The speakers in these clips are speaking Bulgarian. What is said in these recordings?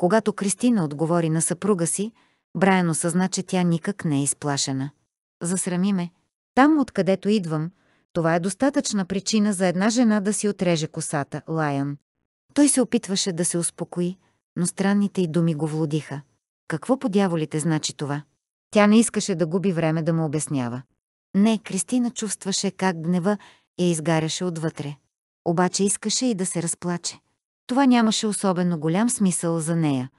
Когато Кристина отговори на съпруга си, Брайан осъзна, че тя никак не е изплашена. Засрами ме. Там, откъдето идвам, това е достатъчна причина за една жена да си отреже косата, Лайан. Той се опитваше да се успокои, но странните й думи го влодиха. Какво по дяволите значи това? Тя не искаше да губи време да му обяснява. Не, Кристина чувстваше как гнева я изгаряше отвътре. Обаче искаше и да се разплаче. Това нямаше особено голям смисъл за нея,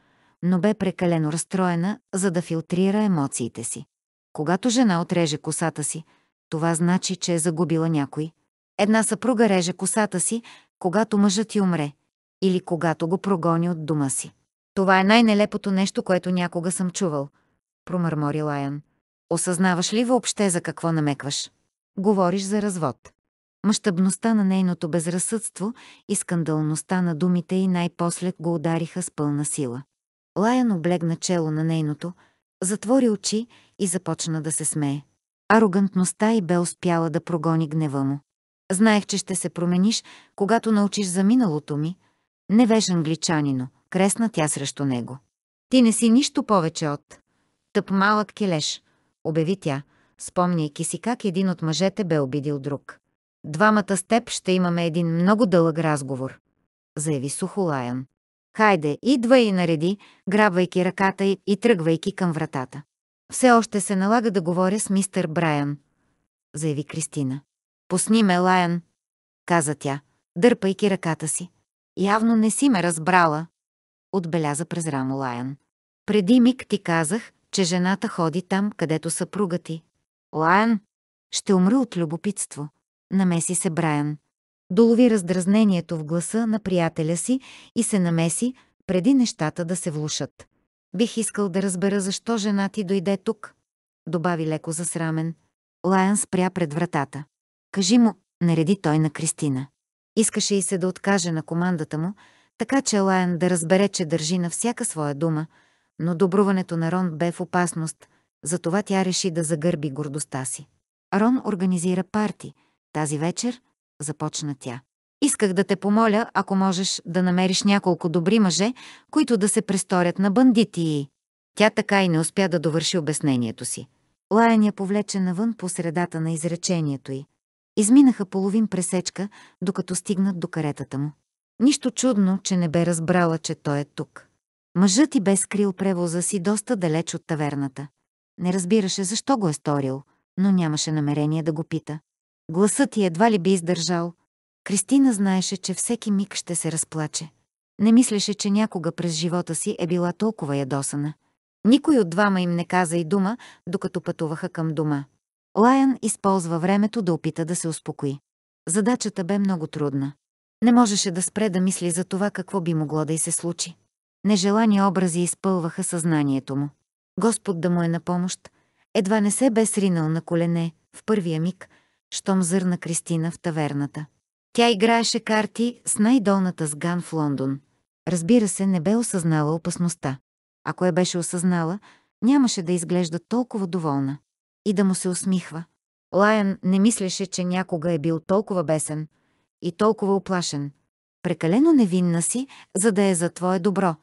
но бе прекалено разстроена, за да филтрира емоциите си. Когато жена отреже косата си, това значи, че е загубила някой. Една съпруга реже косата си, когато мъжът й умре или когато го прогони от дома си. Това е най-нелепото нещо, което някога съм чувал, промърмори Лайан. Осъзнаваш ли въобще за какво намекваш? Говориш за развод. Мащабността на нейното безразсъдство и скандалността на думите и най-после го удариха с пълна сила. Лаян облегна чело на нейното, затвори очи и започна да се смее. Арогантността й бе успяла да прогони гнева му. Знаех, че ще се промениш, когато научиш за миналото ми. Не веж англичанино, кресна тя срещу него. Ти не си нищо повече от... Тъп малък келеш, обяви тя, спомняйки си как един от мъжете бе обидил друг. Двамата с теб ще имаме един много дълъг разговор, заяви Сухолаян. Хайде, идва и нареди, грабвайки ръката й и тръгвайки към вратата. Все още се налага да говоря с мистър Брайан, заяви Кристина. Посни ме, Лайан, каза тя, дърпайки ръката си. Явно не си ме разбрала, отбеляза през рамо Лайан. Преди миг ти казах, че жената ходи там, където съпруга ти. Лайан, ще умра от любопитство, намеси се Брайан. Долови раздразнението в гласа на приятеля си и се намеси, преди нещата да се влушат. Бих искал да разбера защо жена ти дойде тук, добави леко засрамен. Лайан спря пред вратата. Кажи му, нареди той на Кристина. Искаше и се да откаже на командата му, така че лайан да разбере, че държи на всяка своя дума, но добруването на Рон бе в опасност, затова тя реши да загърби гордостта си. Рон организира парти – тази вечер, започна тя. Исках да те помоля, ако можеш да намериш няколко добри мъже, които да се престорят на бандити и... Тя така и не успя да довърши обяснението си. Лаян я повлече навън по средата на изречението й. Изминаха половин пресечка, докато стигнат до каретата му. Нищо чудно, че не бе разбрала, че той е тук. Мъжът и бе скрил превоза си доста далеч от таверната. Не разбираше защо го е сторил, но нямаше намерение да го пита. Гласът ти едва ли би издържал. Кристина знаеше, че всеки миг ще се разплаче. Не мислеше, че някога през живота си е била толкова ядосана. Никой от двама им не каза и дума, докато пътуваха към дома. Лайън използва времето да опита да се успокои. Задачата бе много трудна. Не можеше да спре да мисли за това какво би могло да й се случи. Нежелани образи изпълваха съзнанието му. Господ да му е на помощ. Едва не се бе сринал на колене в първия миг – щом зърна Кристина в таверната. Тя играеше карти с най-долната сган в Лондон. Разбира се, не бе осъзнала опасността. Ако я беше осъзнала, нямаше да изглежда толкова доволна. И да му се усмихва. Лайън не мислеше, че някога е бил толкова бесен и толкова оплашен. Прекалено невинна си, за да е за твое добро,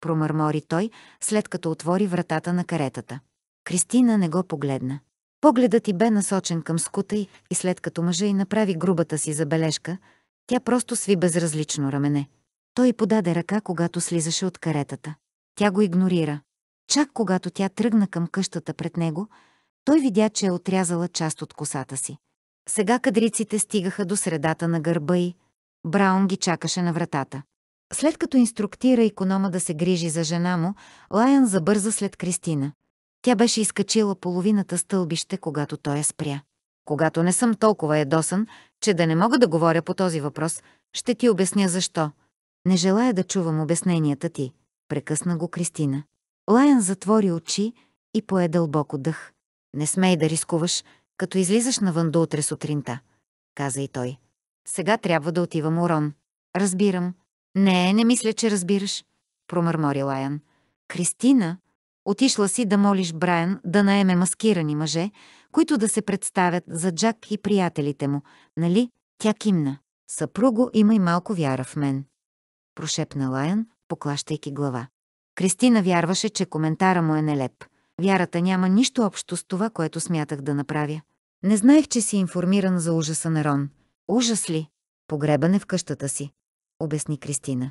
промърмори той, след като отвори вратата на каретата. Кристина не го погледна. Погледът ти бе насочен към скута й и след като мъжа й направи грубата си забележка, тя просто сви безразлично рамене. Той й подаде ръка, когато слизаше от каретата. Тя го игнорира. Чак когато тя тръгна към къщата пред него, той видя, че е отрязала част от косата си. Сега кадриците стигаха до средата на гърба й. Браун ги чакаше на вратата. След като инструктира економа да се грижи за жена му, Лайан забърза след Кристина. Тя беше изкачила половината стълбище, когато той я спря. Когато не съм толкова едосан, че да не мога да говоря по този въпрос, ще ти обясня защо. Не желая да чувам обясненията ти, прекъсна го Кристина. Лайан затвори очи и пое дълбоко дъх. Не смей да рискуваш, като излизаш навън до утре сутринта, каза и той. Сега трябва да отивам урон. Разбирам. Не, не мисля, че разбираш, промърмори Лайан. Кристина, Отишла си да молиш Брайан да наеме маскирани мъже, които да се представят за Джак и приятелите му, нали? Тя кимна. Съпруго, има и малко вяра в мен. Прошепна Лайан, поклащайки глава. Кристина вярваше, че коментара му е нелеп. Вярата няма нищо общо с това, което смятах да направя. Не знаех, че си информиран за ужаса на Рон. Ужас ли? Погребане в къщата си, обясни Кристина.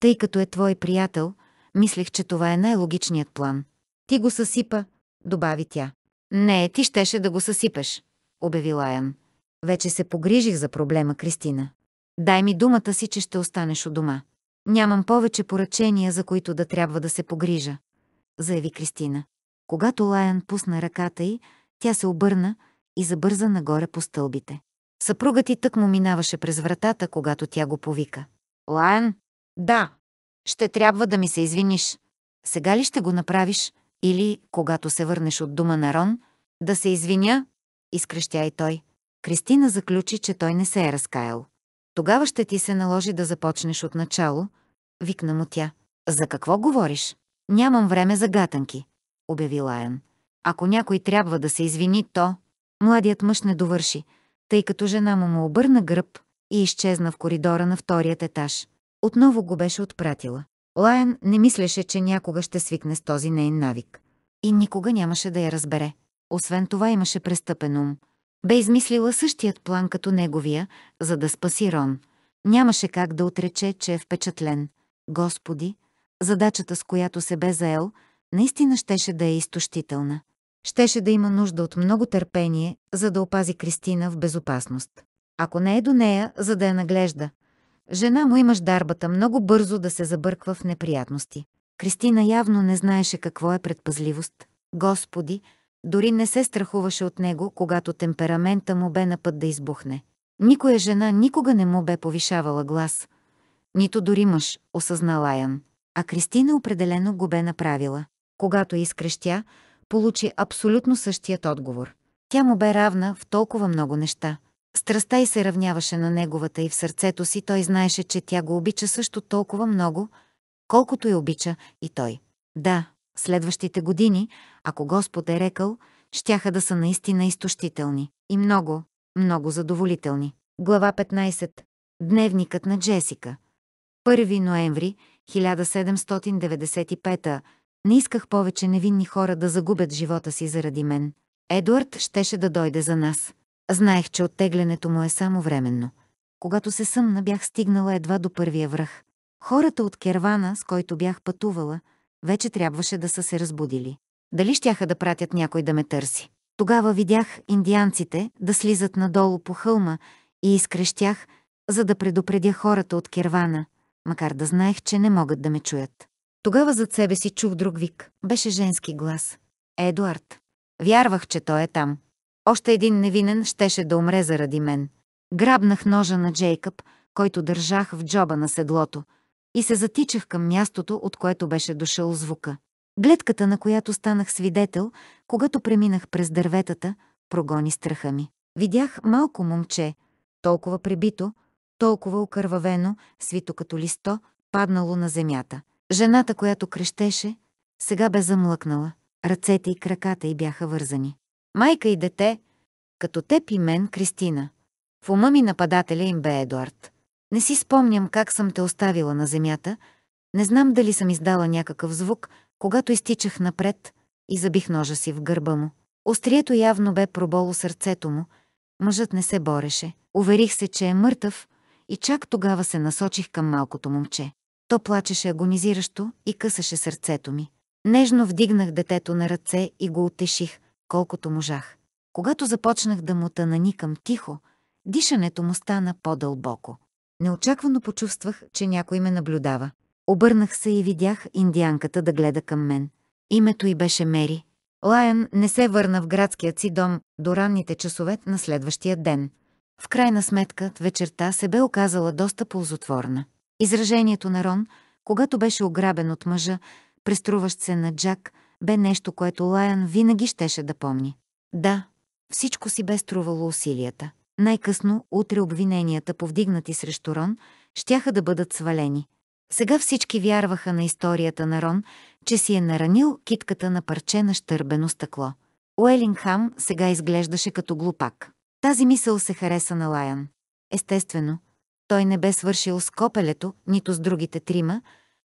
Тъй като е твой приятел, мислех, че това е най-логичният план. Ти го съсипа, добави тя. Не, ти щеше да го съсипеш, обяви Лайан. Вече се погрижих за проблема, Кристина. Дай ми думата си, че ще останеш у дома. Нямам повече поръчения, за които да трябва да се погрижа, заяви Кристина. Когато Лайан пусна ръката й, тя се обърна и забърза нагоре по стълбите. Съпругът и тък му минаваше през вратата, когато тя го повика. Лайан? Да. Ще трябва да ми се извиниш. Сега ли ще го направиш? Или, когато се върнеш от дома на Рон, да се извиня, изкрещя и той. Кристина заключи, че той не се е разкаял. Тогава ще ти се наложи да започнеш от начало, викна му тя. За какво говориш? Нямам време за гатанки, обяви Лайан. Ако някой трябва да се извини, то... Младият мъж не довърши, тъй като жена му му обърна гръб и изчезна в коридора на вторият етаж. Отново го беше отпратила. Лайън не мислеше, че някога ще свикне с този нейн навик. И никога нямаше да я разбере. Освен това имаше престъпен ум. Бе измислила същият план като неговия, за да спаси Рон. Нямаше как да отрече, че е впечатлен. Господи, задачата с която се бе заел, наистина щеше да е изтощителна. Щеше да има нужда от много търпение, за да опази Кристина в безопасност. Ако не е до нея, за да я наглежда, Жена му имаш дарбата много бързо да се забърква в неприятности. Кристина явно не знаеше какво е предпазливост. Господи, дори не се страхуваше от него, когато темперамента му бе на път да избухне. Никоя жена никога не му бе повишавала глас. Нито дори мъж, осъзна Лайан. А Кристина определено го бе направила. Когато изкрещя, получи абсолютно същият отговор. Тя му бе равна в толкова много неща – Страстта й се равняваше на неговата и в сърцето си той знаеше, че тя го обича също толкова много, колкото я обича и той. Да, следващите години, ако Господ е рекал, щяха да са наистина изтощителни и много, много задоволителни. Глава 15. Дневникът на Джесика. 1 ноември 1795 Не исках повече невинни хора да загубят живота си заради мен. Едуард щеше да дойде за нас. Знаех, че оттеглянето му е само временно. Когато се съмна, бях стигнала едва до първия връх. Хората от кервана, с който бях пътувала, вече трябваше да са се разбудили. Дали щяха да пратят някой да ме търси? Тогава видях индианците да слизат надолу по хълма и изкрещях, за да предупредя хората от кервана, макар да знаех, че не могат да ме чуят. Тогава зад себе си чух друг вик. Беше женски глас. Едуард. Вярвах, че той е там. Още един невинен щеше да умре заради мен. Грабнах ножа на Джейкъб, който държах в джоба на седлото, и се затичах към мястото, от което беше дошъл звука. Гледката, на която станах свидетел, когато преминах през дърветата, прогони страха ми. Видях малко момче, толкова прибито, толкова окървавено, свито като листо, паднало на земята. Жената, която крещеше, сега бе замлъкнала. Ръцете и краката й бяха вързани. Майка и дете, като теб и мен, Кристина. В ума ми нападателя им бе Едуард. Не си спомням как съм те оставила на земята, не знам дали съм издала някакъв звук, когато изтичах напред и забих ножа си в гърба му. Острието явно бе проболо сърцето му. Мъжът не се бореше. Уверих се, че е мъртъв и чак тогава се насочих към малкото момче. То плачеше агонизиращо и късаше сърцето ми. Нежно вдигнах детето на ръце и го отеших колкото можах. Когато започнах да му наникам тихо, дишането му стана по-дълбоко. Неочаквано почувствах, че някой ме наблюдава. Обърнах се и видях индианката да гледа към мен. Името й беше Мери. Лайън не се върна в градският си дом до ранните часове на следващия ден. В крайна сметка, вечерта се бе оказала доста ползотворна. Изражението на Рон, когато беше ограбен от мъжа, преструващ се на Джак, бе нещо, което Лаян винаги щеше да помни. Да, всичко си бе струвало усилията. Най-късно, утре обвиненията, повдигнати срещу Рон, щяха да бъдат свалени. Сега всички вярваха на историята на Рон, че си е наранил китката на парче на щърбено стъкло. Уелингхам сега изглеждаше като глупак. Тази мисъл се хареса на Лаян. Естествено, той не бе свършил с копелето, нито с другите трима,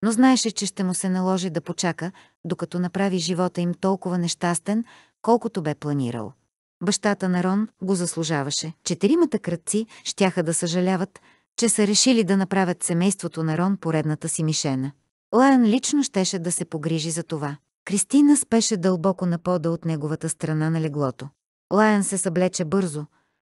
но знаеше, че ще му се наложи да почака, докато направи живота им толкова нещастен, колкото бе планирал. Бащата на Рон го заслужаваше. Четиримата кръци щяха да съжаляват, че са решили да направят семейството на Рон поредната си мишена. Лайан лично щеше да се погрижи за това. Кристина спеше дълбоко на пода от неговата страна на леглото. Лайан се съблече бързо,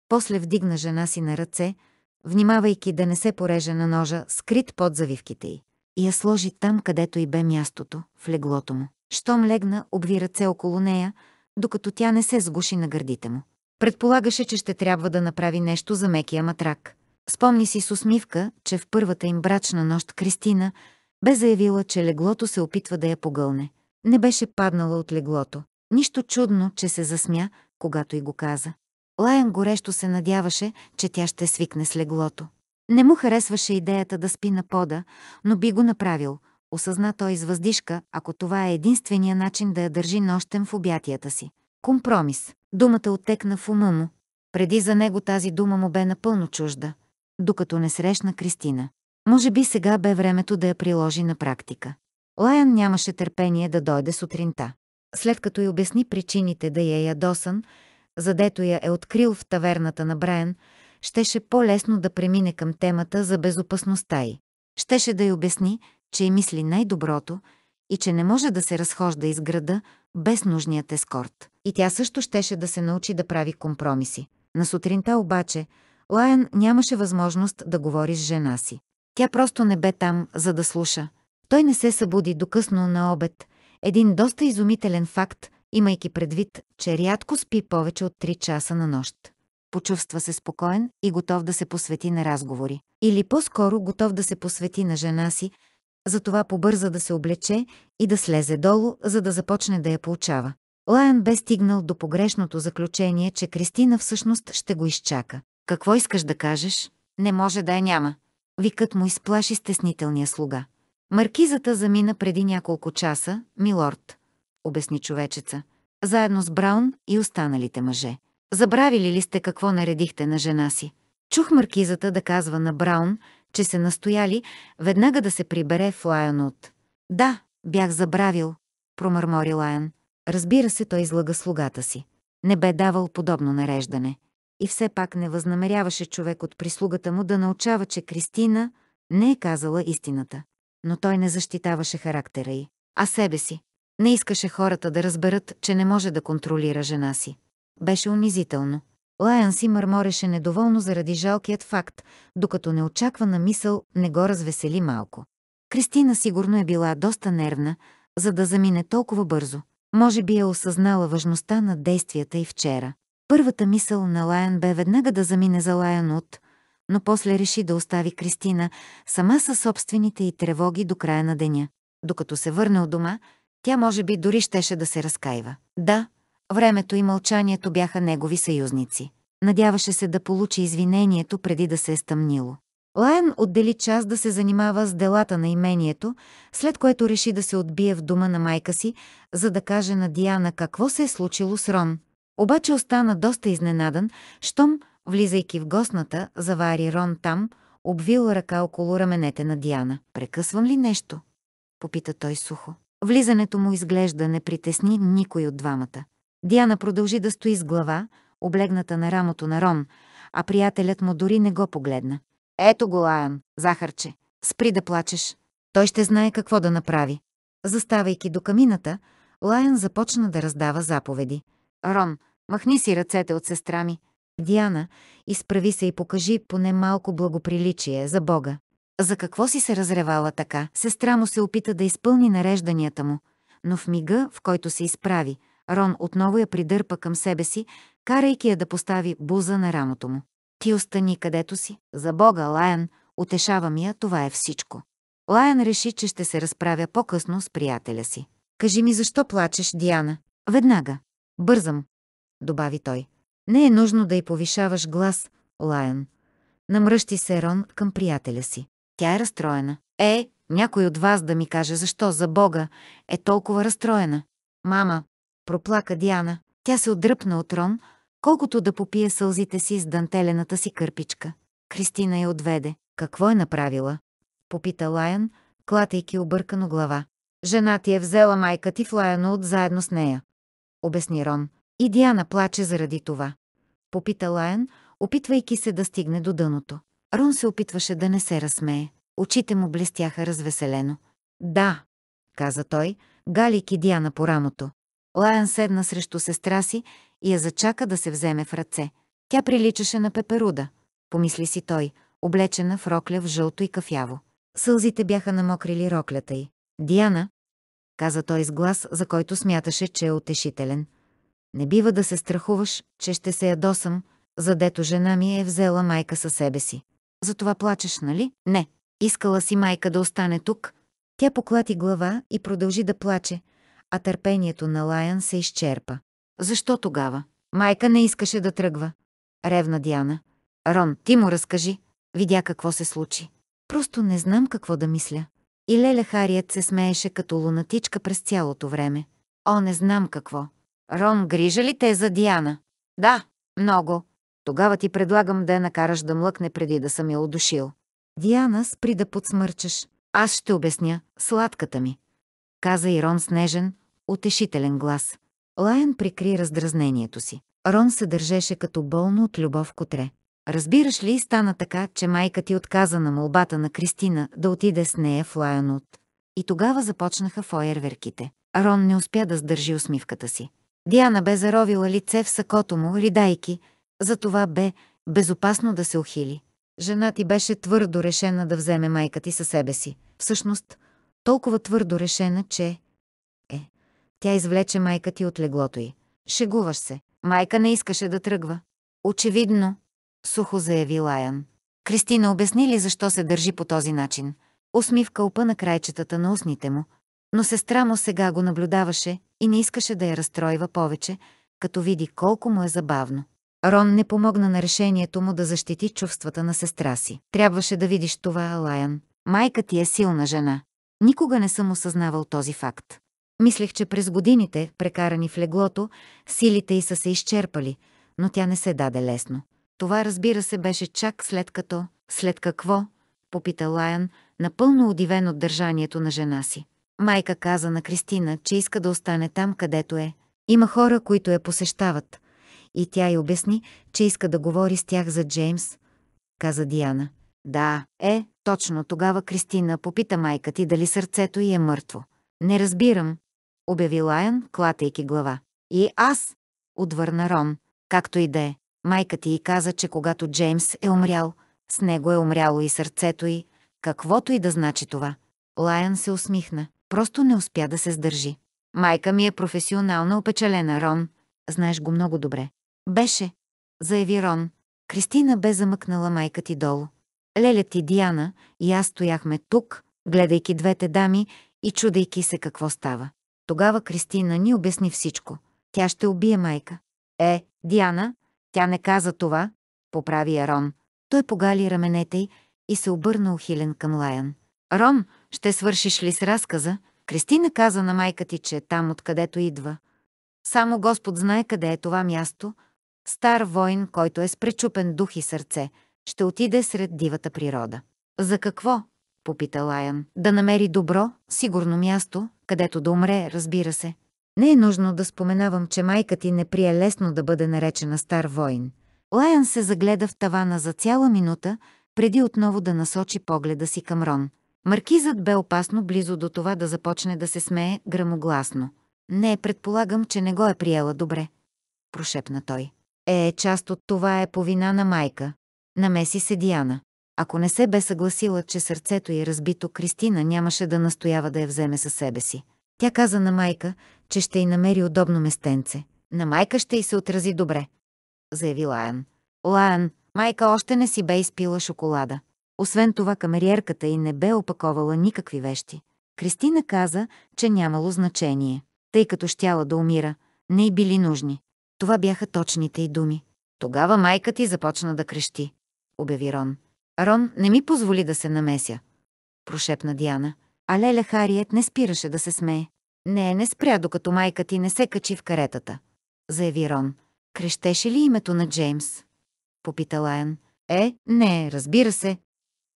после вдигна жена си на ръце, внимавайки да не се пореже на ножа, скрит под завивките й и я сложи там, където и бе мястото, в леглото му. Щом легна, обви ръце около нея, докато тя не се сгуши на гърдите му. Предполагаше, че ще трябва да направи нещо за мекия матрак. Спомни си с усмивка, че в първата им брачна нощ Кристина бе заявила, че леглото се опитва да я погълне. Не беше паднала от леглото. Нищо чудно, че се засмя, когато и го каза. Лаян горещо се надяваше, че тя ще свикне с леглото. Не му харесваше идеята да спи на пода, но би го направил, осъзна той с въздишка, ако това е единствения начин да я държи нощем в обятията си. Компромис. Думата оттекна в ума му. Преди за него тази дума му бе напълно чужда, докато не срещна Кристина. Може би сега бе времето да я приложи на практика. Лаян нямаше търпение да дойде сутринта. След като й обясни причините да я ядосан, задето я е открил в таверната на Брайан, щеше по-лесно да премине към темата за безопасността й. Щеше да й обясни, че й мисли най-доброто и че не може да се разхожда из града без нужният ескорт. И тя също щеше да се научи да прави компромиси. На сутринта обаче Лайан нямаше възможност да говори с жена си. Тя просто не бе там, за да слуша. Той не се събуди докъсно на обед. Един доста изумителен факт, имайки предвид, че рядко спи повече от 3 часа на нощ почувства се спокоен и готов да се посвети на разговори. Или по-скоро готов да се посвети на жена си, затова побърза да се облече и да слезе долу, за да започне да я получава. Лайан бе стигнал до погрешното заключение, че Кристина всъщност ще го изчака. «Какво искаш да кажеш? Не може да я няма!» Викът му изплаши стеснителния слуга. Маркизата замина преди няколко часа, милорд, обясни човечеца, заедно с Браун и останалите мъже. Забравили ли сте какво наредихте на жена си? Чух маркизата да казва на Браун, че се настояли веднага да се прибере в Лайонот. Да, бях забравил, промърмори Лайон. Разбира се, той излага слугата си. Не бе давал подобно нареждане. И все пак не възнамеряваше човек от прислугата му да научава, че Кристина не е казала истината. Но той не защитаваше характера й, а себе си. Не искаше хората да разберат, че не може да контролира жена си. Беше унизително. Лайан си мърмореше недоволно заради жалкият факт, докато неочаквана мисъл не го развесели малко. Кристина сигурно е била доста нервна, за да замине толкова бързо. Може би е осъзнала важността на действията и вчера. Първата мисъл на Лаян бе веднага да замине за Лайан от, но после реши да остави Кристина сама със собствените и тревоги до края на деня. Докато се върне от дома, тя може би дори щеше да се разкаива. Да, Времето и мълчанието бяха негови съюзници. Надяваше се да получи извинението преди да се е стъмнило. Лайн отдели час да се занимава с делата на имението, след което реши да се отбие в дома на майка си, за да каже на Диана какво се е случило с Рон. Обаче остана доста изненадан, щом, влизайки в гостната, завари Рон там, обвил ръка около раменете на Диана. «Прекъсвам ли нещо?» попита той сухо. Влизането му изглежда не притесни никой от двамата. Диана продължи да стои с глава, облегната на рамото на Рон, а приятелят му дори не го погледна. Ето го, Лаян, захарче. Спри да плачеш. Той ще знае какво да направи. Заставайки до камината, Лаян започна да раздава заповеди. Рон, махни си ръцете от сестра ми. Диана, изправи се и покажи поне малко благоприличие за Бога. За какво си се разревала така? Сестра му се опита да изпълни нарежданията му, но в мига, в който се изправи, Рон отново я придърпа към себе си, карайки я да постави буза на рамото му. Ти остани където си. За Бога, Лаян, утешава ми я, това е всичко. Лайан реши, че ще се разправя по-късно с приятеля си. Кажи ми защо плачеш, Диана. Веднага. Бързам, добави той. Не е нужно да й повишаваш глас, Лайан. Намръщи се Рон към приятеля си. Тя е разстроена. Е, някой от вас да ми каже защо за Бога е толкова разстроена. Мама, проплака Диана. Тя се отдръпна от Рон, колкото да попие сълзите си с дантелената си кърпичка. Кристина я отведе. Какво е направила? Попита Лайън, клатайки объркано глава. Жена ти е взела майка ти в Лайъно от заедно с нея. Обясни Рон. И Диана плаче заради това. Попита Лайън, опитвайки се да стигне до дъното. Рон се опитваше да не се разсмее. Очите му блестяха развеселено. Да, каза той, галики Диана по рамото. Лайан седна срещу сестра си и я зачака да се вземе в ръце. Тя приличаше на пеперуда, помисли си той, облечена в рокля в жълто и кафяво. Сълзите бяха намокрили роклята й. «Диана», каза той с глас, за който смяташе, че е утешителен. «Не бива да се страхуваш, че ще се ядосам, задето жена ми е взела майка със себе си. Затова плачеш, нали? Не. Искала си майка да остане тук». Тя поклати глава и продължи да плаче – а търпението на Лайан се изчерпа. Защо тогава? Майка не искаше да тръгва. Ревна Диана. Рон, ти му разкажи. Видя какво се случи. Просто не знам какво да мисля. И Леля Харият се смееше като лунатичка през цялото време. О, не знам какво. Рон, грижа ли те за Диана? Да, много. Тогава ти предлагам да я накараш да млъкне преди да съм я удушил. Диана, спри да подсмърчаш. Аз ще обясня, сладката ми. Каза и Рон снежен, утешителен глас. Лайън прикри раздразнението си. Рон се държеше като болно от любов котре. Разбираш ли, стана така, че майка ти отказа на молбата на Кристина да отиде с нея в Лайонот. И тогава започнаха фойерверките. Рон не успя да сдържи усмивката си. Диана бе заровила лице в сакото му, ридайки, затова бе безопасно да се ухили. Жена ти беше твърдо решена да вземе майка ти със себе си. Всъщност, толкова твърдо решена, че тя извлече майка ти от леглото й. Шегуваш се. Майка не искаше да тръгва. Очевидно, сухо заяви Лайан. Кристина обясни ли защо се държи по този начин? Усмивка опъна крайчетата на устните му, но сестра му сега го наблюдаваше и не искаше да я разстройва повече, като види колко му е забавно. Рон не помогна на решението му да защити чувствата на сестра си. Трябваше да видиш това, Лайан. Майка ти е силна жена. Никога не съм осъзнавал този факт. Мислех, че през годините, прекарани в леглото, силите й са се изчерпали, но тя не се даде лесно. Това, разбира се, беше чак след като... След какво? Попита Лайан, напълно удивен от държанието на жена си. Майка каза на Кристина, че иска да остане там, където е. Има хора, които я посещават. И тя й обясни, че иска да говори с тях за Джеймс, каза Диана. Да, е, точно тогава Кристина попита майка ти дали сърцето й е мъртво. Не разбирам, обяви Лайън, клатейки глава. И аз, отвърна Рон, както и да е. Майка ти и каза, че когато Джеймс е умрял, с него е умряло и сърцето й, каквото и да значи това. Лайън се усмихна. Просто не успя да се сдържи. Майка ми е професионално опечалена, Рон. Знаеш го много добре. Беше, заяви Рон. Кристина бе замъкнала майка ти долу. Лелят и Диана и аз стояхме тук, гледайки двете дами и чудейки се какво става. Тогава Кристина ни обясни всичко. Тя ще убие майка. Е, Диана, тя не каза това, поправи я Рон. Той погали раменете й и се обърна ухилен към Лаян. Рон, ще свършиш ли с разказа? Кристина каза на майка ти, че е там, откъдето идва. Само Господ знае къде е това място. Стар воин, който е с пречупен дух и сърце, ще отиде сред дивата природа. За какво? попита Лаян. Да намери добро, сигурно място, където да умре, разбира се. Не е нужно да споменавам, че майка ти не прие лесно да бъде наречена стар воин. Лаян се загледа в тавана за цяла минута, преди отново да насочи погледа си към Рон. Маркизът бе опасно близо до това да започне да се смее грамогласно. Не, предполагам, че не го е приела добре. Прошепна той. Е, част от това е повина на майка. Намеси се Диана. Ако не се бе съгласила, че сърцето й е разбито, Кристина нямаше да настоява да я вземе със себе си. Тя каза на майка, че ще й намери удобно местенце. На майка ще й се отрази добре, заяви Лаян. Лаян, майка още не си бе изпила шоколада. Освен това, камериерката й не бе опаковала никакви вещи. Кристина каза, че нямало значение, тъй като щяла да умира, не й били нужни. Това бяха точните й думи. Тогава майка ти започна да крещи, обяви Рон. Рон не ми позволи да се намеся, прошепна Диана, а Леля Хариет не спираше да се смее. Не, не спря, докато майка ти не се качи в каретата, заяви Рон. Крещеше ли името на Джеймс? Попита Лайан. Е, не, разбира се,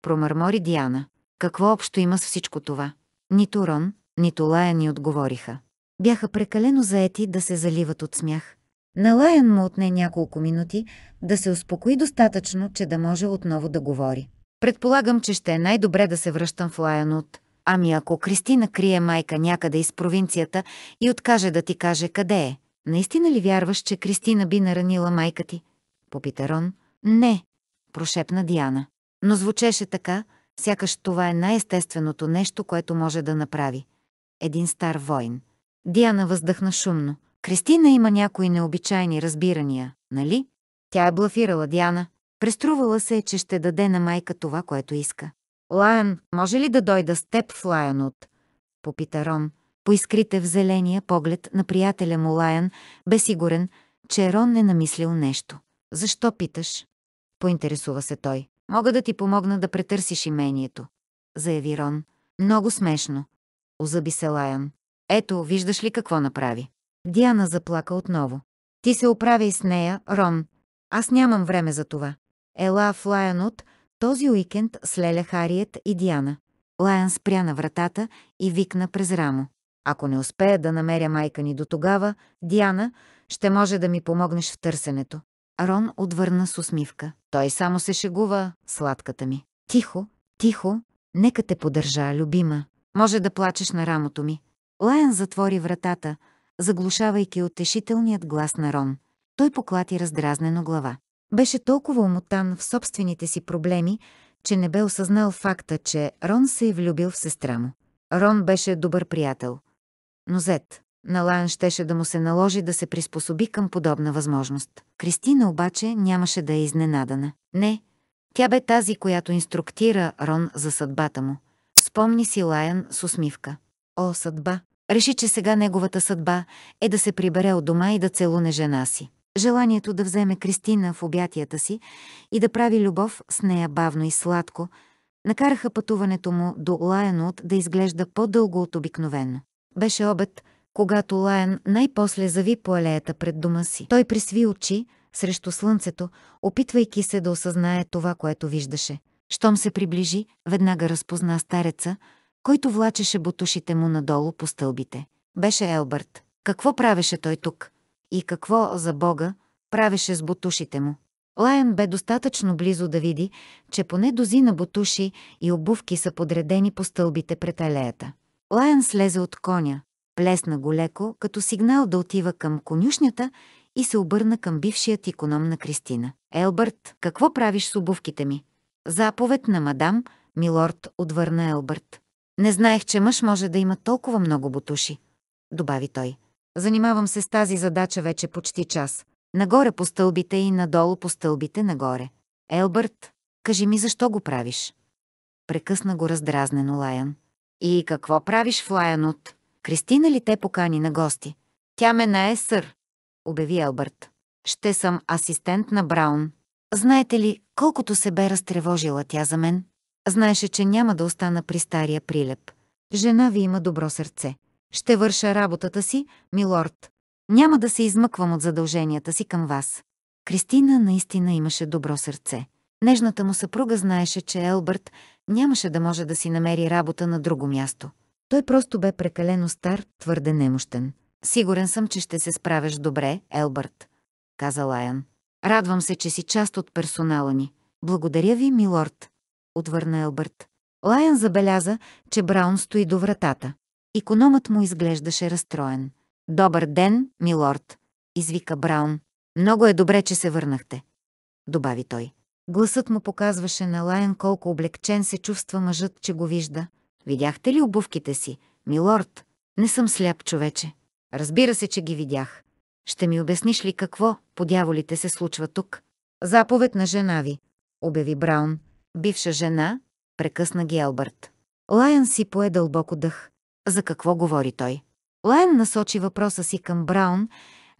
промърмори Диана. Какво общо има с всичко това? Нито Рон, нито Лая ни отговориха. Бяха прекалено заети да се заливат от смях. Налаян му отне няколко минути да се успокои достатъчно, че да може отново да говори. Предполагам, че ще е най-добре да се връщам в Лайанут. Ами ако Кристина крие майка някъде из провинцията и откаже да ти каже къде е, наистина ли вярваш, че Кристина би наранила майка ти? Попита Рон. Не, прошепна Диана. Но звучеше така, сякаш това е най-естественото нещо, което може да направи. Един стар войн. Диана въздъхна шумно. Кристина има някои необичайни разбирания, нали? Тя е блафирала Диана. Преструвала се, е, че ще даде на майка това, което иска. Лайън, може ли да дойда с теб в Лайънот? Попита Рон. Поискрите в зеления поглед на приятеля му Лайън, бе сигурен, че Рон не намислил нещо. Защо питаш? Поинтересува се той. Мога да ти помогна да претърсиш имението. Заяви Рон. Много смешно. Озъби се Лайън. Ето, виждаш ли какво направи? Диана заплака отново. Ти се оправяй с нея, Рон. Аз нямам време за това. Ела в Лайонот този уикенд с Леля Хариет и Диана. Лайън спря на вратата и викна през рамо. Ако не успея да намеря майка ни до тогава, Диана, ще може да ми помогнеш в търсенето. Рон отвърна с усмивка. Той само се шегува, сладката ми. Тихо, тихо, нека те поддържа, любима. Може да плачеш на рамото ми. Лайан затвори вратата, заглушавайки отешителният глас на Рон. Той поклати раздразнено глава. Беше толкова умотан в собствените си проблеми, че не бе осъзнал факта, че Рон се е влюбил в сестра му. Рон беше добър приятел. Но Зет, на Лан щеше да му се наложи да се приспособи към подобна възможност. Кристина обаче нямаше да е изненадана. Не, тя бе тази, която инструктира Рон за съдбата му. Спомни си Лайан с усмивка. О, съдба! Реши, че сега неговата съдба е да се прибере от дома и да целуне жена си. Желанието да вземе Кристина в обятията си и да прави любов с нея бавно и сладко, накараха пътуването му до Лайенут да изглежда по-дълго от обикновено. Беше обед, когато Лайен най-после зави по алеята пред дома си. Той присви очи срещу слънцето, опитвайки се да осъзнае това, което виждаше. Щом се приближи, веднага разпозна стареца – който влачеше бутушите му надолу по стълбите. Беше Елбърт. Какво правеше той тук? И какво, за Бога, правеше с бутушите му? Лайън бе достатъчно близо да види, че поне дози на бутуши и обувки са подредени по стълбите пред алеята. Лайън слезе от коня, плесна го леко, като сигнал да отива към конюшнята и се обърна към бившият иконом на Кристина. «Елбърт, какво правиш с обувките ми?» «Заповед на мадам», милорд, отвърна Елбърт. Не знаех, че мъж може да има толкова много бутуши, добави той. Занимавам се с тази задача вече почти час. Нагоре по стълбите и надолу по стълбите нагоре. Елбърт, кажи ми защо го правиш. Прекъсна го раздразнено Лаян. И какво правиш в Лайанут? Кристина ли те покани на гости? Тя ме нае, е сър, обяви Елбърт. Ще съм асистент на Браун. Знаете ли, колкото се бе разтревожила тя за мен, Знаеше, че няма да остана при стария прилеп. Жена ви има добро сърце. Ще върша работата си, милорд. Няма да се измъквам от задълженията си към вас. Кристина наистина имаше добро сърце. Нежната му съпруга знаеше, че Елбърт нямаше да може да си намери работа на друго място. Той просто бе прекалено стар, твърде немощен. Сигурен съм, че ще се справиш добре, Елбърт, каза Лайан. Радвам се, че си част от персонала ни. Благодаря ви, милорд, отвърна Елбърт. Лайън забеляза, че Браун стои до вратата. Икономът му изглеждаше разстроен. «Добър ден, милорд!» извика Браун. «Много е добре, че се върнахте», добави той. Гласът му показваше на Лайън колко облегчен се чувства мъжът, че го вижда. «Видяхте ли обувките си, милорд? Не съм сляп човече. Разбира се, че ги видях. Ще ми обясниш ли какво, подяволите се случва тук?» Заповед на жена ви, обяви Браун бивша жена, прекъсна ги Елбърт. Лайън си пое дълбоко дъх. За какво говори той? Лайън насочи въпроса си към Браун,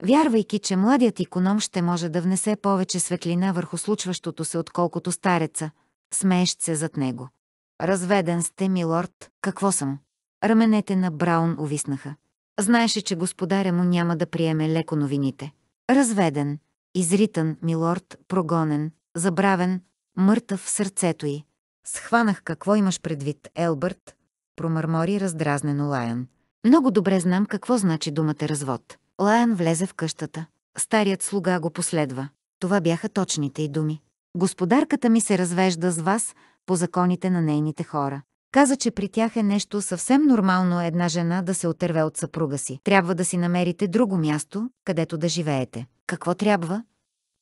вярвайки, че младият економ ще може да внесе повече светлина върху случващото се, отколкото стареца, смеещ се зад него. Разведен сте, милорд, какво съм? Раменете на Браун увиснаха. Знаеше, че господаря му няма да приеме леко новините. Разведен, изритан, милорд, прогонен, забравен, мъртъв в сърцето й. Схванах какво имаш предвид, Елбърт, промърмори раздразнено Лайън. Много добре знам какво значи думата развод. Лайън влезе в къщата. Старият слуга го последва. Това бяха точните й думи. Господарката ми се развежда с вас по законите на нейните хора. Каза, че при тях е нещо съвсем нормално една жена да се отърве от съпруга си. Трябва да си намерите друго място, където да живеете. Какво трябва?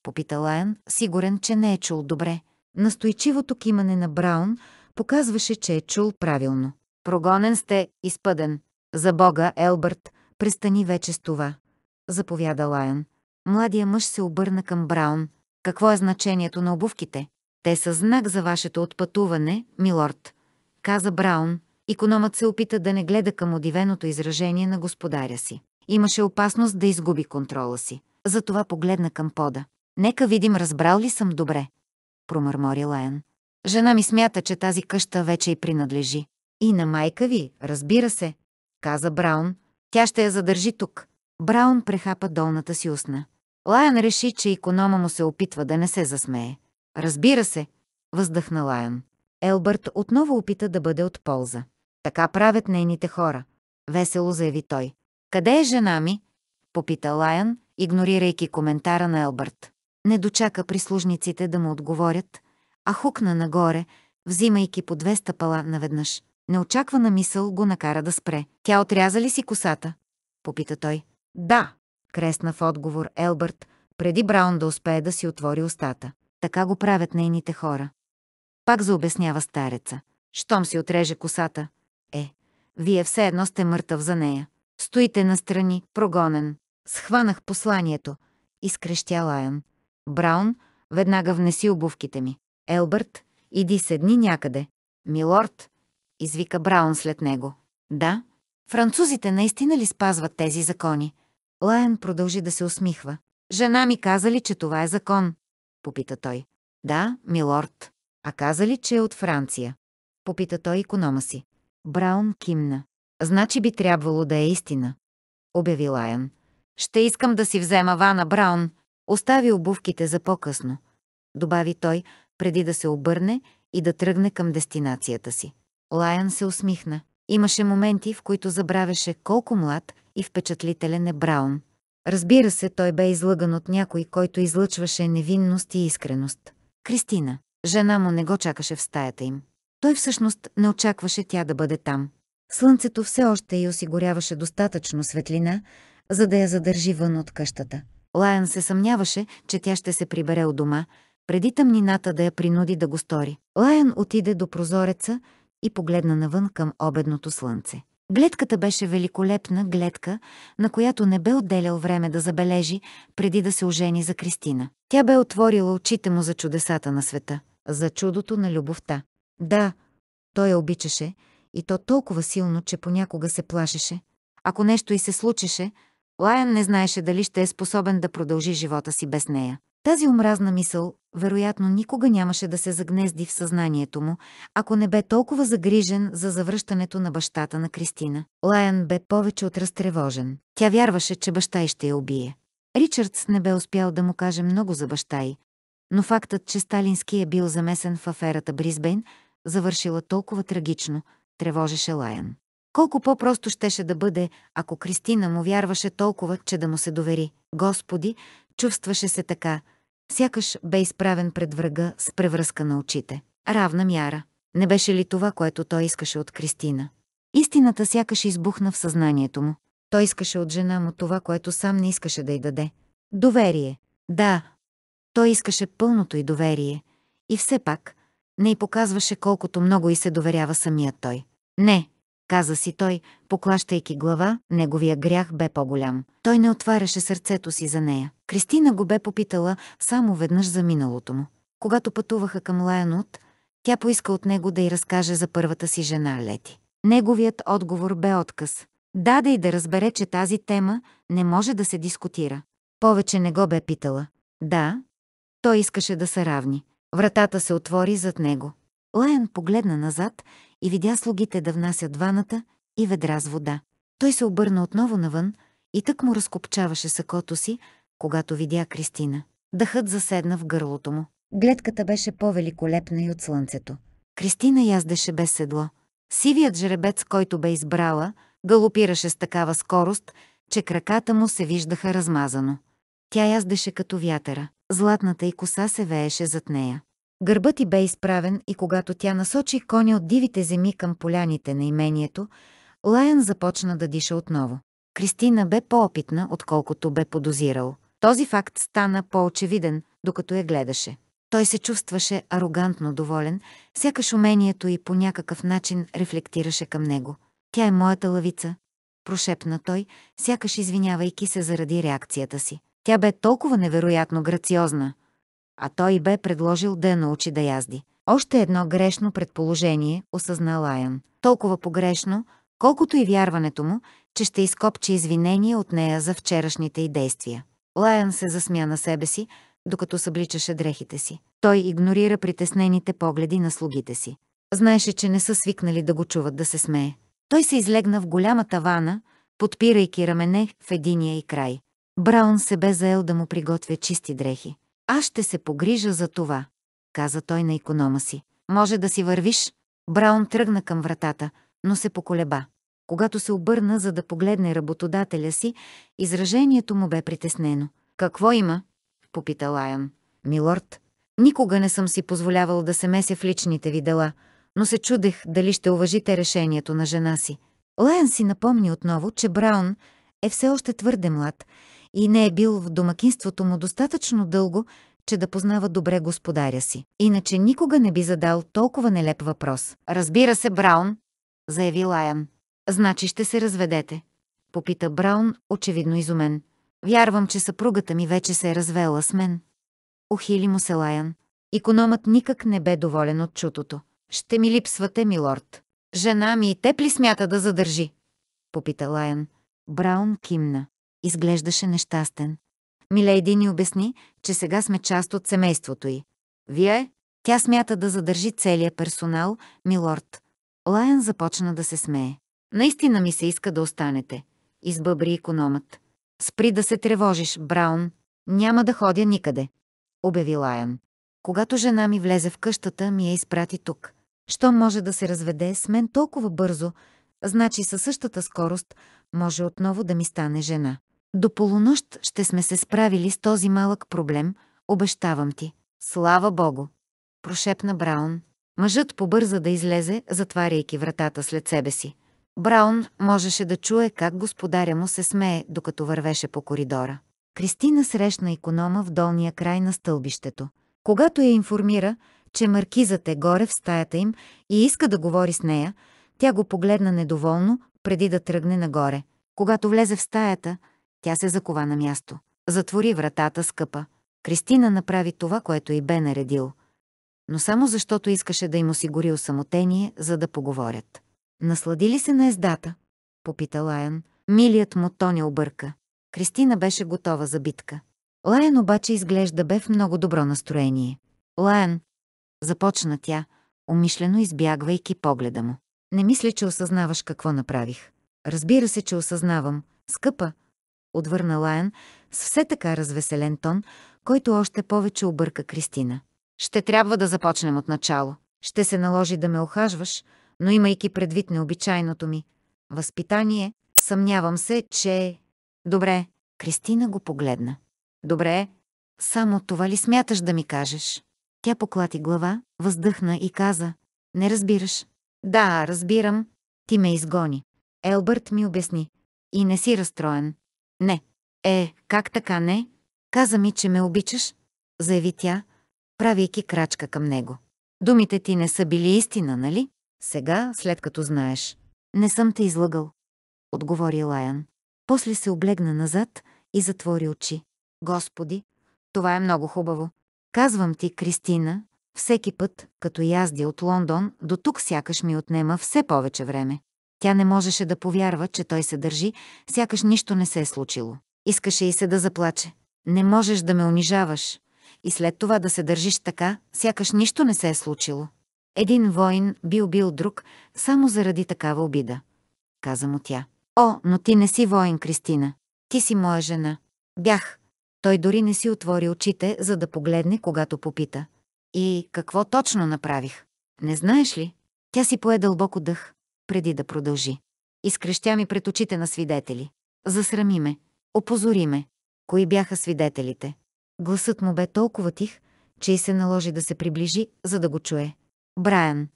Попита Лайън, сигурен, че не е чул добре. Настойчивото кимане на Браун показваше, че е чул правилно. Прогонен сте, изпъден. За Бога, Елбърт, престани вече с това. Заповяда Лайон. Младия мъж се обърна към Браун. Какво е значението на обувките? Те са знак за вашето отпътуване, милорд. Каза Браун. Икономът се опита да не гледа към удивеното изражение на господаря си. Имаше опасност да изгуби контрола си. Затова погледна към пода. Нека видим разбрал ли съм добре промърмори Лайън. Жена ми смята, че тази къща вече й принадлежи. И на майка ви, разбира се, каза Браун. Тя ще я задържи тук. Браун прехапа долната си устна. Лайан реши, че економа му се опитва да не се засмее. Разбира се, въздъхна Лайан. Елбърт отново опита да бъде от полза. Така правят нейните хора, весело заяви той. Къде е жена ми? попита Лайан, игнорирайки коментара на Елбърт не дочака прислужниците да му отговорят, а хукна нагоре, взимайки по две стъпала наведнъж. Неочаквана мисъл го накара да спре. «Тя отряза ли си косата?» – попита той. «Да!» – кресна в отговор Елбърт, преди Браун да успее да си отвори устата. Така го правят нейните хора. Пак заобяснява стареца. «Щом си отреже косата?» «Е, вие все едно сте мъртъв за нея. Стоите настрани, прогонен». Схванах посланието, изкрещя Лайон. Браун, веднага внеси обувките ми. Елбърт, иди седни някъде. Милорд, извика Браун след него. Да, французите наистина ли спазват тези закони? Лайен продължи да се усмихва. Жена ми каза ли, че това е закон? Попита той. Да, милорд. А каза ли, че е от Франция? Попита той иконома си. Браун кимна. Значи би трябвало да е истина. Обяви Лайън. Ще искам да си взема Вана Браун, Остави обувките за по-късно, добави той, преди да се обърне и да тръгне към дестинацията си. Лаян се усмихна. Имаше моменти, в които забравяше колко млад и впечатлителен е Браун. Разбира се, той бе излъган от някой, който излъчваше невинност и искреност. Кристина, жена му не го чакаше в стаята им. Той всъщност не очакваше тя да бъде там. Слънцето все още й осигуряваше достатъчно светлина, за да я задържи вън от къщата. Лайън се съмняваше, че тя ще се прибере от дома, преди тъмнината да я принуди да го стори. Лайън отиде до прозореца и погледна навън към обедното слънце. Гледката беше великолепна гледка, на която не бе отделял време да забележи, преди да се ожени за Кристина. Тя бе отворила очите му за чудесата на света, за чудото на любовта. Да, той я обичаше, и то толкова силно, че понякога се плашеше. Ако нещо и се случеше, Лайън не знаеше дали ще е способен да продължи живота си без нея. Тази омразна мисъл, вероятно, никога нямаше да се загнезди в съзнанието му, ако не бе толкова загрижен за завръщането на бащата на Кристина. Лайън бе повече от разтревожен. Тя вярваше, че баща й ще я убие. Ричардс не бе успял да му каже много за баща й, но фактът, че Сталински е бил замесен в аферата Бризбейн, завършила толкова трагично, тревожеше Лаян. Колко по-просто щеше да бъде, ако Кристина му вярваше толкова, че да му се довери. Господи, чувстваше се така, сякаш бе изправен пред врага с превръзка на очите. Равна мяра. Не беше ли това, което той искаше от Кристина? Истината сякаш избухна в съзнанието му. Той искаше от жена му това, което сам не искаше да й даде. Доверие. Да. Той искаше пълното й доверие. И все пак, не й показваше колкото много й се доверява самият той. Не, каза си той, поклащайки глава, неговия грях бе по-голям. Той не отваряше сърцето си за нея. Кристина го бе попитала само веднъж за миналото му. Когато пътуваха към Лайонут, тя поиска от него да й разкаже за първата си жена Лети. Неговият отговор бе отказ. Даде и да разбере, че тази тема не може да се дискутира. Повече не го бе питала. Да, той искаше да се равни. Вратата се отвори зад него. Лайон погледна назад и видя слугите да внасят ваната и ведра с вода. Той се обърна отново навън и тък му разкопчаваше сакото си, когато видя Кристина. Дъхът заседна в гърлото му. Гледката беше по-великолепна и от слънцето. Кристина яздеше без седло. Сивият жребец, който бе избрала, галопираше с такава скорост, че краката му се виждаха размазано. Тя яздеше като вятъра. Златната й коса се вееше зад нея. Гърбът ти бе изправен и когато тя насочи коня от дивите земи към поляните на имението, Лаян започна да диша отново. Кристина бе по-опитна, отколкото бе подозирал. Този факт стана по-очевиден, докато я гледаше. Той се чувстваше арогантно доволен, сякаш умението и по някакъв начин рефлектираше към него. «Тя е моята лавица», прошепна той, сякаш извинявайки се заради реакцията си. Тя бе толкова невероятно грациозна, а той бе предложил да я научи да язди. Още едно грешно предположение, осъзна Лайън. Толкова погрешно, колкото и вярването му, че ще изкопче извинение от нея за вчерашните й действия. Лайън се засмя на себе си, докато събличаше дрехите си. Той игнорира притеснените погледи на слугите си. Знаеше, че не са свикнали да го чуват да се смее. Той се излегна в голямата вана, подпирайки рамене в единия и край. Браун се бе заел да му приготвя чисти дрехи. Аз ще се погрижа за това, каза той на економа си. Може да си вървиш? Браун тръгна към вратата, но се поколеба. Когато се обърна, за да погледне работодателя си, изражението му бе притеснено. Какво има? попита Лайон. Милорд, никога не съм си позволявал да се меся в личните ви дела, но се чудех дали ще уважите решението на жена си. Лайон си напомни отново, че Браун е все още твърде млад и не е бил в домакинството му достатъчно дълго, че да познава добре господаря си. Иначе никога не би задал толкова нелеп въпрос. Разбира се, Браун, заяви Лайан. Значи ще се разведете. Попита Браун, очевидно изумен. Вярвам, че съпругата ми вече се е развела с мен. Охили му се Лайан. Икономът никак не бе доволен от чутото. Ще ми липсвате, милорд. Жена ми и тепли смята да задържи? Попита Лайан. Браун кимна изглеждаше нещастен. Милейди ни обясни, че сега сме част от семейството й. Вие? Тя смята да задържи целият персонал, милорд. Лайън започна да се смее. Наистина ми се иска да останете. Избъбри економът. Спри да се тревожиш, Браун. Няма да ходя никъде. Обяви Лайън. Когато жена ми влезе в къщата, ми я изпрати тук. Що може да се разведе с мен толкова бързо, значи със същата скорост може отново да ми стане жена. До полунощ ще сме се справили с този малък проблем, обещавам ти. Слава Богу! Прошепна Браун. Мъжът побърза да излезе, затваряйки вратата след себе си. Браун можеше да чуе как господаря му се смее, докато вървеше по коридора. Кристина срещна економа в долния край на стълбището. Когато я информира, че маркизът е горе в стаята им и иска да говори с нея, тя го погледна недоволно, преди да тръгне нагоре. Когато влезе в стаята, тя се закова на място. Затвори вратата скъпа. Кристина направи това, което и бе наредил. Но само защото искаше да им осигури осамотение, за да поговорят. Наслади ли се на ездата? Попита Лайан. Милият му тоня обърка. Кристина беше готова за битка. Лайан обаче изглежда бе в много добро настроение. Лайан, започна тя, умишлено избягвайки погледа му. Не мисля, че осъзнаваш какво направих. Разбира се, че осъзнавам. Скъпа, отвърна Лайан с все така развеселен тон, който още повече обърка Кристина. Ще трябва да започнем от начало. Ще се наложи да ме охажваш, но имайки предвид необичайното ми възпитание, съмнявам се, че... Добре, Кристина го погледна. Добре, само това ли смяташ да ми кажеш? Тя поклати глава, въздъхна и каза. Не разбираш. Да, разбирам. Ти ме изгони. Елбърт ми обясни. И не си разстроен. Не. Е, как така не? Каза ми, че ме обичаш, заяви тя, правейки крачка към него. Думите ти не са били истина, нали? Сега, след като знаеш. Не съм те излъгал, отговори Лаян. После се облегна назад и затвори очи. Господи, това е много хубаво. Казвам ти, Кристина, всеки път, като яздя от Лондон, до тук сякаш ми отнема все повече време. Тя не можеше да повярва, че той се държи, сякаш нищо не се е случило. Искаше и се да заплаче. Не можеш да ме унижаваш. И след това да се държиш така, сякаш нищо не се е случило. Един воин би убил друг само заради такава обида. Каза му тя. О, но ти не си воин, Кристина. Ти си моя жена. Бях. Той дори не си отвори очите, за да погледне, когато попита. И какво точно направих? Не знаеш ли? Тя си пое дълбоко дъх преди да продължи. Изкрещя ми пред очите на свидетели. Засрами ме, опозори ме. Кои бяха свидетелите? Гласът му бе толкова тих, че и се наложи да се приближи, за да го чуе. Брайан,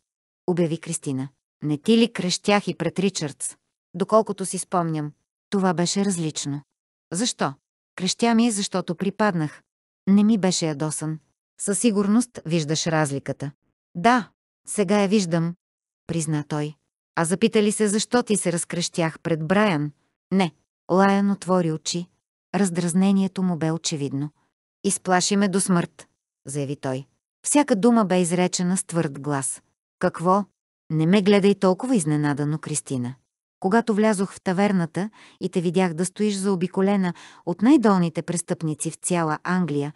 обяви Кристина. Не ти ли крещях и пред Ричардс? Доколкото си спомням, това беше различно. Защо? Крещя ми, защото припаднах. Не ми беше ядосан. Със сигурност виждаш разликата. Да, сега я виждам, призна той. А запитали се защо ти се разкрещях пред Брайан? Не. Лаян отвори очи. Раздразнението му бе очевидно. Изплаши ме до смърт, заяви той. Всяка дума бе изречена с твърд глас. Какво? Не ме гледай толкова изненадано, Кристина. Когато влязох в таверната и те видях да стоиш заобиколена от най-долните престъпници в цяла Англия,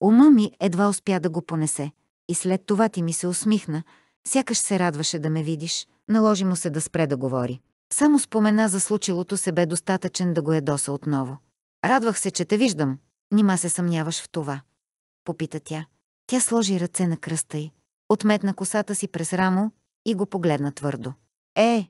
ума ми едва успя да го понесе. И след това ти ми се усмихна, сякаш се радваше да ме видиш наложи му се да спре да говори. Само спомена за случилото се бе достатъчен да го е доса отново. Радвах се, че те виждам. Нима се съмняваш в това. Попита тя. Тя сложи ръце на кръста й, отметна косата си през рамо и го погледна твърдо. Е,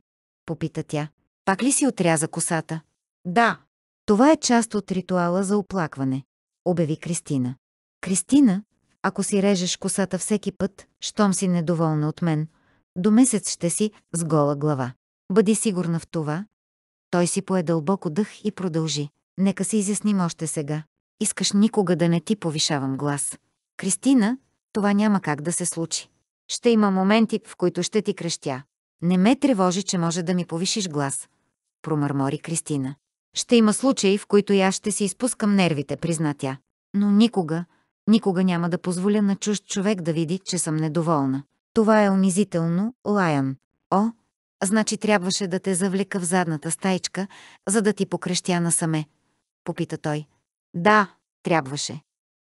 попита тя. Пак ли си отряза косата? Да. Това е част от ритуала за оплакване, обяви Кристина. Кристина, ако си режеш косата всеки път, щом си недоволна от мен, до месец ще си с гола глава. Бъди сигурна в това. Той си пое дълбоко дъх и продължи. Нека се изясним още сега. Искаш никога да не ти повишавам глас. Кристина, това няма как да се случи. Ще има моменти, в които ще ти крещя. Не ме тревожи, че може да ми повишиш глас. Промърмори Кристина. Ще има случаи, в които и аз ще си изпускам нервите, призна тя. Но никога, никога няма да позволя на чужд човек да види, че съм недоволна. Това е унизително, Лаян. О, значи трябваше да те завлека в задната стайчка, за да ти покрещя насаме, попита той. Да, трябваше.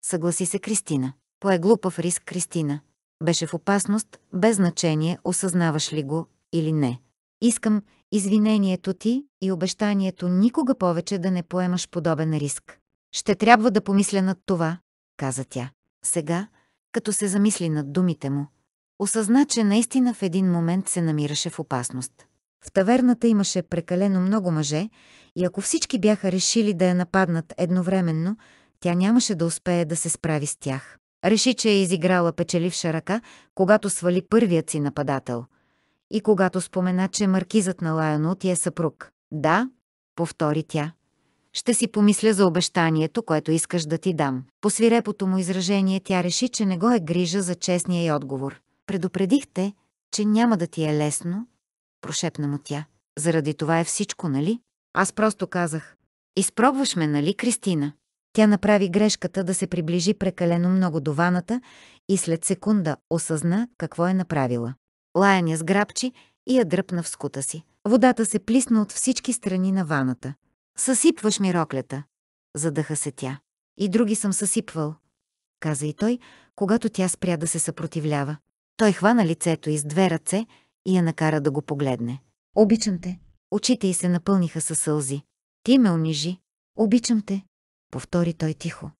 Съгласи се Кристина. Пое глупав риск Кристина. Беше в опасност, без значение осъзнаваш ли го или не. Искам извинението ти и обещанието никога повече да не поемаш подобен риск. Ще трябва да помисля над това, каза тя. Сега, като се замисли над думите му, Осъзна, че наистина в един момент се намираше в опасност. В таверната имаше прекалено много мъже и ако всички бяха решили да я нападнат едновременно, тя нямаше да успее да се справи с тях. Реши, че е изиграла печеливша ръка, когато свали първият си нападател. И когато спомена, че маркизът на Лайонот е съпруг. Да, повтори тя. Ще си помисля за обещанието, което искаш да ти дам. По свирепото му изражение тя реши, че не го е грижа за честния й отговор. Предупредихте, че няма да ти е лесно, прошепна му тя. Заради това е всичко, нали? Аз просто казах. Изпробваш ме, нали, Кристина? Тя направи грешката да се приближи прекалено много до ваната и след секунда осъзна какво е направила. Лаяня сграбчи и я дръпна в скута си. Водата се плисна от всички страни на ваната. Съсипваш ми роклята, задъха се тя. И други съм съсипвал, каза и той, когато тя спря да се съпротивлява. Той хвана лицето из две ръце и я накара да го погледне. Обичам те. Очите й се напълниха със сълзи. Ти ме унижи. Обичам те. Повтори той тихо.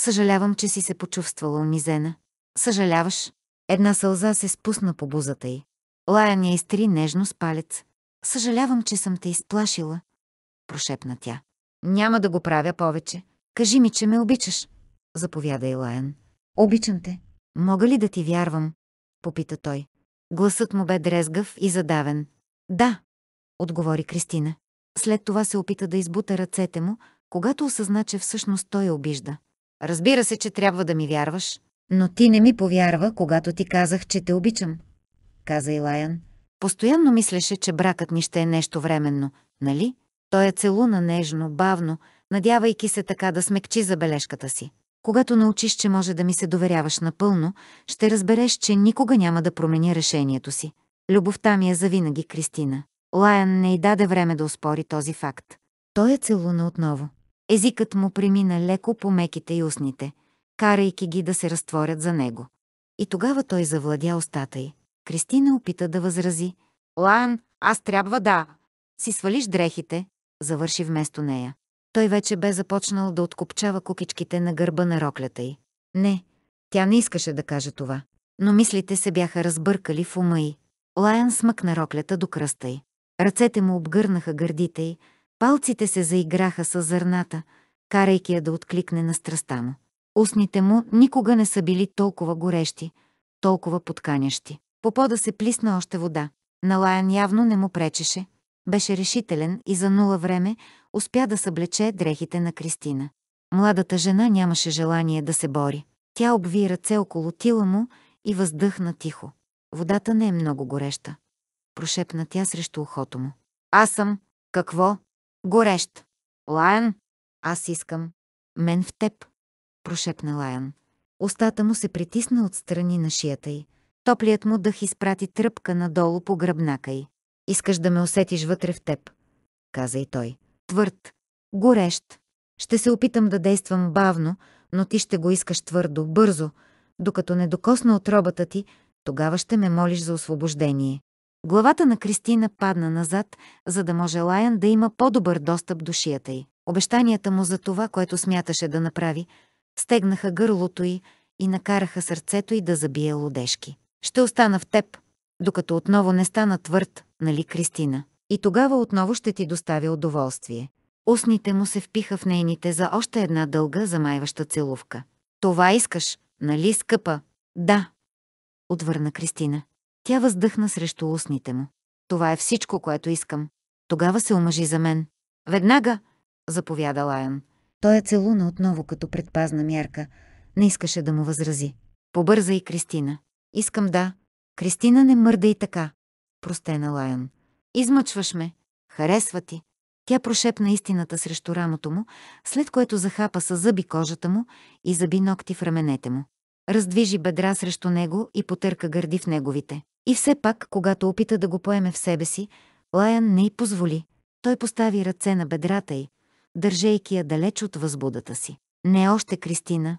Съжалявам, че си се почувствала унизена. Съжаляваш. Една сълза се спусна по бузата й. Лаян я изтри нежно с палец. Съжалявам, че съм те изплашила. Прошепна тя. Няма да го правя повече. Кажи ми, че ме обичаш. Заповядай, Лаян. Обичам те. Мога ли да ти вярвам, попита той. Гласът му бе дрезгав и задавен. Да, отговори Кристина. След това се опита да избута ръцете му, когато осъзна, че всъщност той я обижда. Разбира се, че трябва да ми вярваш. Но ти не ми повярва, когато ти казах, че те обичам, каза Илаян. Постоянно мислеше, че бракът ни ще е нещо временно, нали? Той я е целуна нежно, бавно, надявайки се така да смекчи забележката си. Когато научиш, че може да ми се доверяваш напълно, ще разбереш, че никога няма да промени решението си. Любовта ми е завинаги, Кристина. Лайан не й даде време да успори този факт. Той е целуна отново. Езикът му премина леко по меките и устните, карайки ги да се разтворят за него. И тогава той завладя устата й. Кристина опита да възрази. Лан, аз трябва да. Си свалиш дрехите, завърши вместо нея той вече бе започнал да откопчава кукичките на гърба на роклята й. Не, тя не искаше да каже това, но мислите се бяха разбъркали в ума й. Лайан смъкна роклята до кръста й. Ръцете му обгърнаха гърдите й, палците се заиграха с зърната, карайки я да откликне на страста му. Устните му никога не са били толкова горещи, толкова подканящи. По пода се плисна още вода. На лайан явно не му пречеше. Беше решителен и за нула време успя да съблече дрехите на Кристина. Младата жена нямаше желание да се бори. Тя обви ръце около тила му и въздъхна тихо. Водата не е много гореща. Прошепна тя срещу ухото му. Аз съм. Какво? Горещ. Лайан? Аз искам. Мен в теб. Прошепна Лайан. Остата му се притисна отстрани на шията й. Топлият му дъх изпрати тръпка надолу по гръбнака й. Искаш да ме усетиш вътре в теб, каза и той твърд, горещ. Ще се опитам да действам бавно, но ти ще го искаш твърдо, бързо, докато не докосна отробата ти, тогава ще ме молиш за освобождение. Главата на Кристина падна назад, за да може Лаян да има по-добър достъп до шията й. Обещанията му за това, което смяташе да направи, стегнаха гърлото й и накараха сърцето й да забие лодешки. Ще остана в теб, докато отново не стана твърд, нали, Кристина? и тогава отново ще ти доставя удоволствие. Устните му се впиха в нейните за още една дълга замайваща целувка. Това искаш, нали, скъпа? Да, отвърна Кристина. Тя въздъхна срещу устните му. Това е всичко, което искам. Тогава се омъжи за мен. Веднага, заповяда Лайон. Той я е целуна отново като предпазна мярка. Не искаше да му възрази. Побърза и Кристина. Искам да. Кристина не мърда и така. Простена Лайон. Измъчваш ме. Харесва ти. Тя прошепна истината срещу рамото му, след което захапа с зъби кожата му и заби ногти в раменете му. Раздвижи бедра срещу него и потърка гърди в неговите. И все пак, когато опита да го поеме в себе си, Лаян не й позволи. Той постави ръце на бедрата й, държейки я далеч от възбудата си. Не още Кристина,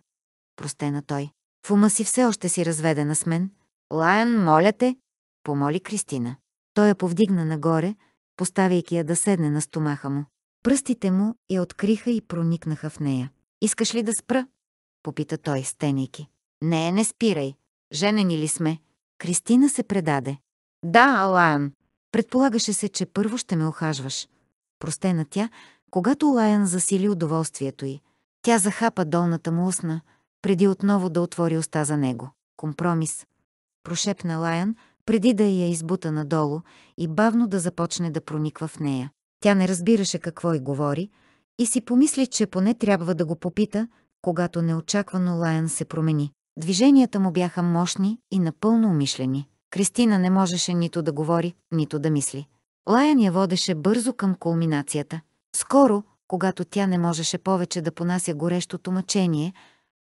простена той. В ума си все още си разведена с мен. Лаян, моля те, помоли Кристина. Той я повдигна нагоре, поставяйки я да седне на стомаха му. Пръстите му я откриха и проникнаха в нея. «Искаш ли да спра?» — попита той, стенейки. «Не, не спирай. Женени ли сме?» Кристина се предаде. «Да, Алан!» Предполагаше се, че първо ще ме охажваш. Простена тя, когато Лайан засили удоволствието й. Тя захапа долната му устна, преди отново да отвори уста за него. Компромис. Прошепна Лайан – преди да я избута надолу и бавно да започне да прониква в нея. Тя не разбираше какво и говори и си помисли, че поне трябва да го попита, когато неочаквано Лайан се промени. Движенията му бяха мощни и напълно умишлени. Кристина не можеше нито да говори, нито да мисли. Лаян я водеше бързо към кулминацията. Скоро, когато тя не можеше повече да понася горещото мъчение,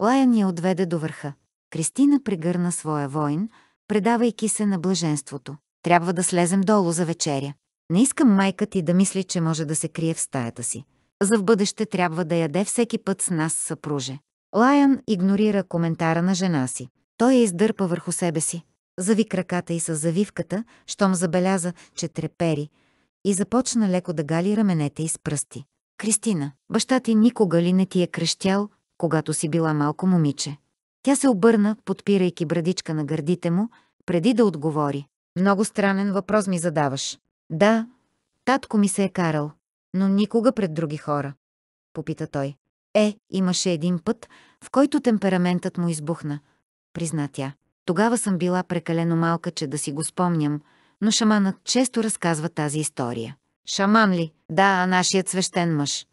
Лаян я отведе до върха. Кристина прегърна своя воин, предавайки се на блаженството. Трябва да слезем долу за вечеря. Не искам майка ти да мисли, че може да се крие в стаята си. За в бъдеще трябва да яде всеки път с нас съпруже. Лайан игнорира коментара на жена си. Той я издърпа върху себе си. Зави краката и с завивката, щом забеляза, че трепери, и започна леко да гали раменете и с пръсти. Кристина, баща ти никога ли не ти е крещял, когато си била малко момиче? Тя се обърна, подпирайки брадичка на гърдите му, преди да отговори. Много странен въпрос ми задаваш. Да, татко ми се е карал, но никога пред други хора. Попита той. Е, имаше един път, в който темпераментът му избухна, призна тя. Тогава съм била прекалено малка, че да си го спомням, но шаманът често разказва тази история. Шаман ли? Да, а нашият свещен мъж,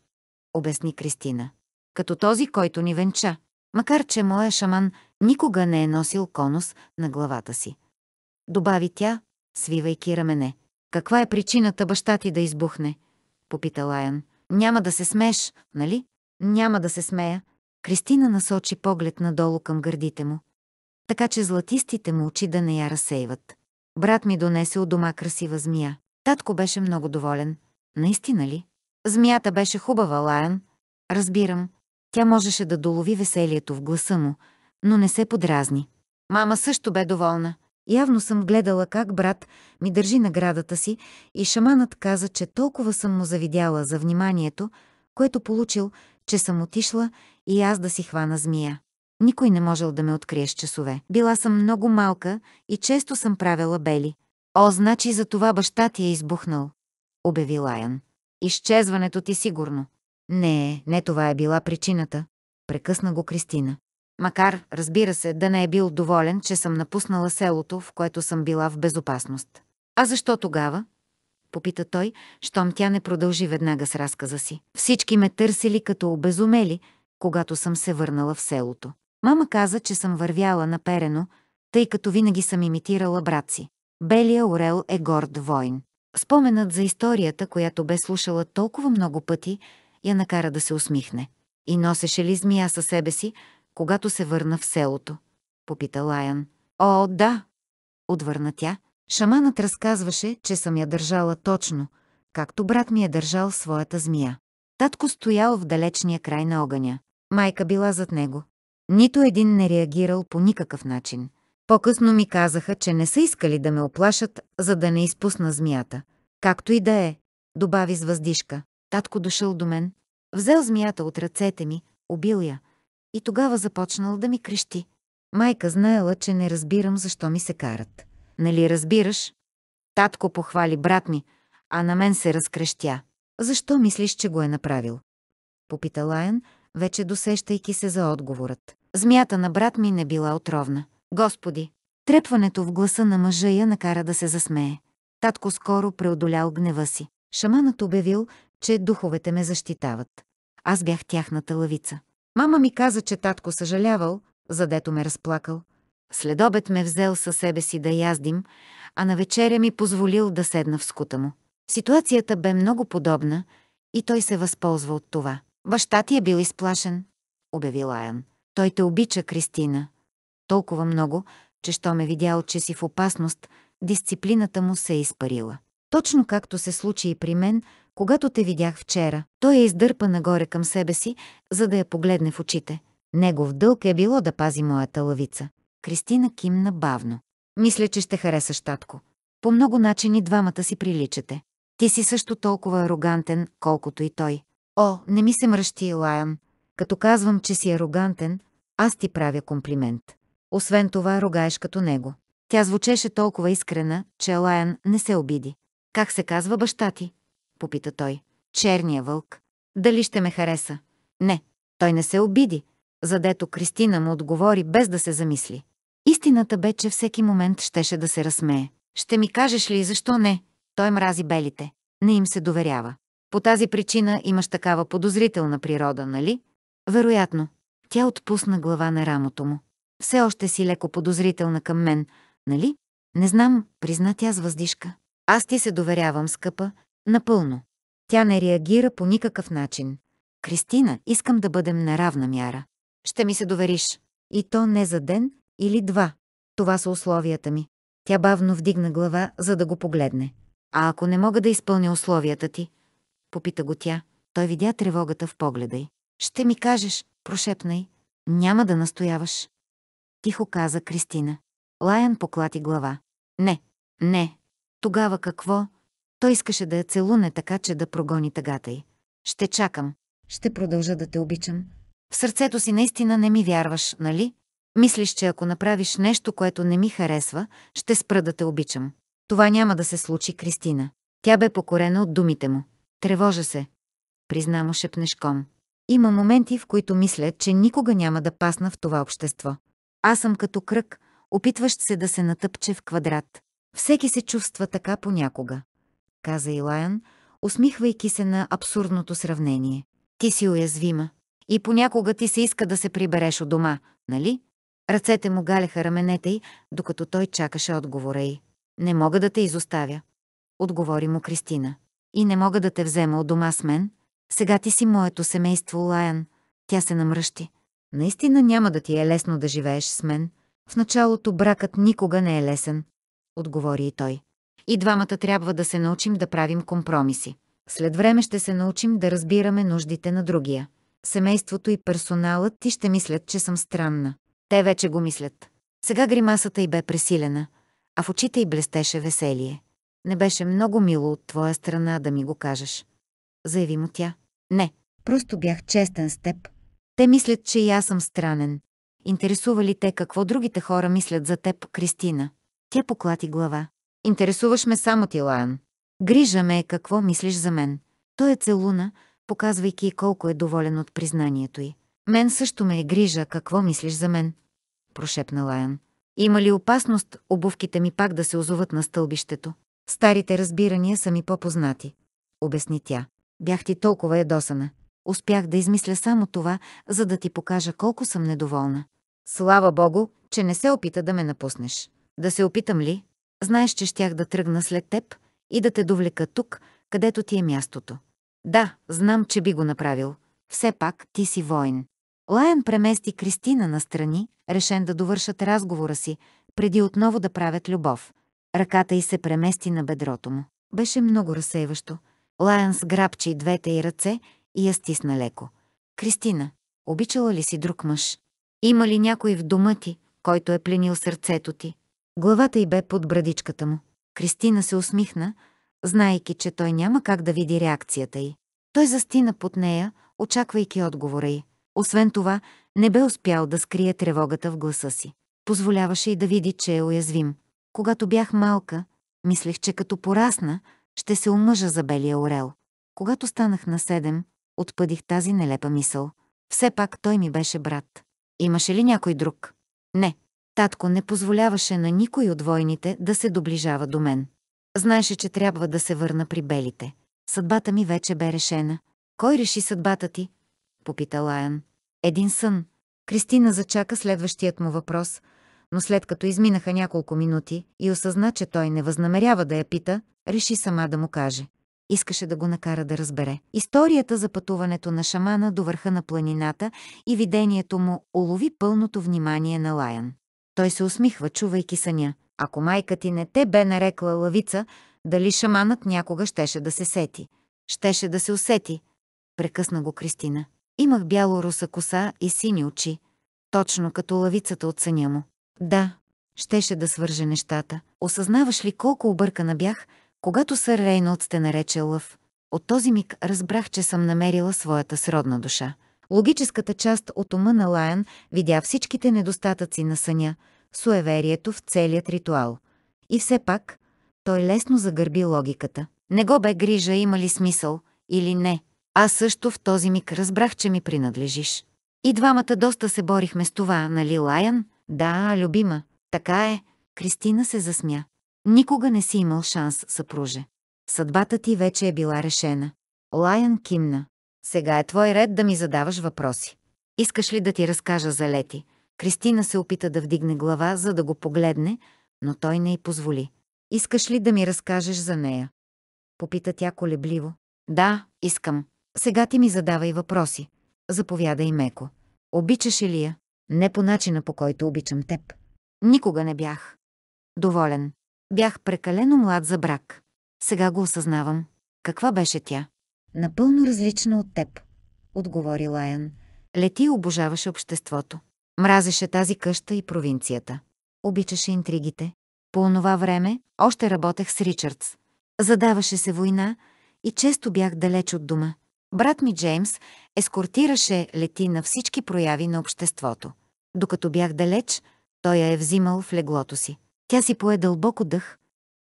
обясни Кристина. Като този, който ни венча макар че моя шаман никога не е носил конус на главата си. Добави тя, свивайки рамене. Каква е причината баща ти да избухне? Попита Лаян. Няма да се смееш, нали? Няма да се смея. Кристина насочи поглед надолу към гърдите му. Така че златистите му очи да не я разсейват. Брат ми донесе от дома красива змия. Татко беше много доволен. Наистина ли? Змията беше хубава, Лаян. Разбирам, тя можеше да долови веселието в гласа му, но не се подразни. Мама също бе доволна. Явно съм гледала как брат ми държи наградата си и шаманът каза, че толкова съм му завидяла за вниманието, което получил, че съм отишла и аз да си хвана змия. Никой не можел да ме открие с часове. Била съм много малка и често съм правила бели. О, значи за това баща ти е избухнал, обяви Лаян. Изчезването ти сигурно. Не, не това е била причината, прекъсна го Кристина. Макар, разбира се, да не е бил доволен, че съм напуснала селото, в което съм била в безопасност. А защо тогава? Попита той, щом тя не продължи веднага с разказа си. Всички ме търсили като обезумели, когато съм се върнала в селото. Мама каза, че съм вървяла наперено, тъй като винаги съм имитирала брат си. Белия орел е горд войн. Споменът за историята, която бе слушала толкова много пъти, я накара да се усмихне. И носеше ли змия със себе си, когато се върна в селото? Попита Лаян. О, да! Отвърна тя. Шаманът разказваше, че съм я държала точно, както брат ми е държал своята змия. Татко стоял в далечния край на огъня. Майка била зад него. Нито един не реагирал по никакъв начин. По-късно ми казаха, че не са искали да ме оплашат, за да не изпусна змията. Както и да е, добави с въздишка. Татко дошъл до мен, взел змията от ръцете ми, убил я и тогава започнал да ми крещи. Майка знаела, че не разбирам защо ми се карат. Нали разбираш? Татко похвали брат ми, а на мен се разкрещя. Защо мислиш, че го е направил? Попита Лайан, вече досещайки се за отговорът. Змията на брат ми не била отровна. Господи! Трепването в гласа на мъжа я накара да се засмее. Татко скоро преодолял гнева си. Шаманът обявил, че духовете ме защитават. Аз бях тяхната лавица. Мама ми каза, че татко съжалявал, задето ме разплакал. След обед ме взел със себе си да яздим, а на вечеря ми позволил да седна в скута му. Ситуацията бе много подобна и той се възползва от това. Баща ти е бил изплашен, обяви Лаян. Той те обича, Кристина. Толкова много, че що ме видял, че си в опасност, дисциплината му се е изпарила. Точно както се случи и при мен, когато те видях вчера, той я издърпа нагоре към себе си, за да я погледне в очите. Негов дълг е било да пази моята лавица. Кристина кимна бавно. Мисля, че ще харесаш татко. По много начини двамата си приличате. Ти си също толкова арогантен, колкото и той. О, не ми се мръщи, Лайан. Като казвам, че си арогантен, аз ти правя комплимент. Освен това, рогаеш като него. Тя звучеше толкова искрена, че Лайан не се обиди. Как се казва баща ти? попита той. Черния вълк. Дали ще ме хареса? Не, той не се обиди, задето Кристина му отговори без да се замисли. Истината бе, че всеки момент щеше да се разсмее. Ще ми кажеш ли защо не? Той мрази белите. Не им се доверява. По тази причина имаш такава подозрителна природа, нали? Вероятно. Тя отпусна глава на рамото му. Все още си леко подозрителна към мен, нали? Не знам, призна тя с въздишка. Аз ти се доверявам, скъпа, Напълно. Тя не реагира по никакъв начин. Кристина, искам да бъдем на равна мяра. Ще ми се довериш. И то не за ден или два. Това са условията ми. Тя бавно вдигна глава, за да го погледне. А ако не мога да изпълня условията ти? Попита го тя. Той видя тревогата в погледа й. Ще ми кажеш, прошепнай. Няма да настояваш. Тихо каза Кристина. Лаян поклати глава. Не, не. Тогава какво? Той искаше да я целуне така, че да прогони тъгата й. Ще чакам. Ще продължа да те обичам. В сърцето си наистина не ми вярваш, нали? Мислиш, че ако направиш нещо, което не ми харесва, ще спра да те обичам. Това няма да се случи, Кристина. Тя бе покорена от думите му. Тревожа се. Призна му шепнешком. Има моменти, в които мисля, че никога няма да пасна в това общество. Аз съм като кръг, опитващ се да се натъпче в квадрат. Всеки се чувства така понякога каза Илаян, усмихвайки се на абсурдното сравнение. Ти си уязвима. И понякога ти се иска да се прибереш от дома, нали? Ръцете му галеха раменете й, докато той чакаше отговора й. Не мога да те изоставя, отговори му Кристина. И не мога да те взема от дома с мен. Сега ти си моето семейство, Лаян. Тя се намръщи. Наистина няма да ти е лесно да живееш с мен. В началото бракът никога не е лесен, отговори и той и двамата трябва да се научим да правим компромиси. След време ще се научим да разбираме нуждите на другия. Семейството и персоналът ти ще мислят, че съм странна. Те вече го мислят. Сега гримасата й бе пресилена, а в очите й блестеше веселие. Не беше много мило от твоя страна да ми го кажеш. Заяви му тя. Не, просто бях честен с теб. Те мислят, че и аз съм странен. Интересува ли те какво другите хора мислят за теб, Кристина? Тя поклати глава. Интересуваш ме само ти, Лаян. Грижа ме е какво мислиш за мен. Той е целуна, показвайки колко е доволен от признанието й. Мен също ме е грижа какво мислиш за мен, прошепна Лаян. Има ли опасност обувките ми пак да се озоват на стълбището? Старите разбирания са ми по-познати, обясни тя. Бях ти толкова ядосана. Успях да измисля само това, за да ти покажа колко съм недоволна. Слава Богу, че не се опита да ме напуснеш. Да се опитам ли? Знаеш, че щях да тръгна след теб и да те довлека тук, където ти е мястото. Да, знам, че би го направил. Все пак ти си воин. Лаян премести Кристина настрани, решен да довършат разговора си, преди отново да правят любов. Ръката й се премести на бедрото му. Беше много разсейващо. Лаян сграбчи двете й ръце и я стисна леко. Кристина, обичала ли си друг мъж? Има ли някой в дома ти, който е пленил сърцето ти? Главата й бе под брадичката му. Кристина се усмихна, знаейки, че той няма как да види реакцията й. Той застина под нея, очаквайки отговора й. Освен това, не бе успял да скрие тревогата в гласа си. Позволяваше й да види, че е уязвим. Когато бях малка, мислех, че като порасна, ще се омъжа за белия орел. Когато станах на седем, отпъдих тази нелепа мисъл. Все пак той ми беше брат. Имаше ли някой друг? Не, Татко не позволяваше на никой от войните да се доближава до мен. Знаеше, че трябва да се върна при белите. Съдбата ми вече бе решена. Кой реши съдбата ти? Попита Лаян. Един сън. Кристина зачака следващият му въпрос, но след като изминаха няколко минути и осъзна, че той не възнамерява да я пита, реши сама да му каже. Искаше да го накара да разбере. Историята за пътуването на шамана до върха на планината и видението му улови пълното внимание на Лаян. Той се усмихва, чувайки съня. Ако майка ти не те бе нарекла лавица, дали шаманът някога щеше да се сети? Щеше да се усети. Прекъсна го Кристина. Имах бяло руса коса и сини очи. Точно като лавицата от съня му. Да, щеше да свърже нещата. Осъзнаваш ли колко объркана бях, когато сър Рейнолдс те нарече лъв? От този миг разбрах, че съм намерила своята сродна душа. Логическата част от ума на Лайан видя всичките недостатъци на съня, суеверието в целият ритуал. И все пак, той лесно загърби логиката. Не го бе грижа има ли смисъл или не. Аз също в този миг разбрах, че ми принадлежиш. И двамата доста се борихме с това, нали, Лайан? Да, любима. Така е. Кристина се засмя. Никога не си имал шанс, съпруже. Съдбата ти вече е била решена. Лайан кимна. Сега е твой ред да ми задаваш въпроси. Искаш ли да ти разкажа за Лети? Кристина се опита да вдигне глава, за да го погледне, но той не й позволи. Искаш ли да ми разкажеш за нея? Попита тя колебливо. Да, искам. Сега ти ми задавай въпроси. Заповядай меко. Обичаш ли я? Не по начина, по който обичам теб. Никога не бях. Доволен. Бях прекалено млад за брак. Сега го осъзнавам. Каква беше тя? Напълно различна от теб, отговори Лайън. Лети обожаваше обществото. Мразеше тази къща и провинцията. Обичаше интригите. По онова време още работех с Ричардс. Задаваше се война и често бях далеч от дома. Брат ми Джеймс ескортираше лети на всички прояви на обществото. Докато бях далеч, той я е взимал в леглото си. Тя си пое дълбоко дъх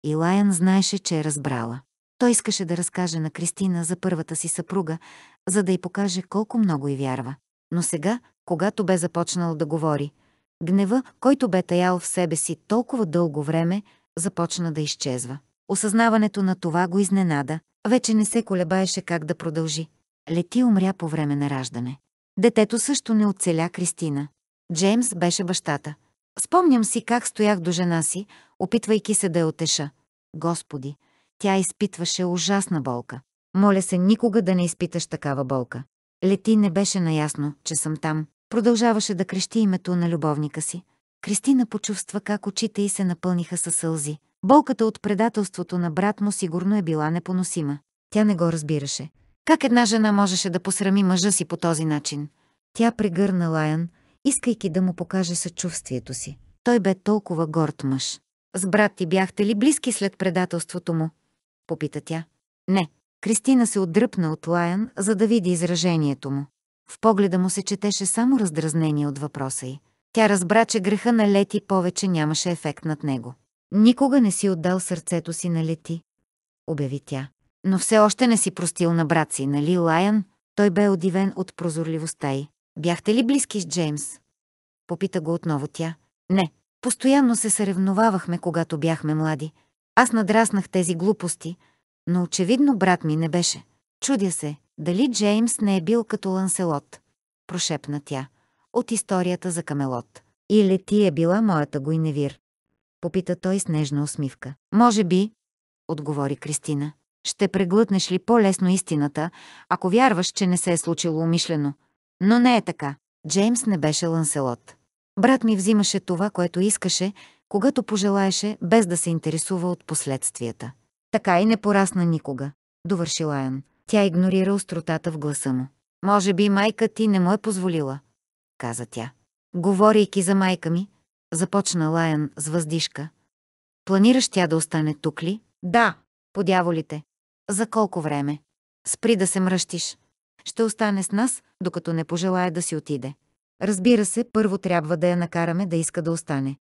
и Лайън знаеше, че е разбрала. Той искаше да разкаже на Кристина за първата си съпруга, за да й покаже колко много й вярва. Но сега, когато бе започнал да говори, гнева, който бе таял в себе си толкова дълго време, започна да изчезва. Осъзнаването на това го изненада. Вече не се колебаеше как да продължи. Лети умря по време на раждане. Детето също не оцеля Кристина. Джеймс беше бащата. Спомням си как стоях до жена си, опитвайки се да я отеша. Господи, тя изпитваше ужасна болка. Моля се никога да не изпиташ такава болка. Лети не беше наясно, че съм там. Продължаваше да крещи името на любовника си. Кристина почувства как очите й се напълниха със сълзи. Болката от предателството на брат му сигурно е била непоносима. Тя не го разбираше. Как една жена можеше да посрами мъжа си по този начин? Тя прегърна Лаян, искайки да му покаже съчувствието си. Той бе толкова горд мъж. С брат ти бяхте ли близки след предателството му? Попита тя. Не. Кристина се отдръпна от Лайан, за да види изражението му. В погледа му се четеше само раздразнение от въпроса й. Тя разбра, че греха на Лети повече нямаше ефект над него. Никога не си отдал сърцето си на Лети, обяви тя. Но все още не си простил на брат си, нали, Лайан? Той бе удивен от прозорливостта й. Бяхте ли близки с Джеймс? Попита го отново тя. Не. Постоянно се съревновавахме, когато бяхме млади, аз надраснах тези глупости, но очевидно брат ми не беше. Чудя се, дали Джеймс не е бил като Ланселот, прошепна тя, от историята за Камелот. Или ти е била моята гойневир? Попита той с нежна усмивка. Може би, отговори Кристина. Ще преглътнеш ли по-лесно истината, ако вярваш, че не се е случило умишлено? Но не е така. Джеймс не беше Ланселот. Брат ми взимаше това, което искаше, когато пожелаеше, без да се интересува от последствията. Така и не порасна никога, довърши Лайон. Тя игнорира остротата в гласа му. Може би майка ти не му е позволила, каза тя. Говорейки за майка ми, започна Лайон с въздишка. Планираш тя да остане тук ли? Да, подяволите. За колко време? Спри да се мръщиш. Ще остане с нас, докато не пожелая да си отиде. Разбира се, първо трябва да я накараме да иска да остане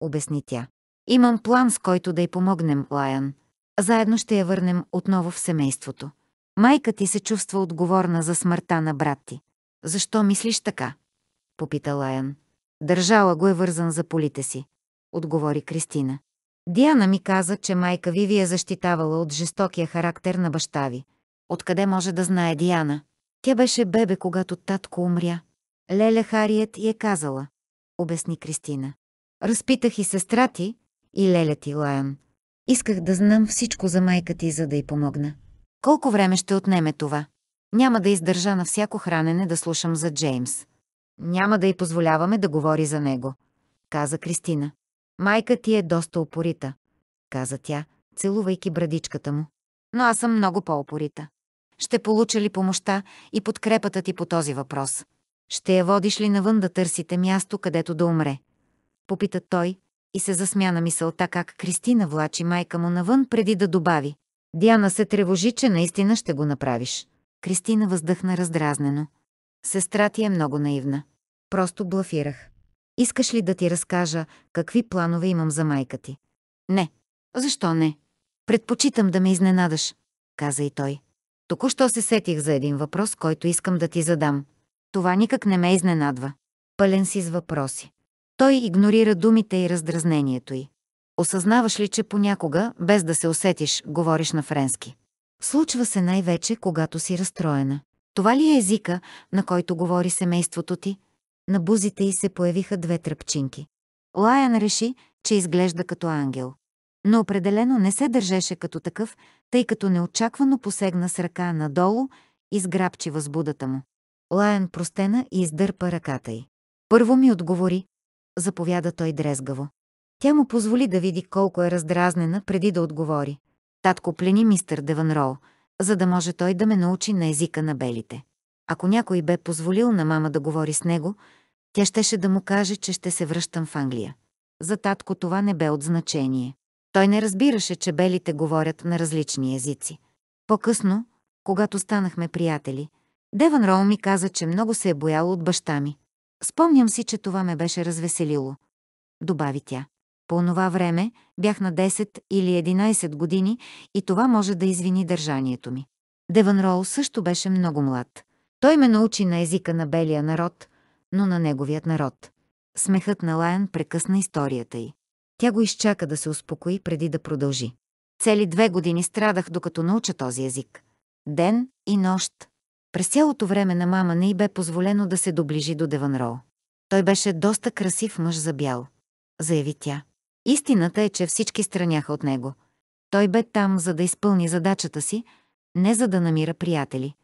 обясни тя. Имам план, с който да й помогнем, Лайан. Заедно ще я върнем отново в семейството. Майка ти се чувства отговорна за смъртта на брат ти. Защо мислиш така? Попита Лайан. Държала го е вързан за полите си, отговори Кристина. Диана ми каза, че майка ви ви е защитавала от жестокия характер на баща ви. Откъде може да знае Диана? Тя беше бебе, когато татко умря. Леля Хариет и е казала, обясни Кристина. Разпитах и сестра ти, и леля ти Лайон. Исках да знам всичко за майка ти, за да й помогна. Колко време ще отнеме това? Няма да издържа на всяко хранене да слушам за Джеймс. Няма да й позволяваме да говори за него, каза Кристина. Майка ти е доста опорита, каза тя, целувайки брадичката му. Но аз съм много по-опорита. Ще получа ли помощта и подкрепата ти по този въпрос? Ще я водиш ли навън да търсите място, където да умре? Попита той и се засмя на мисълта как Кристина влачи майка му навън преди да добави. Диана се тревожи, че наистина ще го направиш. Кристина въздъхна раздразнено. Сестра ти е много наивна. Просто блафирах. Искаш ли да ти разкажа какви планове имам за майка ти? Не. Защо не? Предпочитам да ме изненадаш, каза и той. Току-що се сетих за един въпрос, който искам да ти задам. Това никак не ме изненадва. Пълен си с въпроси. Той игнорира думите и раздразнението й. Осъзнаваш ли, че понякога, без да се усетиш, говориш на френски? Случва се най-вече, когато си разстроена. Това ли е езика, на който говори семейството ти? На бузите й се появиха две тръпчинки. Лаян реши, че изглежда като ангел. Но определено не се държеше като такъв, тъй като неочаквано посегна с ръка надолу и сграбчи възбудата му. Лаян простена и издърпа ръката й. Първо ми отговори, заповяда той дрезгаво. Тя му позволи да види колко е раздразнена преди да отговори. Татко плени мистър Деванроу, за да може той да ме научи на езика на белите. Ако някой бе позволил на мама да говори с него, тя щеше да му каже, че ще се връщам в Англия. За татко това не бе от значение. Той не разбираше, че белите говорят на различни езици. По-късно, когато станахме приятели, Деван Роу ми каза, че много се е боял от баща ми. Спомням си, че това ме беше развеселило. Добави тя. По това време бях на 10 или 11 години и това може да извини държанието ми. Деван Роу също беше много млад. Той ме научи на езика на белия народ, но на неговият народ. Смехът на Лайан прекъсна историята й. Тя го изчака да се успокои преди да продължи. Цели две години страдах, докато науча този език. Ден и нощ през цялото време на мама не й бе позволено да се доближи до Деванрол. Той беше доста красив мъж за бял, заяви тя. Истината е, че всички страняха от него. Той бе там, за да изпълни задачата си, не за да намира приятели.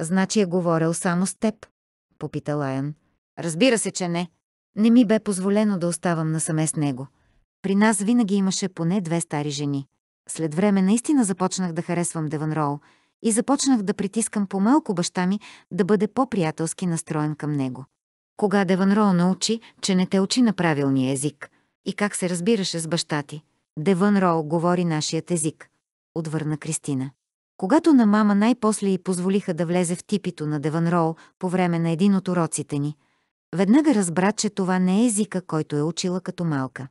Значи е говорил само с теб, попита Лайан. Разбира се, че не. Не ми бе позволено да оставам насаме с него. При нас винаги имаше поне две стари жени. След време наистина започнах да харесвам Роу и започнах да притискам по-малко баща ми да бъде по-приятелски настроен към него. Кога Деван Роу научи, че не те учи на правилния език и как се разбираше с баща ти, Деван Роу говори нашият език, отвърна Кристина. Когато на мама най-после й позволиха да влезе в типито на Деван Роу по време на един от уроците ни, веднага разбра, че това не е езика, който е учила като малка.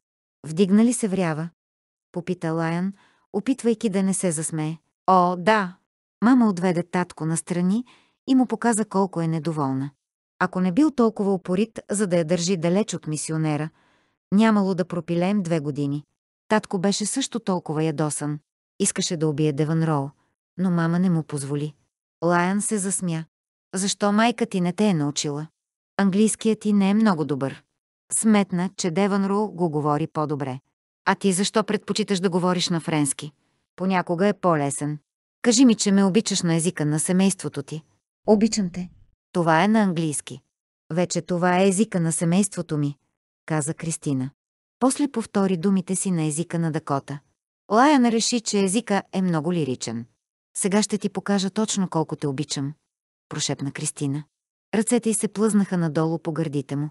Вдигна ли се врява? Попита Лайан, опитвайки да не се засмее. О, да, Мама отведе татко настрани и му показа колко е недоволна. Ако не бил толкова упорит, за да я държи далеч от мисионера, нямало да пропилеем две години. Татко беше също толкова ядосан. Искаше да убие Деван Роу, но мама не му позволи. Лайан се засмя. Защо майка ти не те е научила? Английският ти не е много добър. Сметна, че Деван Роу го говори по-добре. А ти защо предпочиташ да говориш на френски? Понякога е по-лесен. Кажи ми, че ме обичаш на езика на семейството ти. Обичам те. Това е на английски. Вече това е езика на семейството ми, каза Кристина. После повтори думите си на езика на Дакота. Лаян реши, че езика е много лиричен. Сега ще ти покажа точно колко те обичам, прошепна Кристина. Ръцете й се плъзнаха надолу по гърдите му.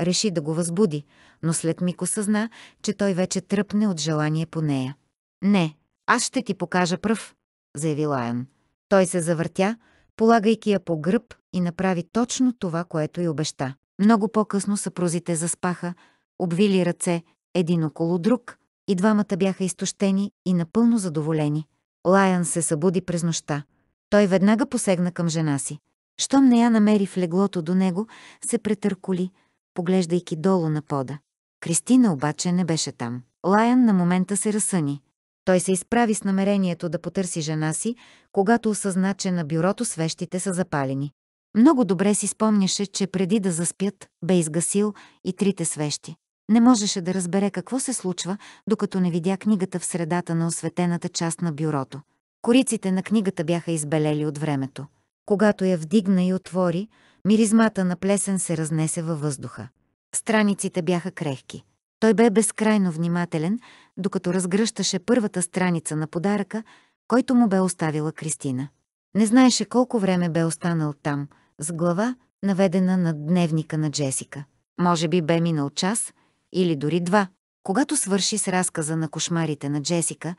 Реши да го възбуди, но след миг осъзна, че той вече тръпне от желание по нея. Не, аз ще ти покажа пръв, Заяви Лайон. Той се завъртя, полагайки я по гръб и направи точно това, което й обеща. Много по-късно съпрузите заспаха, обвили ръце, един около друг, и двамата бяха изтощени и напълно задоволени. Лайън се събуди през нощта. Той веднага посегна към жена си. Щом не я намери в леглото до него, се претърколи, поглеждайки долу на пода. Кристина обаче не беше там. Лайън на момента се разсъни. Той се изправи с намерението да потърси жена си, когато осъзна, че на бюрото свещите са запалени. Много добре си спомняше, че преди да заспят, бе изгасил и трите свещи. Не можеше да разбере какво се случва, докато не видя книгата в средата на осветената част на бюрото. Кориците на книгата бяха избелели от времето. Когато я вдигна и отвори, миризмата на плесен се разнесе във въздуха. Страниците бяха крехки. Той бе безкрайно внимателен, докато разгръщаше първата страница на подаръка, който му бе оставила Кристина. Не знаеше колко време бе останал там, с глава, наведена над дневника на Джесика. Може би бе минал час или дори два. Когато свърши с разказа на кошмарите на Джесика,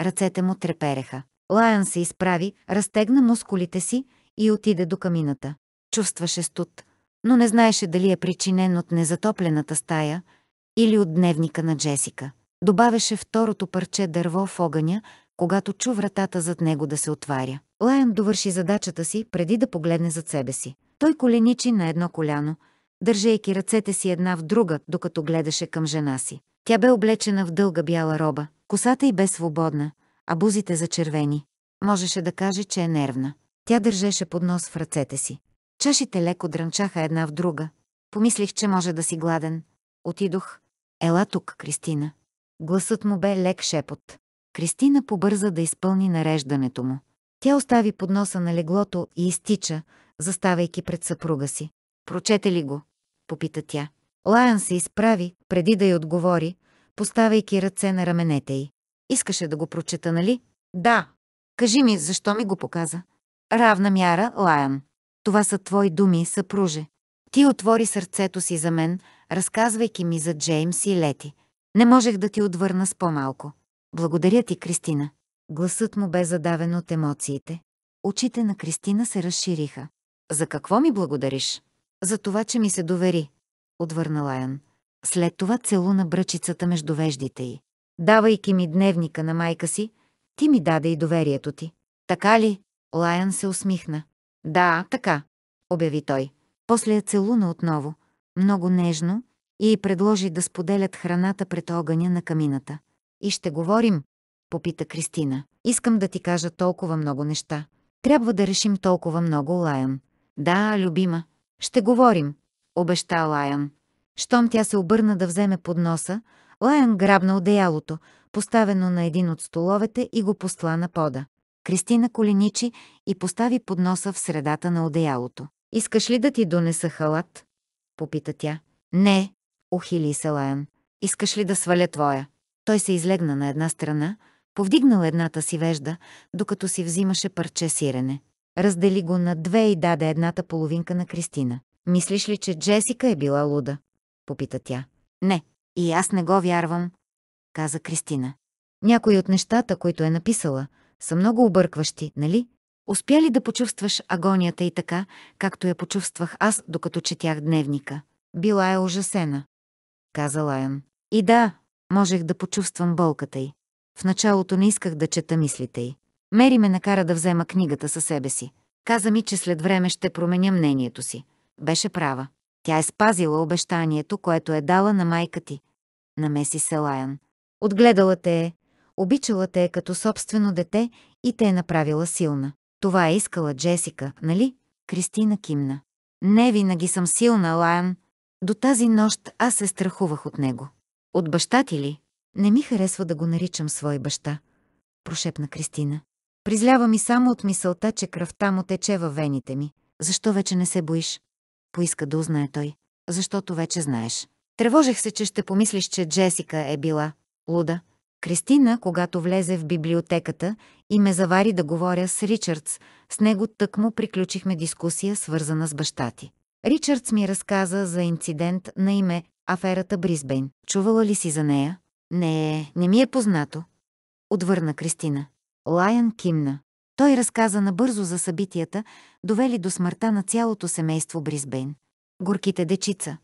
ръцете му трепереха. Лайан се изправи, разтегна мускулите си и отиде до камината. Чувстваше студ, но не знаеше дали е причинен от незатоплената стая – или от дневника на Джесика. Добавеше второто парче дърво в огъня, когато чу вратата зад него да се отваря. Лайън довърши задачата си, преди да погледне зад себе си. Той коленичи на едно коляно, държейки ръцете си една в друга, докато гледаше към жена си. Тя бе облечена в дълга бяла роба, косата й бе свободна, а бузите зачервени. Можеше да каже, че е нервна. Тя държеше поднос в ръцете си. Чашите леко дрънчаха една в друга. Помислих, че може да си гладен. Отидох, Ела тук, Кристина. Гласът му бе лек шепот. Кристина побърза да изпълни нареждането му. Тя остави подноса на леглото и изтича, заставайки пред съпруга си. Прочете ли го? Попита тя. Лаян се изправи, преди да й отговори, поставяйки ръце на раменете й. Искаше да го прочета, нали? Да. Кажи ми, защо ми го показа? Равна мяра, Лаян. Това са твои думи, съпруже. Ти отвори сърцето си за мен, разказвайки ми за Джеймс и Лети. Не можех да ти отвърна с по-малко. Благодаря ти, Кристина. Гласът му бе задавен от емоциите. Очите на Кристина се разшириха. За какво ми благодариш? За това, че ми се довери, отвърна Лайан. След това целуна бръчицата между веждите й. Давайки ми дневника на майка си, ти ми даде и доверието ти. Така ли? Лайан се усмихна. Да, така, обяви той. После я целуна отново много нежно, и й предложи да споделят храната пред огъня на камината. И ще говорим, попита Кристина. Искам да ти кажа толкова много неща. Трябва да решим толкова много, Лайан. Да, любима. Ще говорим, обеща Лайан. Щом тя се обърна да вземе под носа, Лайан грабна одеялото, поставено на един от столовете и го посла на пода. Кристина коленичи и постави подноса в средата на одеялото. «Искаш ли да ти донеса халат?» Попита тя. Не, ухили се Лаян. Искаш ли да сваля твоя? Той се излегна на една страна, повдигнал едната си вежда, докато си взимаше парче сирене. Раздели го на две и даде едната половинка на Кристина. Мислиш ли, че Джесика е била луда? Попита тя. Не, и аз не го вярвам, каза Кристина. Някои от нещата, които е написала, са много объркващи, нали? Успя ли да почувстваш агонията и така, както я почувствах аз, докато четях дневника? Била е ужасена, каза Лайон. И да, можех да почувствам болката й. В началото не исках да чета мислите й. Мери ме накара да взема книгата със себе си. Каза ми, че след време ще променя мнението си. Беше права. Тя е спазила обещанието, което е дала на майка ти. Намеси се Лайон. Отгледала те е, обичала те е като собствено дете и те е направила силна. Това е искала Джесика, нали? Кристина кимна. Не винаги съм силна, Лайан. До тази нощ аз се страхувах от него. От баща ти ли? Не ми харесва да го наричам свой баща, прошепна Кристина. Призлява ми само от мисълта, че кръвта му тече във вените ми. Защо вече не се боиш? Поиска да узнае той. Защото вече знаеш. Тревожех се, че ще помислиш, че Джесика е била луда. Кристина, когато влезе в библиотеката и ме завари да говоря с Ричардс, с него тъкмо приключихме дискусия, свързана с баща ти. Ричардс ми разказа за инцидент на име Аферата Бризбейн. Чувала ли си за нея? Не, не ми е познато. Отвърна Кристина. Лайан кимна. Той разказа набързо за събитията, довели до смъртта на цялото семейство Бризбейн. Горките дечица,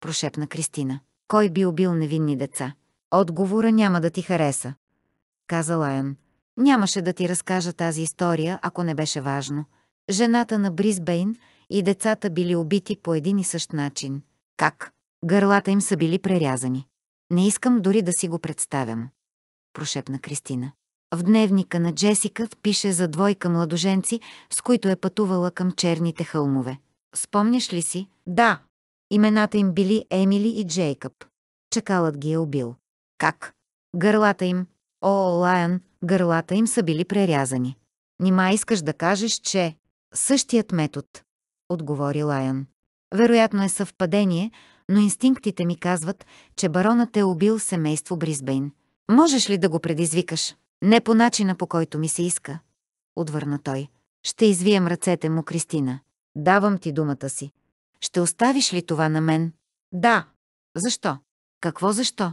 прошепна Кристина. Кой би убил невинни деца? Отговора няма да ти хареса, каза Лайон. Нямаше да ти разкажа тази история, ако не беше важно. Жената на Бризбейн и децата били убити по един и същ начин. Как? Гърлата им са били прерязани. Не искам дори да си го представям, прошепна Кристина. В дневника на Джесика пише за двойка младоженци, с които е пътувала към черните хълмове. Спомняш ли си? Да. Имената им били Емили и Джейкъб. Чакалът ги е убил. Как? Гърлата им. О, Лайон, гърлата им са били прерязани. Нима искаш да кажеш, че... Същият метод, отговори Лайон. Вероятно е съвпадение, но инстинктите ми казват, че баронът е убил семейство Бризбейн. Можеш ли да го предизвикаш? Не по начина, по който ми се иска, отвърна той. Ще извием ръцете му, Кристина. Давам ти думата си. Ще оставиш ли това на мен? Да. Защо? Какво защо?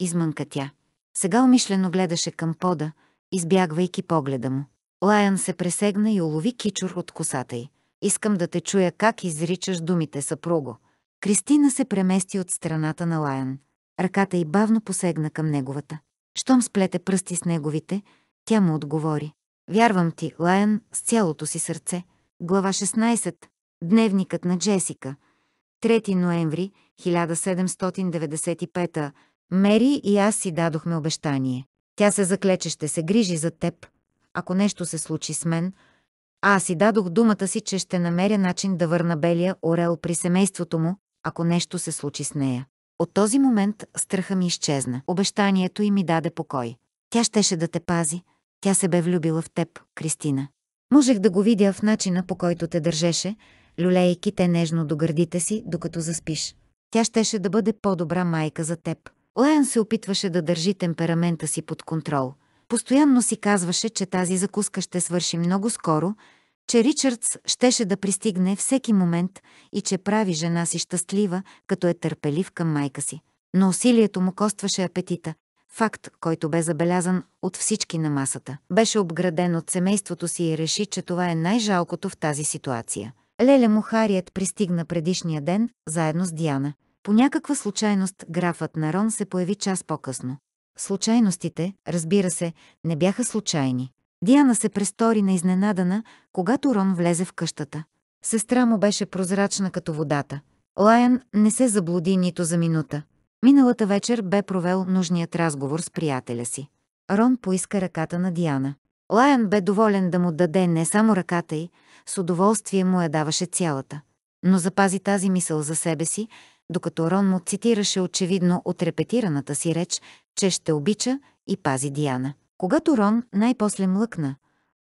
измънка тя. Сега умишлено гледаше към пода, избягвайки погледа му. Лайън се пресегна и улови кичур от косата й. Искам да те чуя как изричаш думите, съпруго. Кристина се премести от страната на Лайън. Ръката й бавно посегна към неговата. Щом сплете пръсти с неговите, тя му отговори. Вярвам ти, Лайън, с цялото си сърце. Глава 16. Дневникът на Джесика. 3 ноември 1795 Мери и аз си дадохме обещание. Тя се заклече, ще се грижи за теб, ако нещо се случи с мен, а аз си дадох думата си, че ще намеря начин да върна белия орел при семейството му, ако нещо се случи с нея. От този момент страха ми изчезна. Обещанието й ми даде покой. Тя щеше да те пази. Тя се бе влюбила в теб, Кристина. Можех да го видя в начина, по който те държеше, люлейки те нежно до гърдите си, докато заспиш. Тя щеше да бъде по-добра майка за теб. Лайън се опитваше да държи темперамента си под контрол. Постоянно си казваше, че тази закуска ще свърши много скоро, че Ричардс щеше да пристигне всеки момент и че прави жена си щастлива, като е търпелив към майка си. Но усилието му костваше апетита, факт, който бе забелязан от всички на масата. Беше обграден от семейството си и реши, че това е най-жалкото в тази ситуация. Леля Мухарият пристигна предишния ден, заедно с Диана. По някаква случайност графът Нарон се появи час по-късно. Случайностите, разбира се, не бяха случайни. Диана се престори на изненадана, когато Рон влезе в къщата. Сестра му беше прозрачна като водата. Лайан не се заблуди нито за минута. Миналата вечер бе провел нужният разговор с приятеля си. Рон поиска ръката на Диана. Лайан бе доволен да му даде не само ръката й, с удоволствие му я даваше цялата. Но запази тази мисъл за себе си, докато Рон му цитираше очевидно от репетираната си реч, че ще обича и пази Диана. Когато Рон най-после млъкна,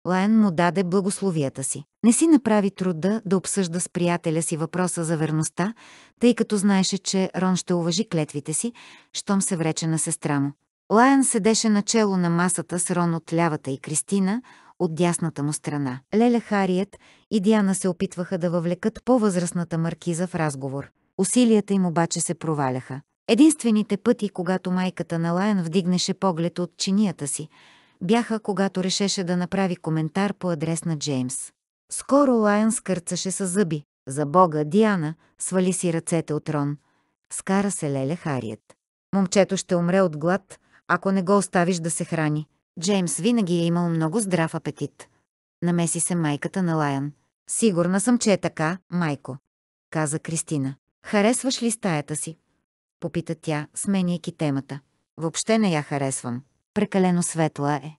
Лайен му даде благословията си. Не си направи труда да обсъжда с приятеля си въпроса за верността, тъй като знаеше, че Рон ще уважи клетвите си, щом се врече на сестра му. Лайен седеше начело на масата с Рон от лявата и Кристина, от дясната му страна. Леля Хариет и Диана се опитваха да въвлекат по-възрастната маркиза в разговор. Усилията им обаче се проваляха. Единствените пъти, когато майката на Лайан вдигнеше поглед от чинията си, бяха когато решеше да направи коментар по адрес на Джеймс. Скоро Лайан скърцаше с зъби. За бога, Диана, свали си ръцете от Рон. Скара се Леле Хариет. Момчето ще умре от глад, ако не го оставиш да се храни. Джеймс винаги е имал много здрав апетит. Намеси се майката на Лайан. Сигурна съм, че е така, майко, каза Кристина. Харесваш ли стаята си? Попита тя, сменяйки темата. Въобще не я харесвам. Прекалено светла е.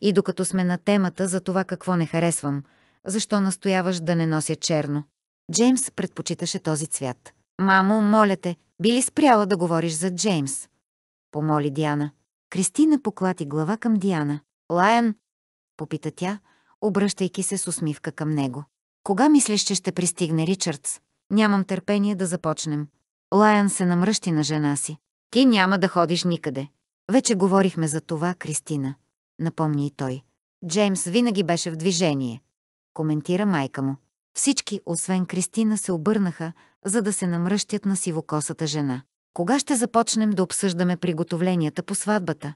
И докато сме на темата за това какво не харесвам, защо настояваш да не нося черно? Джеймс предпочиташе този цвят. Мамо, моля те, би ли спряла да говориш за Джеймс? Помоли Диана. Кристина поклати глава към Диана. Лайан? попита тя, обръщайки се с усмивка към него. Кога мислиш, че ще пристигне Ричардс? Нямам търпение да започнем. Лайан се намръщи на жена си. Ти няма да ходиш никъде. Вече говорихме за това, Кристина. Напомни и той. Джеймс винаги беше в движение. Коментира майка му. Всички, освен Кристина, се обърнаха, за да се намръщят на сивокосата жена. Кога ще започнем да обсъждаме приготовленията по сватбата?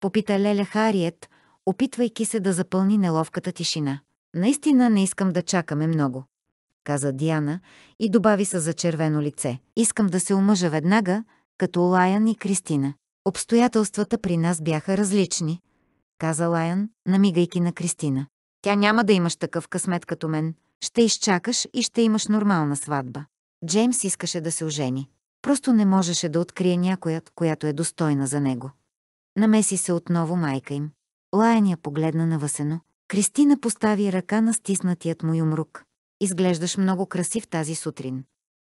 Попита Леля Хариет, опитвайки се да запълни неловката тишина. Наистина не искам да чакаме много каза Диана и добави със зачервено лице. Искам да се омъжа веднага, като Лайан и Кристина. Обстоятелствата при нас бяха различни, каза Лайан, намигайки на Кристина. Тя няма да имаш такъв късмет като мен. Ще изчакаш и ще имаш нормална сватба. Джеймс искаше да се ожени. Просто не можеше да открие някоят, която е достойна за него. Намеси се отново майка им. Лайан я погледна навъсено. Кристина постави ръка на стиснатият му юмрук. Изглеждаш много красив тази сутрин,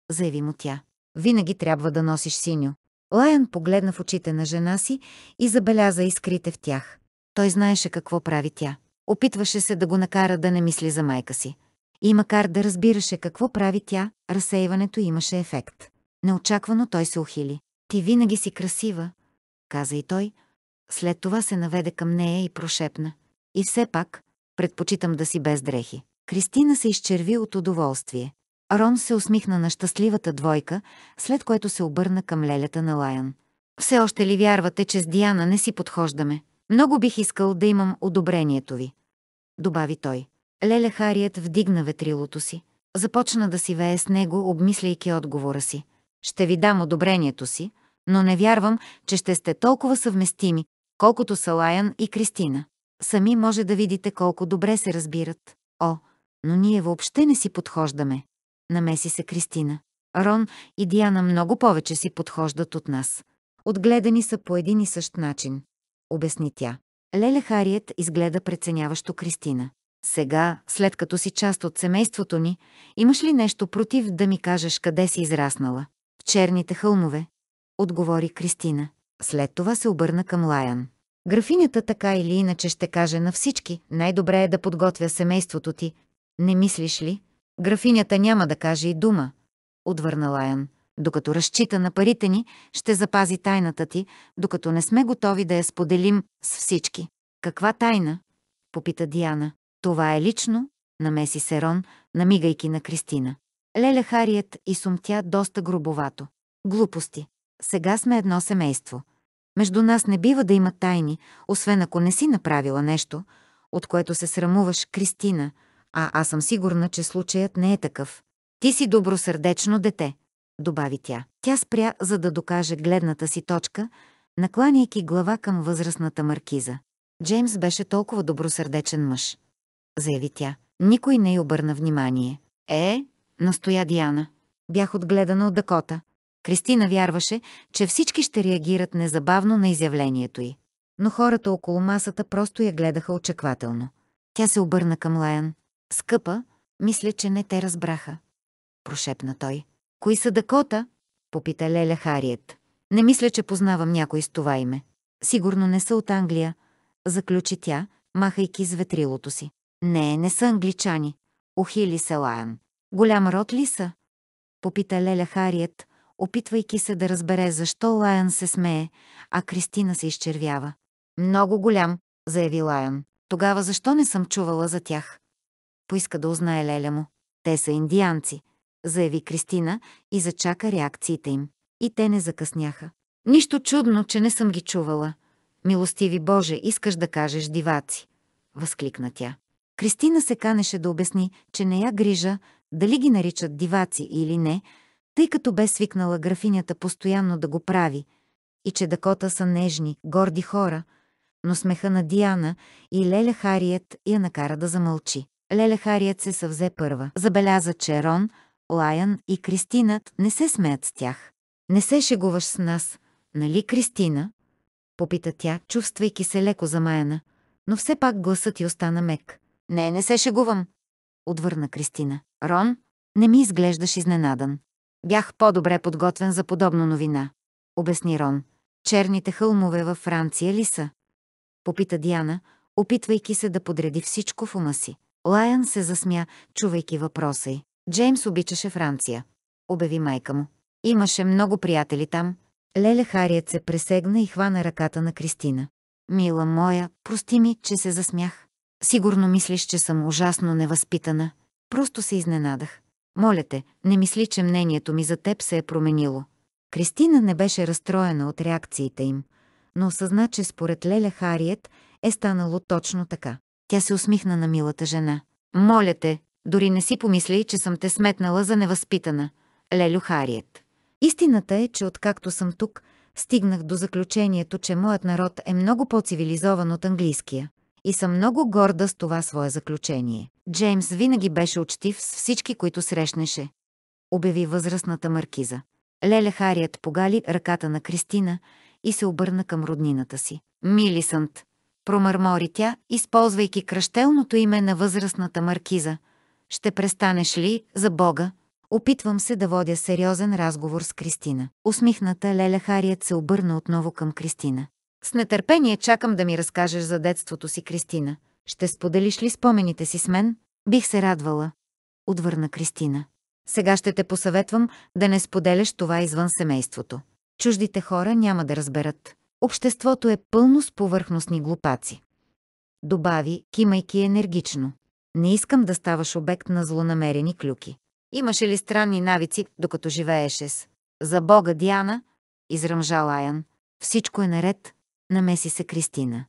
заяви му тя. Винаги трябва да носиш синьо. Лайън погледна в очите на жена си и забеляза искрите в тях. Той знаеше какво прави тя. Опитваше се да го накара да не мисли за майка си. И макар да разбираше какво прави тя, разсеиването имаше ефект. Неочаквано той се ухили. «Ти винаги си красива», каза и той. След това се наведе към нея и прошепна. «И все пак, предпочитам да си без дрехи». Кристина се изчерви от удоволствие. Рон се усмихна на щастливата двойка, след което се обърна към лелята на Лайан. «Все още ли вярвате, че с Диана не си подхождаме? Много бих искал да имам одобрението ви», добави той. Леля Харият вдигна ветрилото си. Започна да си вее с него, обмисляйки отговора си. «Ще ви дам одобрението си, но не вярвам, че ще сте толкова съвместими, колкото са Лайан и Кристина. Сами може да видите колко добре се разбират. О, но ние въобще не си подхождаме. Намеси се Кристина. Рон и Диана много повече си подхождат от нас. Отгледани са по един и същ начин, обясни тя. Леле Хариет изгледа преценяващо Кристина. Сега, след като си част от семейството ни, имаш ли нещо против да ми кажеш къде си израснала? В черните хълмове, отговори Кристина. След това се обърна към Лаян. Графинята така или иначе ще каже на всички, най-добре е да подготвя семейството ти, не мислиш ли? Графинята няма да каже и дума, отвърна Лайан. Докато разчита на парите ни, ще запази тайната ти, докато не сме готови да я споделим с всички. Каква тайна? попита Диана. Това е лично, намеси Серон, намигайки на Кристина. Леля Хариет и сумтя доста грубовато. Глупости. Сега сме едно семейство. Между нас не бива да има тайни, освен ако не си направила нещо, от което се срамуваш, Кристина – а аз съм сигурна, че случаят не е такъв. Ти си добросърдечно дете, добави тя. Тя спря, за да докаже гледната си точка, накланяйки глава към възрастната маркиза. Джеймс беше толкова добросърдечен мъж, заяви тя. Никой не й обърна внимание. Е, настоя Диана. Бях отгледана от Дакота. Кристина вярваше, че всички ще реагират незабавно на изявлението й. Но хората около масата просто я гледаха очаквателно. Тя се обърна към Лаян. Скъпа, мисля, че не те разбраха. Прошепна той. Кои са Дакота? Попита Леля Хариет. Не мисля, че познавам някой с това име. Сигурно не са от Англия, заключи тя, махайки с ветрилото си. Не, не са англичани. Ухили се Лаян. Голям род ли са? Попита Леля Хариет, опитвайки се да разбере защо Лаян се смее, а Кристина се изчервява. Много голям, заяви Лаян. Тогава защо не съм чувала за тях? поиска да узнае леля му. Те са индианци, заяви Кристина и зачака реакциите им. И те не закъсняха. Нищо чудно, че не съм ги чувала. Милостиви Боже, искаш да кажеш диваци, възкликна тя. Кристина се канеше да обясни, че не я грижа дали ги наричат диваци или не, тъй като бе свикнала графинята постоянно да го прави и че Дакота са нежни, горди хора, но смеха на Диана и Леля Хариет я накара да замълчи. Леле Харият се съвзе първа. Забеляза, че Рон, Лайън и Кристинат не се смеят с тях. Не се шегуваш с нас, нали, Кристина? Попита тя, чувствайки се леко замаяна, но все пак гласът й остана мек. Не, не се шегувам, отвърна Кристина. Рон, не ми изглеждаш изненадан. Бях по-добре подготвен за подобна новина, обясни Рон. Черните хълмове във Франция ли са? Попита Диана, опитвайки се да подреди всичко в ума си. Лайън се засмя, чувайки въпроса й. Джеймс обичаше Франция. Обяви майка му. Имаше много приятели там. Леле Харият се пресегна и хвана ръката на Кристина. Мила моя, прости ми, че се засмях. Сигурно мислиш, че съм ужасно невъзпитана. Просто се изненадах. Моля те, не мисли, че мнението ми за теб се е променило. Кристина не беше разстроена от реакциите им, но осъзна, че според Леля Хариет е станало точно така. Тя се усмихна на милата жена. Моля те, дори не си помисли, че съм те сметнала за невъзпитана. Лелю Хариет. Истината е, че откакто съм тук, стигнах до заключението, че моят народ е много по-цивилизован от английския. И съм много горда с това свое заключение. Джеймс винаги беше учтив с всички, които срещнеше. Обяви възрастната маркиза. Леля Харият погали ръката на Кристина и се обърна към роднината си. Милисънт, промърмори тя, използвайки кръщелното име на възрастната маркиза. Ще престанеш ли, за Бога? Опитвам се да водя сериозен разговор с Кристина. Усмихната Леля Харият се обърна отново към Кристина. С нетърпение чакам да ми разкажеш за детството си, Кристина. Ще споделиш ли спомените си с мен? Бих се радвала. Отвърна Кристина. Сега ще те посъветвам да не споделяш това извън семейството. Чуждите хора няма да разберат. Обществото е пълно с повърхностни глупаци. Добави, кимайки енергично. Не искам да ставаш обект на злонамерени клюки. Имаше ли странни навици, докато живееше с? За Бога, Диана, изръмжа Лаян. Всичко е наред, намеси се Кристина.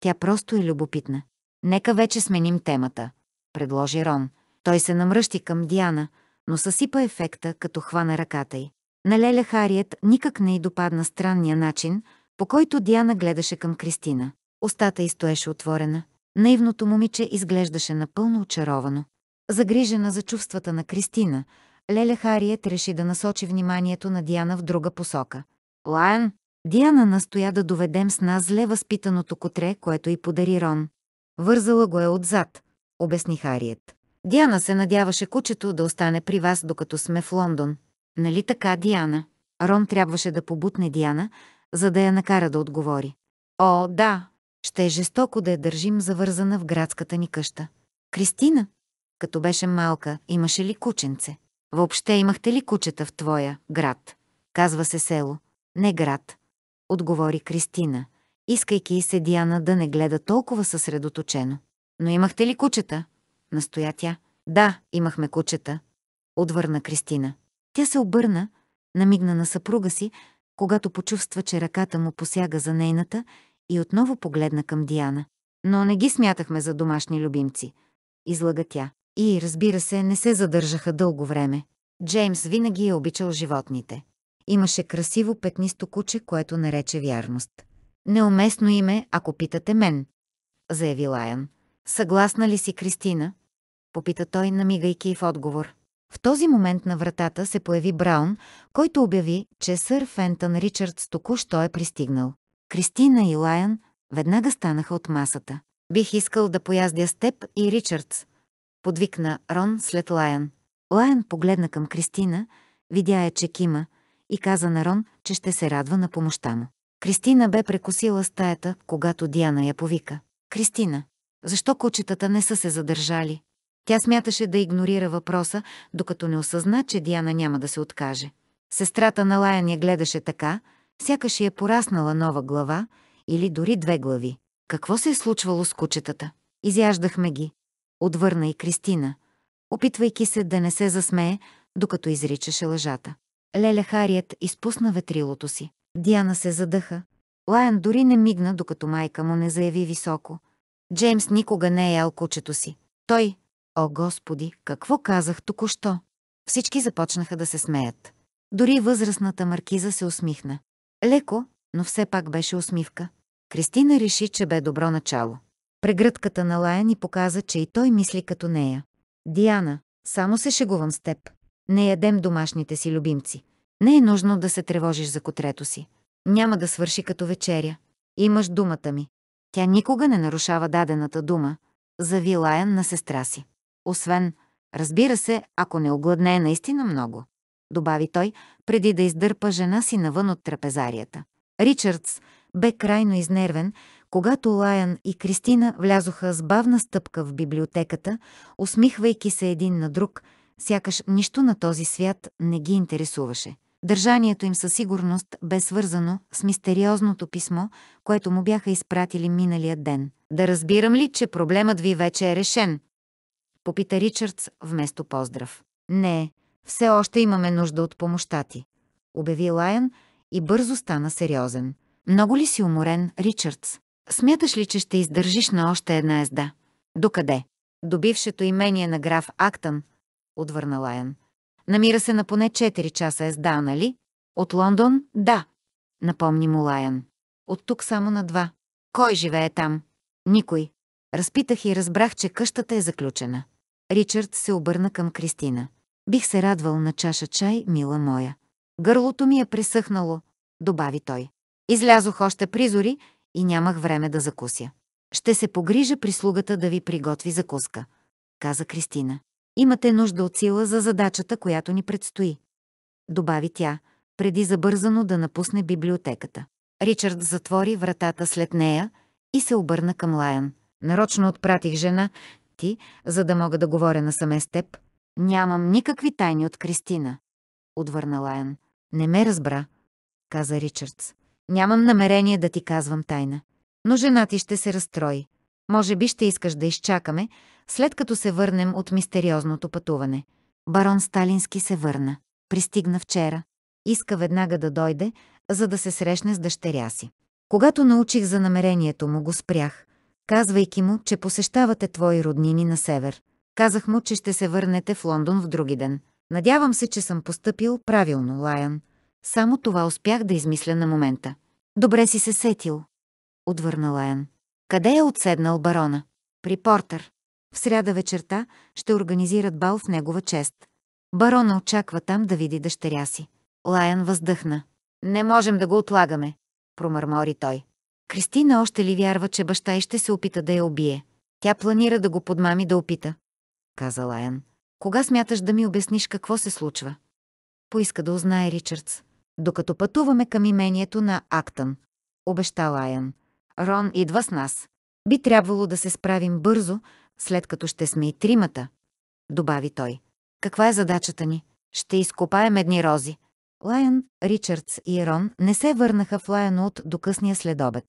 Тя просто е любопитна. Нека вече сменим темата, предложи Рон. Той се намръщи към Диана, но съсипа ефекта, като хвана ръката й. На Леля Хариет никак не й допадна странния начин, по който Диана гледаше към Кристина. Остата й стоеше отворена. Наивното момиче изглеждаше напълно очаровано. Загрижена за чувствата на Кристина, Леля Хариет реши да насочи вниманието на Диана в друга посока. Лайн! Диана настоя да доведем с нас зле възпитаното котре, което й подари Рон. Вързала го е отзад, обясни Хариет. Диана се надяваше кучето да остане при вас, докато сме в Лондон. Нали така, Диана? Рон трябваше да побутне Диана, за да я накара да отговори. О, да, ще е жестоко да я държим завързана в градската ни къща. Кристина, като беше малка, имаше ли кученце? Въобще имахте ли кучета в твоя град? Казва се село. Не град. Отговори Кристина, искайки и се Диана да не гледа толкова съсредоточено. Но имахте ли кучета? Настоя тя. Да, имахме кучета. Отвърна Кристина. Тя се обърна, намигна на съпруга си, когато почувства, че ръката му посяга за нейната и отново погледна към Диана. Но не ги смятахме за домашни любимци, излага тя. И, разбира се, не се задържаха дълго време. Джеймс винаги е обичал животните. Имаше красиво петнисто куче, което нарече вярност. Неуместно име, ако питате мен, заяви Лайан. Съгласна ли си, Кристина? Попита той, намигайки в отговор. В този момент на вратата се появи Браун, който обяви, че сър Фентън Ричардс току-що е пристигнал. Кристина и Лайън веднага станаха от масата. «Бих искал да пояздя с теб и Ричардс», подвикна Рон след Лайън. Лайън погледна към Кристина, видя е, че кима и каза на Рон, че ще се радва на помощта му. Кристина бе прекусила стаята, когато Диана я повика. «Кристина, защо кучетата не са се задържали?» Тя смяташе да игнорира въпроса, докато не осъзна, че Диана няма да се откаже. Сестрата на Лаян я гледаше така, сякаш е пораснала нова глава или дори две глави. Какво се е случвало с кучетата? Изяждахме ги. Отвърна и Кристина, опитвайки се да не се засмее, докато изричаше лъжата. Леля Харият изпусна ветрилото си. Диана се задъха. Лаян дори не мигна, докато майка му не заяви високо. Джеймс никога не е ял кучето си. Той, О, Господи, какво казах току-що? Всички започнаха да се смеят. Дори възрастната маркиза се усмихна. Леко, но все пак беше усмивка. Кристина реши, че бе добро начало. Прегръдката на Лая ни показа, че и той мисли като нея. Диана, само се шегувам с теб. Не ядем домашните си любимци. Не е нужно да се тревожиш за котрето си. Няма да свърши като вечеря. Имаш думата ми. Тя никога не нарушава дадената дума, зави Лаян на сестра си. Освен, разбира се, ако не огладне наистина много, добави той, преди да издърпа жена си навън от трапезарията. Ричардс бе крайно изнервен, когато Лайан и Кристина влязоха с бавна стъпка в библиотеката, усмихвайки се един на друг, сякаш нищо на този свят не ги интересуваше. Държанието им със сигурност бе свързано с мистериозното писмо, което му бяха изпратили миналия ден. Да разбирам ли, че проблемът ви вече е решен? Попита Ричардс вместо поздрав. Не, все още имаме нужда от помощта ти. Обяви Лайън и бързо стана сериозен. Много ли си уморен, Ричардс? Смяташ ли, че ще издържиш на още една езда? Докъде? Добившето имение на граф Актън, отвърна Лайън. Намира се на поне 4 часа езда, нали? От Лондон? Да, напомни му Лайън. От тук само на два. Кой живее там? Никой. Разпитах и разбрах, че къщата е заключена. Ричард се обърна към Кристина. Бих се радвал на чаша чай, мила моя. Гърлото ми е пресъхнало, добави той. Излязох още призори и нямах време да закуся. Ще се погрижа прислугата да ви приготви закуска, каза Кристина. Имате нужда от сила за задачата, която ни предстои. Добави тя, преди забързано да напусне библиотеката. Ричард затвори вратата след нея и се обърна към Лайан. Нарочно отпратих жена, ти, за да мога да говоря насаме с теб. Нямам никакви тайни от Кристина. Отвърна Лайан. Не ме разбра, каза Ричардс. Нямам намерение да ти казвам тайна. Но жена ти ще се разстрои. Може би ще искаш да изчакаме, след като се върнем от мистериозното пътуване. Барон Сталински се върна. Пристигна вчера. Иска веднага да дойде, за да се срещне с дъщеря си. Когато научих за намерението му, го спрях, казвайки му, че посещавате твои роднини на север. Казах му, че ще се върнете в Лондон в други ден. Надявам се, че съм поступил правилно, Лайън. Само това успях да измисля на момента. Добре си се сетил, отвърна Лайън. Къде е отседнал барона? При Портер. В сряда вечерта ще организират бал в негова чест. Барона очаква там да види дъщеря си. Лайън въздъхна. Не можем да го отлагаме, промърмори той. Кристина още ли вярва, че баща й ще се опита да я убие? Тя планира да го подмами да опита. Каза Лайан. Кога смяташ да ми обясниш какво се случва? Поиска да узнае Ричардс. Докато пътуваме към имението на Актън. Обеща Лайан. Рон идва с нас. Би трябвало да се справим бързо, след като ще сме и тримата. Добави той. Каква е задачата ни? Ще изкопаем едни рози. Лайон, Ричардс и Ерон не се върнаха в Лайънуд до късния следобед.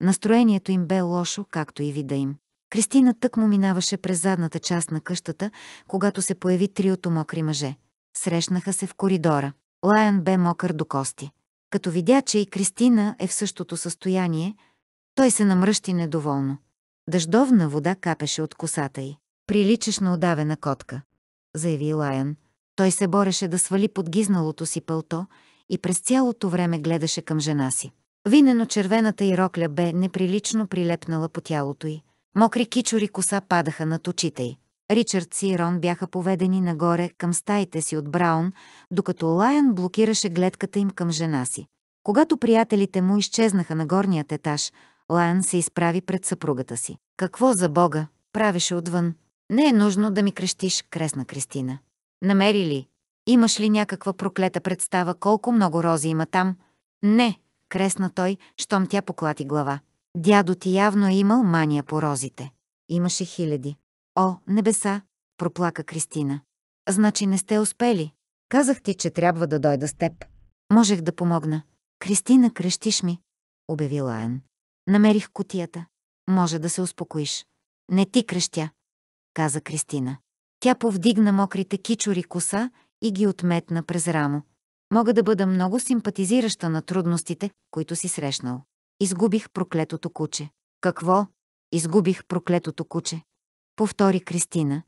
Настроението им бе лошо, както и вида им. Кристина тък му минаваше през задната част на къщата, когато се появи триото мокри мъже. Срещнаха се в коридора. Лайон бе мокър до кости. Като видя, че и Кристина е в същото състояние, той се намръщи недоволно. Дъждовна вода капеше от косата й. «Приличаш на отдавена котка», заяви Лайън. Той се бореше да свали подгизналото си пълто и през цялото време гледаше към жена си. Винено червената й рокля бе неприлично прилепнала по тялото й. Мокри кичори коса падаха над очите й. си и Рон бяха поведени нагоре към стаите си от Браун, докато Лайан блокираше гледката им към жена си. Когато приятелите му изчезнаха на горният етаж, лайан се изправи пред съпругата си. «Какво за Бога?» правеше отвън. «Не е нужно да ми крещиш», кресна Кристина. Намери ли? Имаш ли някаква проклета представа колко много рози има там? Не, кресна той, щом тя поклати глава. Дядо ти явно е имал мания по розите. Имаше хиляди. О, небеса, проплака Кристина. Значи не сте успели. Казах ти, че трябва да дойда с теб. Можех да помогна. Кристина, крещиш ми, обяви Лаен. Намерих котията. Може да се успокоиш. Не ти крещя, каза Кристина. Тя повдигна мокрите кичори коса и ги отметна през рамо. Мога да бъда много симпатизираща на трудностите, които си срещнал. Изгубих проклетото куче. Какво? Изгубих проклетото куче. Повтори Кристина,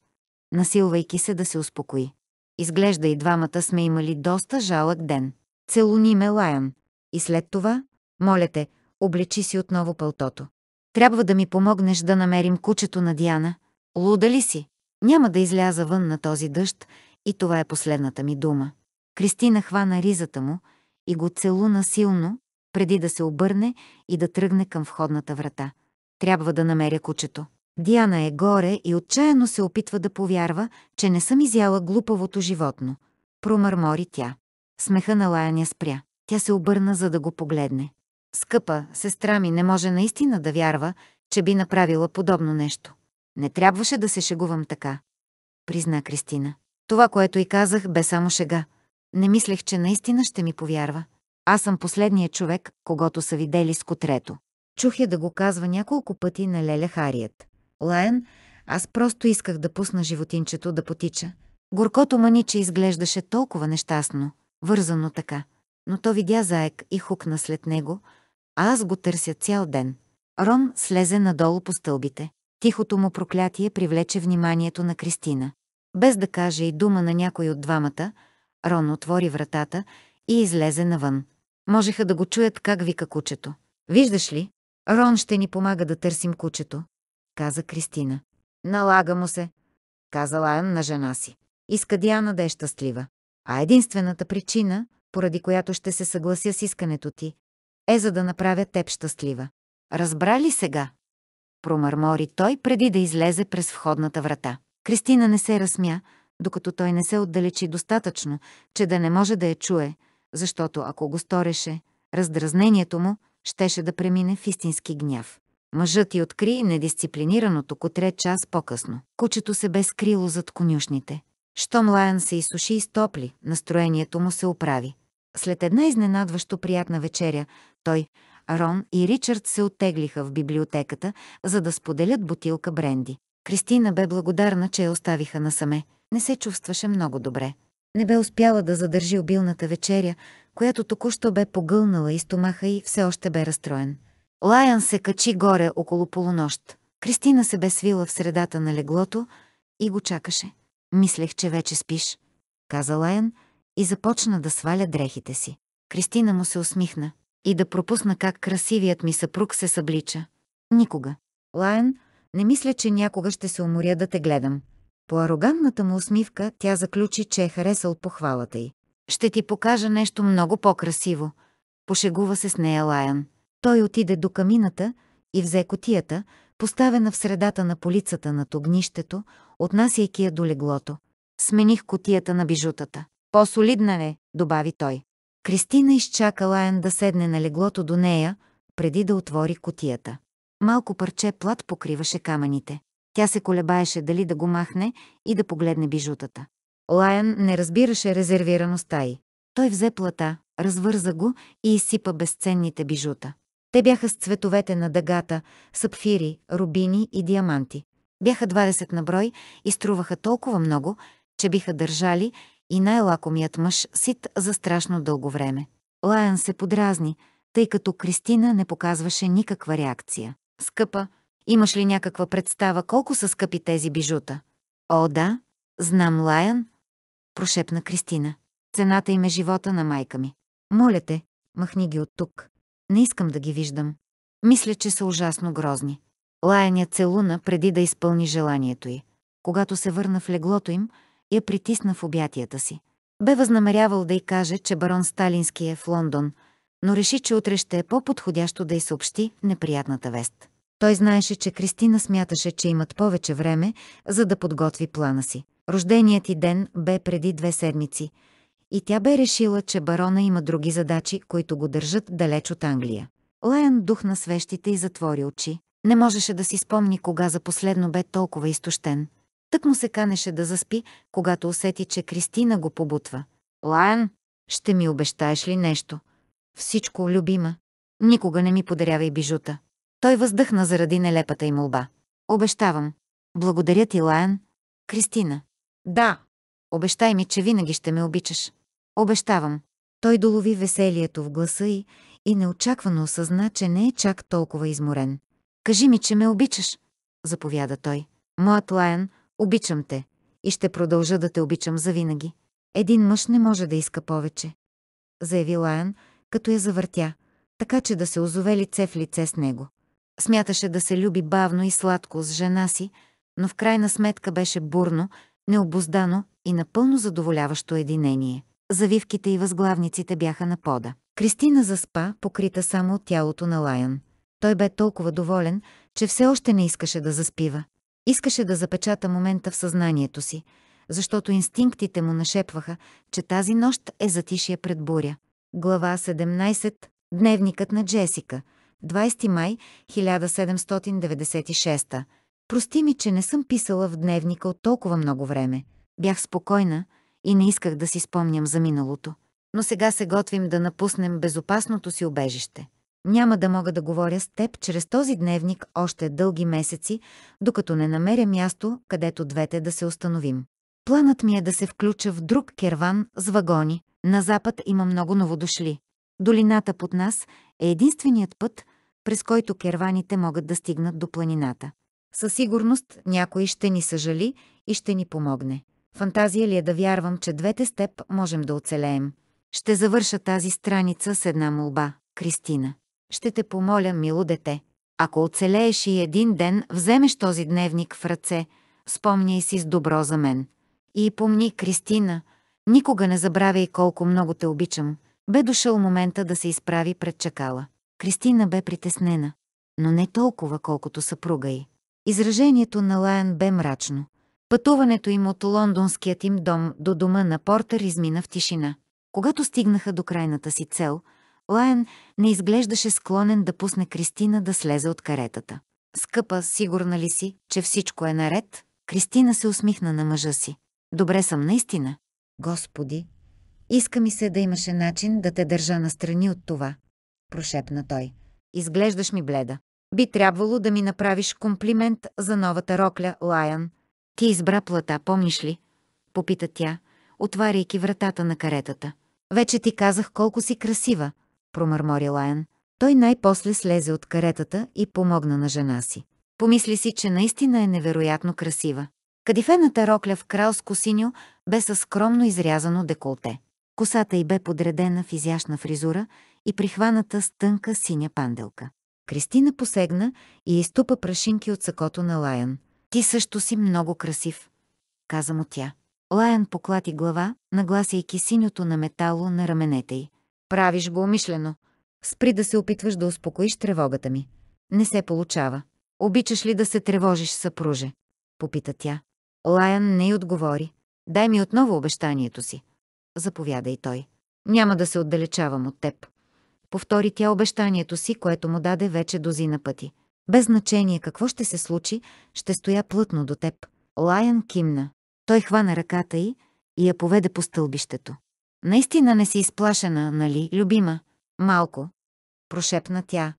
насилвайки се да се успокои. Изглежда и двамата сме имали доста жалък ден. Целуни ме, Лайан. И след това, моля те, облечи си отново пълтото. Трябва да ми помогнеш да намерим кучето на Диана. Луда ли си? Няма да изляза вън на този дъжд и това е последната ми дума. Кристина хвана ризата му и го целуна силно, преди да се обърне и да тръгне към входната врата. Трябва да намеря кучето. Диана е горе и отчаяно се опитва да повярва, че не съм изяла глупавото животно. Промърмори тя. Смеха на лаяня спря. Тя се обърна, за да го погледне. Скъпа, сестра ми не може наистина да вярва, че би направила подобно нещо. Не трябваше да се шегувам така. Призна Кристина. Това, което и казах, бе само шега. Не мислех, че наистина ще ми повярва. Аз съм последният човек, когато са видели с котрето. Чух я да го казва няколко пъти на Леля Харият. Лайен, аз просто исках да пусна животинчето да потича. Горкото маниче изглеждаше толкова нещастно, вързано така. Но то видя заек и хукна след него, а аз го търся цял ден. Рон слезе надолу по стълбите. Тихото му проклятие привлече вниманието на Кристина. Без да каже и дума на някой от двамата, Рон отвори вратата и излезе навън. Можеха да го чуят как вика кучето. Виждаш ли, Рон ще ни помага да търсим кучето, каза Кристина. Налага му се, каза Лайън на жена си. Иска Диана да е щастлива. А единствената причина, поради която ще се съглася с искането ти, е за да направя теб щастлива. Разбра ли сега? промърмори той преди да излезе през входната врата. Кристина не се разсмя, докато той не се отдалечи достатъчно, че да не може да я чуе, защото ако го стореше, раздразнението му щеше да премине в истински гняв. Мъжът й откри недисциплинираното котре час по-късно. Кучето се бе скрило зад конюшните. Щом Лайан се изсуши и стопли, настроението му се оправи. След една изненадващо приятна вечеря, той, Рон и Ричард се оттеглиха в библиотеката, за да споделят бутилка бренди. Кристина бе благодарна, че я оставиха насаме. Не се чувстваше много добре. Не бе успяла да задържи обилната вечеря, която току-що бе погълнала и стомаха и все още бе разстроен. Лаян се качи горе около полунощ. Кристина се бе свила в средата на леглото и го чакаше. «Мислех, че вече спиш», каза Лайан и започна да сваля дрехите си. Кристина му се усмихна и да пропусна как красивият ми съпруг се съблича. Никога. Лайн, не мисля, че някога ще се уморя да те гледам. По арогантната му усмивка тя заключи, че е харесал похвалата й. Ще ти покажа нещо много по-красиво. Пошегува се с нея Лайан. Той отиде до камината и взе котията, поставена в средата на полицата над огнището, отнасяйки я до леглото. Смених котията на бижутата. По-солидна е, добави той. Кристина изчака Лайан да седне на леглото до нея, преди да отвори котията. Малко парче плат покриваше камъните. Тя се колебаеше дали да го махне и да погледне бижутата. Лайан не разбираше резервираността й. Той взе плата, развърза го и изсипа безценните бижута. Те бяха с цветовете на дъгата, сапфири, рубини и диаманти. Бяха 20 на брой и струваха толкова много, че биха държали и най-лакомият мъж сит за страшно дълго време. Лаян се подразни, тъй като Кристина не показваше никаква реакция. Скъпа, имаш ли някаква представа колко са скъпи тези бижута? О, да, знам Лаян, прошепна Кристина. Цената им е живота на майка ми. Моля те, махни ги от тук. Не искам да ги виждам. Мисля, че са ужасно грозни. Лаян я целуна преди да изпълни желанието й. Когато се върна в леглото им, я притисна в обятията си. Бе възнамерявал да й каже, че барон Сталински е в Лондон, но реши, че утре ще е по-подходящо да й съобщи неприятната вест. Той знаеше, че Кристина смяташе, че имат повече време, за да подготви плана си. Рожденият ти ден бе преди две седмици и тя бе решила, че барона има други задачи, които го държат далеч от Англия. Лайън духна свещите и затвори очи. Не можеше да си спомни кога за последно бе толкова изтощен. Тък му се канеше да заспи, когато усети, че Кристина го побутва. «Лаян, ще ми обещаеш ли нещо?» «Всичко, любима. Никога не ми подарявай бижута». Той въздъхна заради нелепата и молба. «Обещавам. Благодаря ти, Лаян. Кристина». «Да. Обещай ми, че винаги ще ме обичаш. Обещавам». Той долови веселието в гласа и, и неочаквано осъзна, че не е чак толкова изморен. «Кажи ми, че ме обичаш», заповяда той. Моят лайан. Обичам те и ще продължа да те обичам завинаги. Един мъж не може да иска повече. Заяви Лайан, като я завъртя, така че да се озове лице в лице с него. Смяташе да се люби бавно и сладко с жена си, но в крайна сметка беше бурно, необоздано и напълно задоволяващо единение. Завивките и възглавниците бяха на пода. Кристина заспа, покрита само от тялото на Лайан. Той бе толкова доволен, че все още не искаше да заспива. Искаше да запечата момента в съзнанието си, защото инстинктите му нашепваха, че тази нощ е затишия пред буря. Глава 17. Дневникът на Джесика. 20 май 1796. Прости ми, че не съм писала в дневника от толкова много време. Бях спокойна и не исках да си спомням за миналото. Но сега се готвим да напуснем безопасното си обежище. Няма да мога да говоря с теб чрез този дневник още дълги месеци, докато не намеря място, където двете да се установим. Планът ми е да се включа в друг керван с вагони. На запад има много новодошли. Долината под нас е единственият път, през който керваните могат да стигнат до планината. Със сигурност някой ще ни съжали и ще ни помогне. Фантазия ли е да вярвам, че двете с теб можем да оцелеем? Ще завърша тази страница с една молба, Кристина ще те помоля, мило дете, ако оцелееш и един ден вземеш този дневник в ръце, спомняй си с добро за мен. И помни, Кристина, никога не забравяй колко много те обичам. Бе дошъл момента да се изправи пред чакала. Кристина бе притеснена, но не толкова, колкото съпруга й. Изражението на Лаян бе мрачно. Пътуването им от лондонският им дом до дома на Портер измина в тишина. Когато стигнаха до крайната си цел – Лайън не изглеждаше склонен да пусне Кристина да слезе от каретата. «Скъпа, сигурна ли си, че всичко е наред?» Кристина се усмихна на мъжа си. «Добре съм, наистина». «Господи, иска ми се да имаше начин да те държа настрани от това», прошепна той. «Изглеждаш ми бледа. Би трябвало да ми направиш комплимент за новата рокля, Лайън. Ти избра плата, помниш ли?» Попита тя, отваряйки вратата на каретата. «Вече ти казах колко си красива, промърмори лайн. Той най-после слезе от каретата и помогна на жена си. Помисли си, че наистина е невероятно красива. Кадифената рокля в кралско синьо бе със скромно изрязано деколте. Косата й бе подредена в изящна фризура и прихваната с тънка синя панделка. Кристина посегна и изтупа прашинки от сакото на Лайън. «Ти също си много красив», каза му тя. Лайън поклати глава, нагласяйки синьото на метало на раменете й. Правиш го умишлено. Спри да се опитваш да успокоиш тревогата ми. Не се получава. Обичаш ли да се тревожиш, съпруже? Попита тя. Лайан не й отговори. Дай ми отново обещанието си. Заповяда и той. Няма да се отдалечавам от теб. Повтори тя обещанието си, което му даде вече дозина пъти. Без значение какво ще се случи, ще стоя плътно до теб. Лайан кимна. Той хвана ръката й и я поведе по стълбището. Наистина не си изплашена, нали, любима? Малко. Прошепна тя.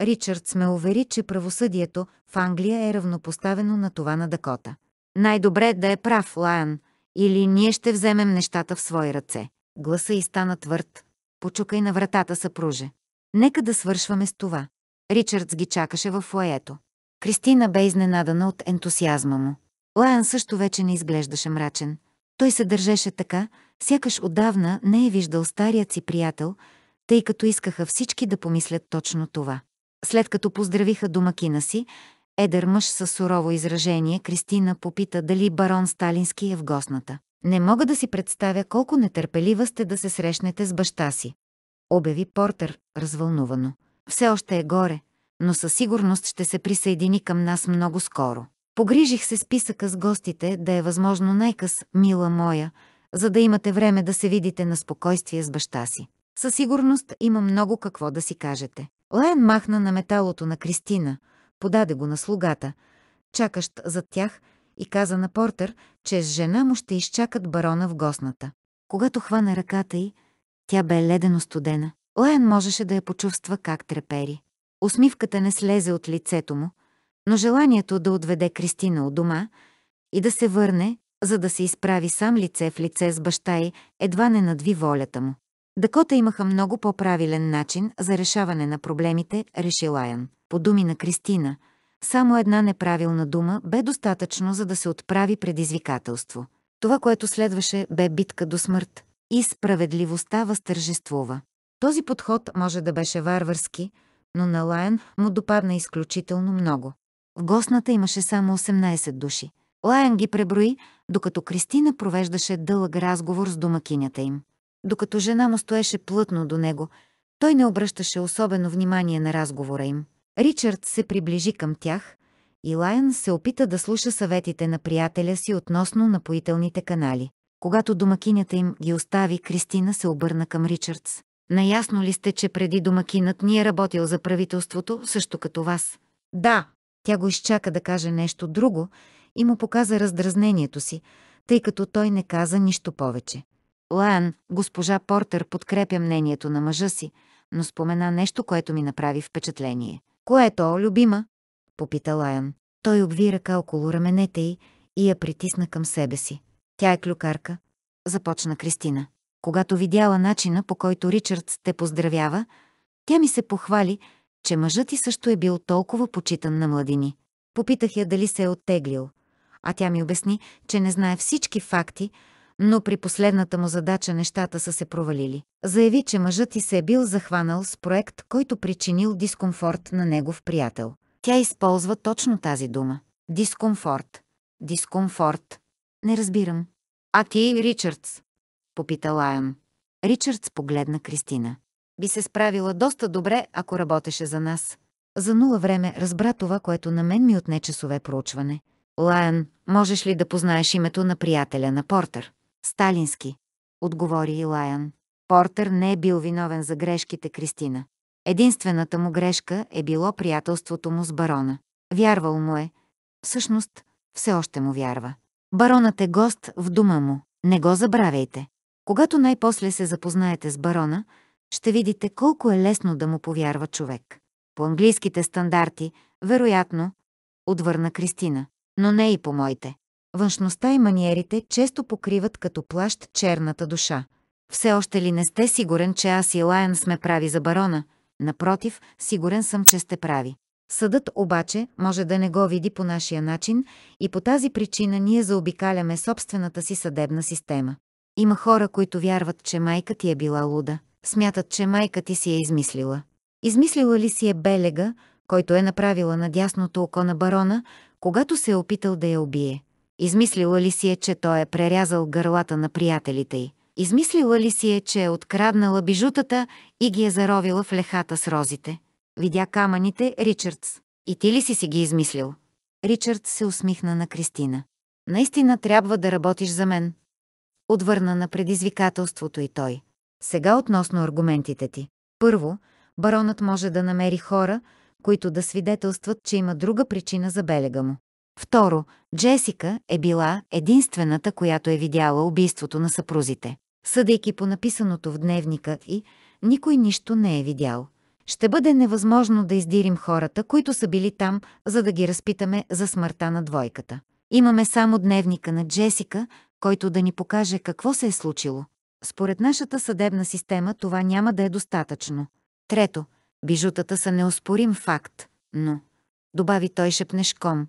Ричард сме увери, че правосъдието в Англия е равнопоставено на това на Дакота. Най-добре е да е прав, Лайан. или ние ще вземем нещата в свои ръце. Гласа и стана твърд. Почукай на вратата, съпруже. Нека да свършваме с това. Ричардс ги чакаше в лоето. Кристина бе изненадана от ентусиазма му. Лайан също вече не изглеждаше мрачен. Той се държеше така, Сякаш отдавна не е виждал старият си приятел, тъй като искаха всички да помислят точно това. След като поздравиха домакина си, едър мъж със сурово изражение Кристина попита дали барон Сталински е в гостната. Не мога да си представя колко нетърпелива сте да се срещнете с баща си. Обяви Портер, развълнувано. Все още е горе, но със сигурност ще се присъедини към нас много скоро. Погрижих се списъка с гостите да е възможно най-къс, мила моя, за да имате време да се видите на спокойствие с баща си. Със сигурност има много какво да си кажете. Лен махна на металото на Кристина, подаде го на слугата, чакащ зад тях, и каза на Портер, че с жена му ще изчакат барона в гостната. Когато хвана ръката й, тя бе ледено студена. Лен можеше да я почувства как трепери. Усмивката не слезе от лицето му, но желанието да отведе Кристина от дома и да се върне за да се изправи сам лице в лице с баща й, едва не надви волята му. Дакота имаха много по-правилен начин за решаване на проблемите, реши Лайан. По думи на Кристина, само една неправилна дума бе достатъчно, за да се отправи предизвикателство. Това, което следваше, бе битка до смърт. И справедливостта възтържествува. Този подход може да беше варварски, но на Лайан му допадна изключително много. В гостната имаше само 18 души. Лайан ги преброи, докато Кристина провеждаше дълъг разговор с домакинята им. Докато жена му стоеше плътно до него, той не обръщаше особено внимание на разговора им. Ричард се приближи към тях и Лайън се опита да слуша съветите на приятеля си относно напоителните канали. Когато домакинята им ги остави, Кристина се обърна към Ричардс. Наясно ли сте, че преди домакинът ни е работил за правителството, също като вас? Да. Тя го изчака да каже нещо друго и му показа раздразнението си, тъй като той не каза нищо повече. Лан, госпожа Портер подкрепя мнението на мъжа си, но спомена нещо, което ми направи впечатление. Кое е то, любима? Попита Лайон. Той обви ръка около раменете й и я притисна към себе си. Тя е клюкарка, започна Кристина. Когато видяла начина, по който Ричард те поздравява, тя ми се похвали, че мъжът ти също е бил толкова почитан на младини. Попитах я дали се е оттеглил а тя ми обясни, че не знае всички факти, но при последната му задача нещата са се провалили. Заяви, че мъжът ти се е бил захванал с проект, който причинил дискомфорт на негов приятел. Тя използва точно тази дума. Дискомфорт. Дискомфорт. Не разбирам. А ти, Ричардс? Попита Лайон. Ричардс погледна Кристина. Би се справила доста добре, ако работеше за нас. За нула време разбра това, което на мен ми отне часове проучване. Лайън, можеш ли да познаеш името на приятеля на Портер? Сталински, отговори и Лайън. Портер не е бил виновен за грешките Кристина. Единствената му грешка е било приятелството му с барона. Вярвал му е. Всъщност, все още му вярва. Баронът е гост в дума му. Не го забравяйте. Когато най-после се запознаете с барона, ще видите колко е лесно да му повярва човек. По английските стандарти, вероятно, отвърна Кристина но не и по моите. Външността и маниерите често покриват като плащ черната душа. Все още ли не сте сигурен, че аз и Лайан сме прави за барона? Напротив, сигурен съм, че сте прави. Съдът обаче може да не го види по нашия начин и по тази причина ние заобикаляме собствената си съдебна система. Има хора, които вярват, че майка ти е била луда. Смятат, че майка ти си е измислила. Измислила ли си е белега, който е направила на дясното око на барона, когато се е опитал да я убие. Измислила ли си е, че той е прерязал гърлата на приятелите й? Измислила ли си е, че е откраднала бижутата и ги е заровила в лехата с розите? Видя камъните Ричардс. И ти ли си си ги измислил? Ричард се усмихна на Кристина. Наистина трябва да работиш за мен. Отвърна на предизвикателството и той. Сега относно аргументите ти. Първо, баронът може да намери хора, които да свидетелстват, че има друга причина за белега му. Второ, Джесика е била единствената, която е видяла убийството на съпрузите. Съдейки по написаното в дневника и никой нищо не е видял. Ще бъде невъзможно да издирим хората, които са били там, за да ги разпитаме за смъртта на двойката. Имаме само дневника на Джесика, който да ни покаже какво се е случило. Според нашата съдебна система това няма да е достатъчно. Трето, Бижутата са неоспорим факт, но, добави той шепнешком,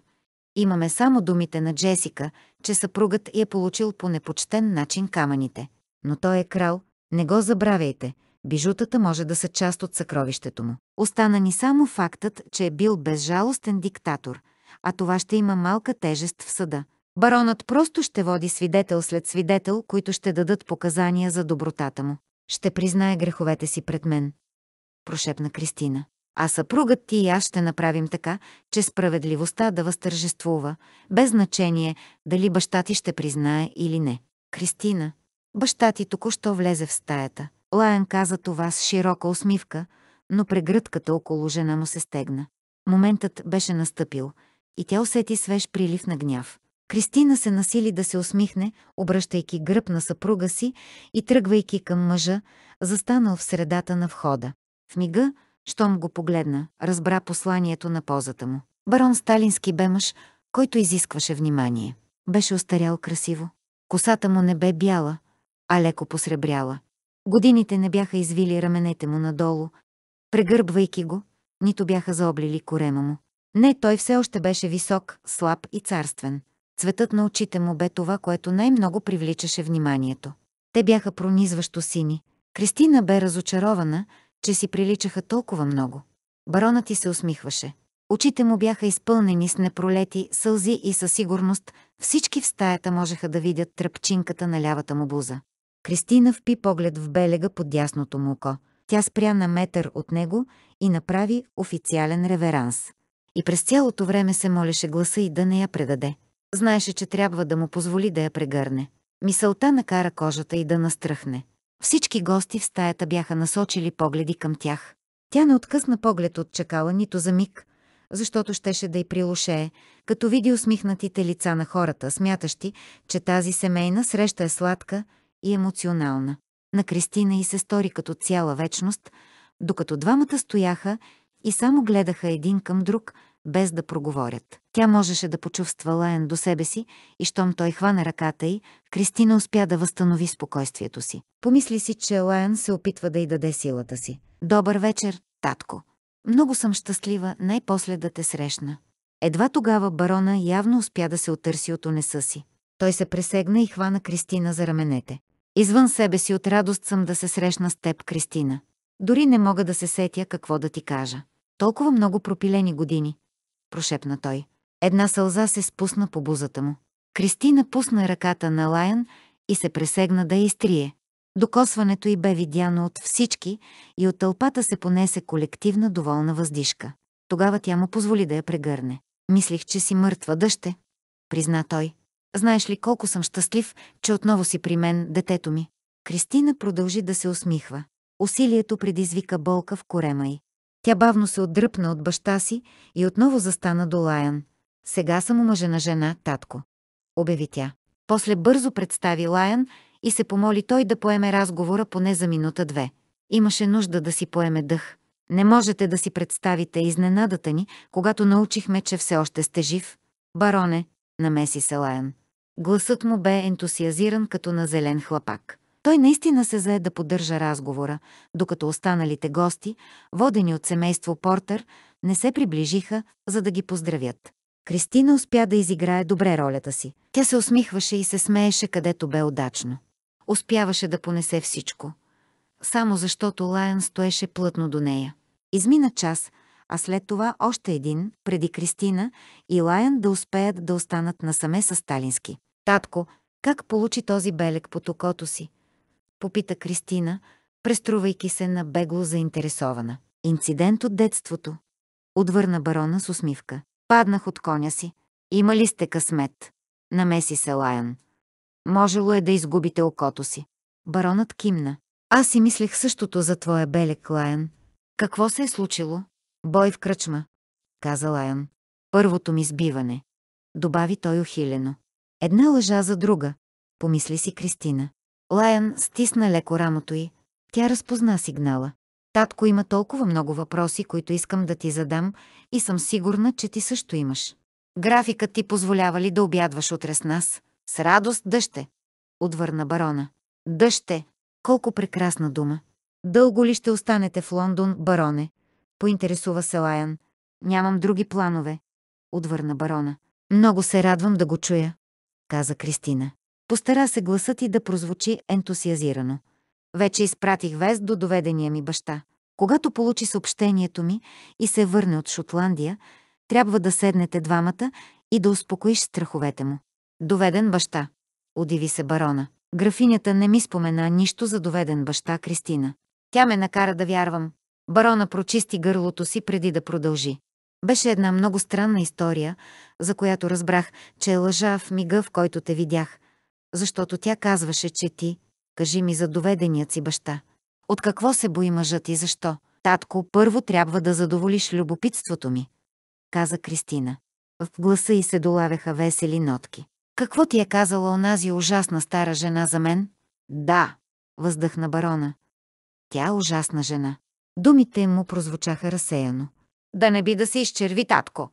имаме само думите на Джесика, че съпругът е получил по непочтен начин камъните. Но той е крал, не го забравяйте, бижутата може да са част от съкровището му. Остана ни само фактът, че е бил безжалостен диктатор, а това ще има малка тежест в съда. Баронът просто ще води свидетел след свидетел, които ще дадат показания за добротата му. Ще признае греховете си пред мен прошепна Кристина. А съпругът ти и аз ще направим така, че справедливостта да възтържествува, без значение дали баща ти ще признае или не. Кристина, баща ти току-що влезе в стаята. Лаян каза това с широка усмивка, но прегръдката около жена му се стегна. Моментът беше настъпил и тя усети свеж прилив на гняв. Кристина се насили да се усмихне, обръщайки гръб на съпруга си и тръгвайки към мъжа, застанал в средата на входа. В мига, щом го погледна, разбра посланието на позата му. Барон Сталински бе мъж, който изискваше внимание. Беше остарял красиво. Косата му не бе бяла, а леко посребряла. Годините не бяха извили раменете му надолу, прегърбвайки го, нито бяха заоблили корема му. Не, той все още беше висок, слаб и царствен. Цветът на очите му бе това, което най-много привличаше вниманието. Те бяха пронизващо сини. Кристина бе разочарована, че си приличаха толкова много. Баронът и се усмихваше. Очите му бяха изпълнени с непролети сълзи и със сигурност всички в стаята можеха да видят тръпчинката на лявата му буза. Кристина впи поглед в белега под дясното му око. Тя спря на метър от него и направи официален реверанс. И през цялото време се молеше гласа и да не я предаде. Знаеше, че трябва да му позволи да я прегърне. Мисълта накара кожата и да настръхне. Всички гости в стаята бяха насочили погледи към тях. Тя не откъсна поглед от чакала нито за миг, защото щеше да й прилушее, като види усмихнатите лица на хората, смятащи, че тази семейна среща е сладка и емоционална. На Кристина и се стори като цяла вечност, докато двамата стояха и само гледаха един към друг – без да проговорят. Тя можеше да почувства Лаен до себе си и щом той хвана ръката й, Кристина успя да възстанови спокойствието си. Помисли си, че Лаен се опитва да й даде силата си. Добър вечер, татко. Много съм щастлива най-после да те срещна. Едва тогава барона явно успя да се отърси от унеса си. Той се пресегна и хвана Кристина за раменете. Извън себе си от радост съм да се срещна с теб, Кристина. Дори не мога да се сетя какво да ти кажа. Толкова много пропилени години, прошепна той. Една сълза се спусна по бузата му. Кристина пусна ръката на Лайан и се пресегна да я изтрие. Докосването й бе видяно от всички и от тълпата се понесе колективна доволна въздишка. Тогава тя му позволи да я прегърне. Мислих, че си мъртва дъще, призна той. Знаеш ли колко съм щастлив, че отново си при мен, детето ми? Кристина продължи да се усмихва. Усилието предизвика болка в корема й. Тя бавно се отдръпна от баща си и отново застана до Лаян. Сега съм омъжена жена, татко. Обяви тя. После бързо представи Лаян и се помоли той да поеме разговора поне за минута-две. Имаше нужда да си поеме дъх. Не можете да си представите изненадата ни, когато научихме, че все още сте жив. Бароне, намеси се Лайан. Гласът му бе ентусиазиран като на зелен хлапак. Той наистина се зае да поддържа разговора, докато останалите гости, водени от семейство Портер, не се приближиха, за да ги поздравят. Кристина успя да изиграе добре ролята си. Тя се усмихваше и се смееше където бе удачно. Успяваше да понесе всичко. Само защото Лайън стоеше плътно до нея. Измина час, а след това още един, преди Кристина и Лайън да успеят да останат насаме с Сталински. Татко, как получи този белек по токото си? Попита Кристина, преструвайки се на бегло заинтересована. Инцидент от детството. Отвърна барона с усмивка. Паднах от коня си. Има ли сте късмет? Намеси се Лайан. Можело е да изгубите окото си. Баронът кимна. Аз си мислех същото за твоя белек, Лайан. Какво се е случило? Бой в кръчма, каза Лайан. Първото ми сбиване. Добави той ухилено. Една лъжа за друга, помисли си Кристина. Лайън стисна леко рамото й. Тя разпозна сигнала. Татко има толкова много въпроси, които искам да ти задам и съм сигурна, че ти също имаш. Графикът ти позволява ли да обядваш утре с нас? С радост дъще, отвърна барона. Дъще, колко прекрасна дума. Дълго ли ще останете в Лондон, бароне? Поинтересува се Лаян. Нямам други планове, отвърна барона. Много се радвам да го чуя, каза Кристина. Постара се гласът и да прозвучи ентусиазирано. Вече изпратих вест до доведения ми баща. Когато получи съобщението ми и се върне от Шотландия, трябва да седнете двамата и да успокоиш страховете му. Доведен баща. Удиви се барона. Графинята не ми спомена нищо за доведен баща Кристина. Тя ме накара да вярвам. Барона прочисти гърлото си преди да продължи. Беше една много странна история, за която разбрах, че е лъжа в мига, в който те видях – защото тя казваше, че ти, кажи ми за доведеният си баща. От какво се бои мъжът и защо? Татко, първо трябва да задоволиш любопитството ми, каза Кристина. В гласа й се долавяха весели нотки. Какво ти е казала онази ужасна стара жена за мен? Да, въздъхна барона. Тя е ужасна жена. Думите му прозвучаха разсеяно. Да не би да се изчерви, татко,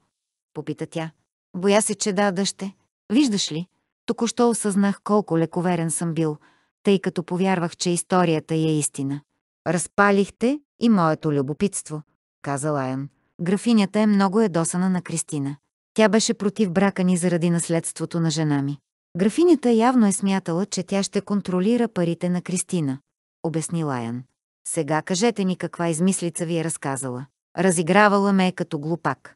попита тя. Боя се, че да, да ще. Виждаш ли, Току-що осъзнах колко лековерен съм бил, тъй като повярвах, че историята е истина. Разпалихте и моето любопитство, каза Лайън. Графинята е много едосана на Кристина. Тя беше против брака ни заради наследството на жена ми. Графинята явно е смятала, че тя ще контролира парите на Кристина, обясни Лайън. Сега кажете ни каква измислица ви е разказала. Разигравала ме е като глупак.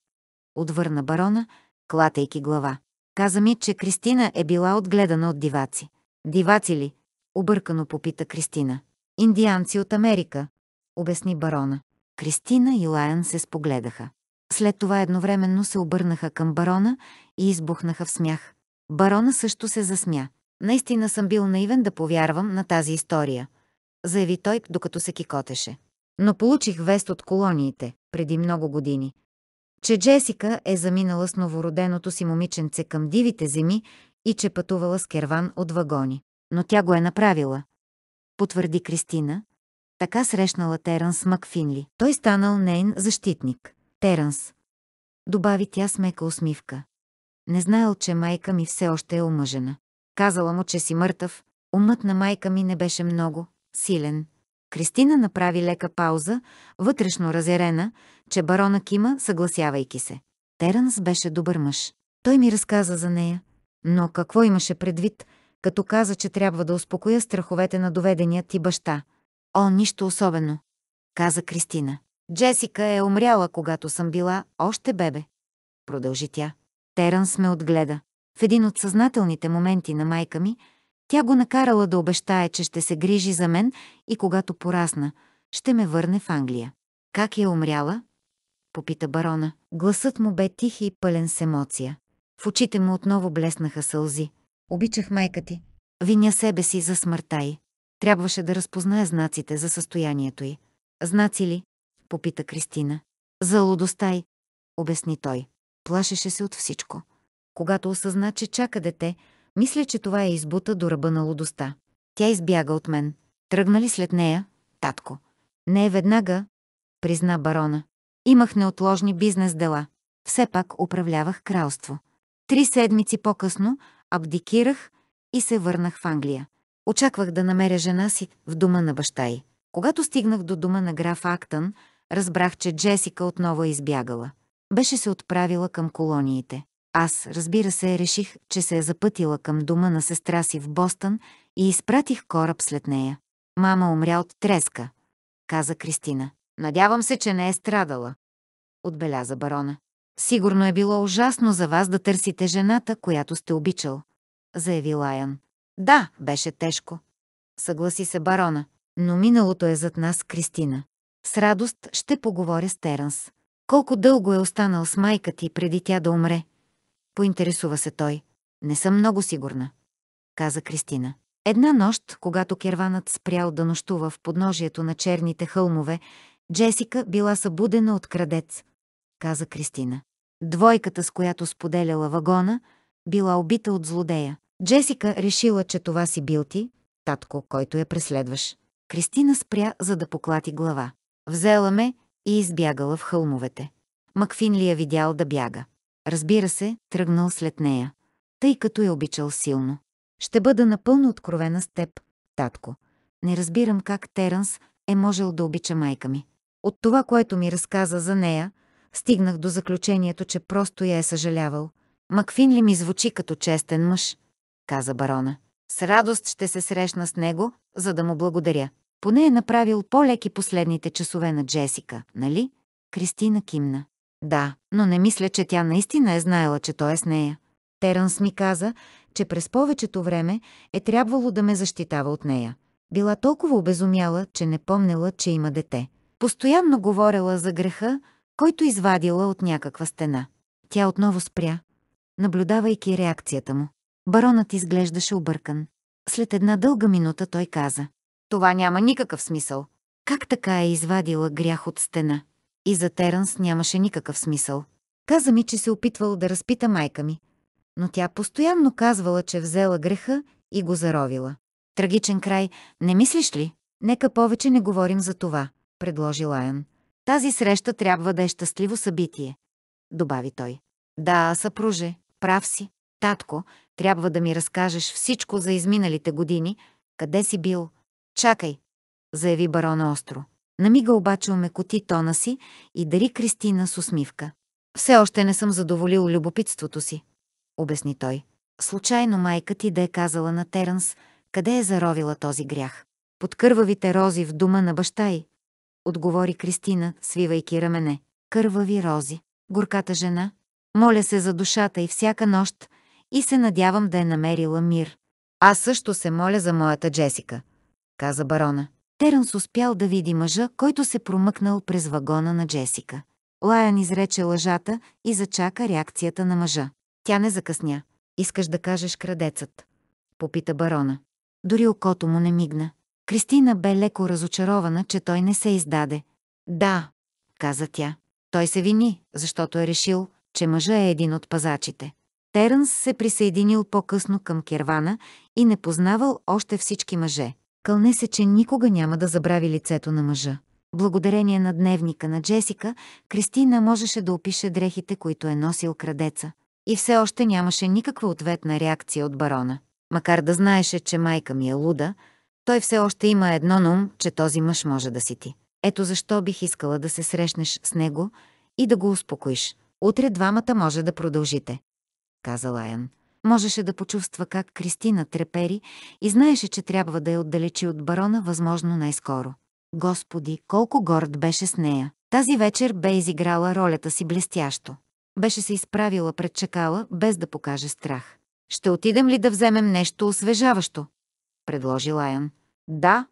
Отвърна барона, клатейки глава. Каза ми, че Кристина е била отгледана от диваци. Диваци ли? Объркано попита Кристина. Индианци от Америка, обясни барона. Кристина и Лаян се спогледаха. След това едновременно се обърнаха към барона и избухнаха в смях. Барона също се засмя. Наистина съм бил наивен да повярвам на тази история, заяви той, докато се кикотеше. Но получих вест от колониите преди много години, че Джесика е заминала с новороденото си момиченце към дивите земи и че пътувала с керван от вагони. Но тя го е направила, потвърди Кристина. Така срещнала Теренс Макфинли. Той станал нейн защитник. Теранс. Добави тя с мека усмивка. Не знаел, че майка ми все още е омъжена. Казала му, че си мъртъв. Умът на майка ми не беше много силен Кристина направи лека пауза, вътрешно разярена, че барона кима, съгласявайки се. Теранс беше добър мъж. Той ми разказа за нея. Но какво имаше предвид, като каза, че трябва да успокоя страховете на доведения ти баща? О, нищо особено, каза Кристина. Джесика е умряла, когато съм била още бебе. Продължи тя. Теранс ме отгледа. В един от съзнателните моменти на майка ми, тя го накарала да обещае, че ще се грижи за мен и когато порасна, ще ме върне в Англия. Как е умряла? Попита барона. Гласът му бе тих и пълен с емоция. В очите му отново блеснаха сълзи. Обичах майка ти. Виня себе си за смъртта й. Трябваше да разпознае знаците за състоянието й. Знаци ли? Попита Кристина. За лудостта й, обясни той. Плашеше се от всичко. Когато осъзна, че чака дете, мисля, че това е избута до ръба на лудостта. Тя избяга от мен. Тръгнали след нея? Татко. Не е веднага, призна барона. Имах неотложни бизнес дела. Все пак управлявах кралство. Три седмици по-късно абдикирах и се върнах в Англия. Очаквах да намеря жена си в дома на баща й. Когато стигнах до дома на граф Актън, разбрах, че Джесика отново е избягала. Беше се отправила към колониите. Аз, разбира се, реших, че се е запътила към дома на сестра си в Бостън и изпратих кораб след нея. Мама умря от треска, каза Кристина. Надявам се, че не е страдала, отбеляза барона. Сигурно е било ужасно за вас да търсите жената, която сте обичал, заяви Лайан. Да, беше тежко, съгласи се барона, но миналото е зад нас, Кристина. С радост ще поговоря с Теранс. Колко дълго е останал с майка ти преди тя да умре? Поинтересува се той. Не съм много сигурна, каза Кристина. Една нощ, когато керванът спрял да нощува в подножието на черните хълмове, Джесика била събудена от крадец, каза Кристина. Двойката, с която споделяла вагона, била убита от злодея. Джесика решила, че това си бил ти, татко, който я преследваш. Кристина спря, за да поклати глава. Взела ме и избягала в хълмовете. Макфин ли я видял да бяга. Разбира се, тръгнал след нея, тъй като я обичал силно. Ще бъда напълно откровена с теб, татко. Не разбирам как Теранс е можел да обича майка ми. От това, което ми разказа за нея, стигнах до заключението, че просто я е съжалявал. Макфинли ми звучи като честен мъж, каза барона. С радост ще се срещна с него, за да му благодаря. Поне е направил по-леки последните часове на Джесика, нали? Кристина кимна. Да, но не мисля, че тя наистина е знаела, че той е с нея. Теранс ми каза, че през повечето време е трябвало да ме защитава от нея. Била толкова обезумяла, че не помнела, че има дете. Постоянно говорела за греха, който извадила от някаква стена. Тя отново спря, наблюдавайки реакцията му. Баронът изглеждаше объркан. След една дълга минута той каза. Това няма никакъв смисъл. Как така е извадила грях от стена? И за Теранс нямаше никакъв смисъл. Каза ми, че се опитвал да разпита майка ми, но тя постоянно казвала, че взела греха и го заровила. Трагичен край, не мислиш ли? Нека повече не говорим за това, предложи Лайан. Тази среща трябва да е щастливо събитие, добави той. Да, съпруже, прав си. Татко, трябва да ми разкажеш всичко за изминалите години, къде си бил. Чакай, заяви барона остро. Намига обаче омекоти тона си и дари Кристина с усмивка. «Все още не съм задоволил любопитството си», обясни той. «Случайно майка ти да е казала на Теранс, къде е заровила този грях. Под кървавите рози в дома на баща й», отговори Кристина, свивайки рамене. «Кървави рози. Горката жена. Моля се за душата и всяка нощ и се надявам да е намерила мир. Аз също се моля за моята Джесика», каза барона. Теренс успял да види мъжа, който се промъкнал през вагона на Джесика. Лаян изрече лъжата и зачака реакцията на мъжа. Тя не закъсня. Искаш да кажеш крадецът? Попита барона. Дори окото му не мигна. Кристина бе леко разочарована, че той не се издаде. Да, каза тя. Той се вини, защото е решил, че мъжа е един от пазачите. Терънс се присъединил по-късно към кервана и не познавал още всички мъже. Кълне се, че никога няма да забрави лицето на мъжа. Благодарение на дневника на Джесика, Кристина можеше да опише дрехите, които е носил крадеца. И все още нямаше никаква ответна реакция от барона. Макар да знаеше, че майка ми е луда, той все още има едно на ум, че този мъж може да си ти. Ето защо бих искала да се срещнеш с него и да го успокоиш. Утре двамата може да продължите, каза Лаян. Можеше да почувства как Кристина трепери и знаеше, че трябва да я отдалечи от барона възможно най-скоро. Господи, колко горд беше с нея! Тази вечер бе изиграла ролята си блестящо. Беше се изправила пред чакала, без да покаже страх. «Ще отидем ли да вземем нещо освежаващо?» предложи Лайон. «Да»,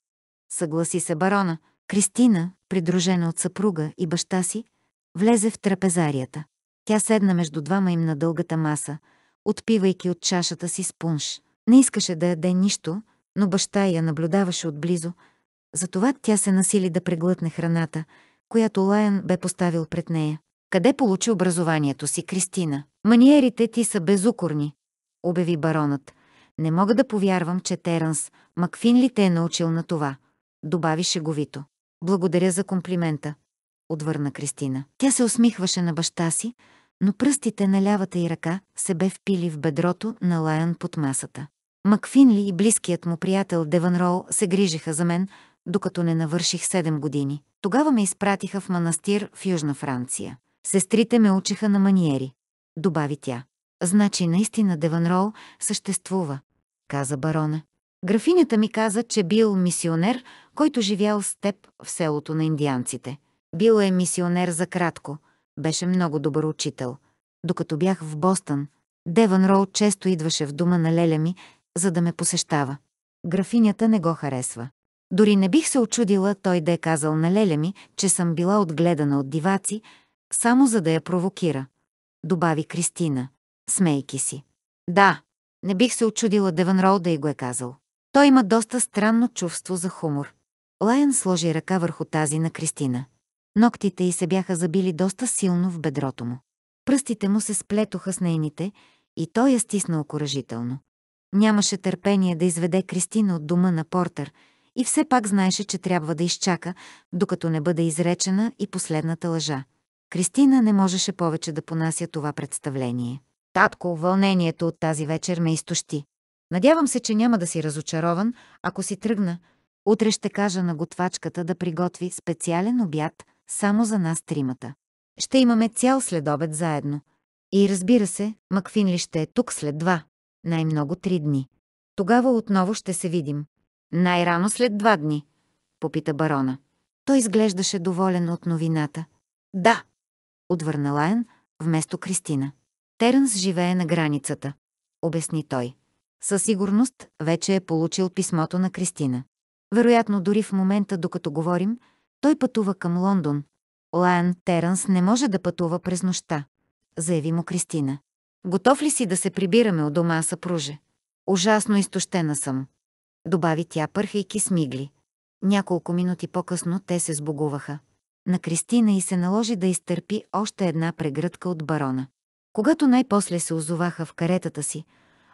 съгласи се барона. Кристина, придружена от съпруга и баща си, влезе в трапезарията. Тя седна между двама им на дългата маса – отпивайки от чашата си с пунш. Не искаше да яде нищо, но баща я наблюдаваше отблизо, затова тя се насили да преглътне храната, която Лайан бе поставил пред нея. Къде получи образованието си, Кристина? Маниерите ти са безукорни, обяви баронът. Не мога да повярвам, че Макфин Макфинли те е научил на това, добави шеговито. Благодаря за комплимента, отвърна Кристина. Тя се усмихваше на баща си, но пръстите на лявата й ръка се бе впили в бедрото на Лайън под масата. Макфинли и близкият му приятел Деван Роу се грижиха за мен, докато не навърших 7 години. Тогава ме изпратиха в манастир в Южна Франция. Сестрите ме учиха на маниери, добави тя. Значи наистина Деван Роу съществува, каза барона. Графинята ми каза, че бил мисионер, който живял с теб в селото на индианците. Бил е мисионер за кратко – беше много добър учител. Докато бях в Бостън, Деван Роу често идваше в дома на леля ми, за да ме посещава. Графинята не го харесва. Дори не бих се очудила той да е казал на леля ми, че съм била отгледана от диваци, само за да я провокира. Добави Кристина, смейки си. Да, не бих се очудила Деван Роу да й го е казал. Той има доста странно чувство за хумор. Лайън сложи ръка върху тази на Кристина. Ноктите й се бяха забили доста силно в бедрото му. Пръстите му се сплетоха с нейните и той я стисна окоръжително. Нямаше търпение да изведе Кристина от дома на Портер и все пак знаеше, че трябва да изчака, докато не бъде изречена и последната лъжа. Кристина не можеше повече да понася това представление. Татко, вълнението от тази вечер ме изтощи. Надявам се, че няма да си разочарован, ако си тръгна. Утре ще кажа на готвачката да приготви специален обяд – само за нас тримата. Ще имаме цял следобед заедно. И разбира се, Макфинли ще е тук след два, най-много три дни. Тогава отново ще се видим. Най-рано след два дни, попита барона. Той изглеждаше доволен от новината. Да, отвърна Лайен вместо Кристина. Теренс живее на границата, обясни той. Със сигурност вече е получил писмото на Кристина. Вероятно дори в момента, докато говорим, той пътува към Лондон. Лайан Теранс не може да пътува през нощта, заяви му Кристина. Готов ли си да се прибираме от дома, съпруже? Ужасно изтощена съм, добави тя, пърхайки смигли. Няколко минути по-късно те се сбогуваха. На Кристина и се наложи да изтърпи още една прегръдка от барона. Когато най-после се озоваха в каретата си,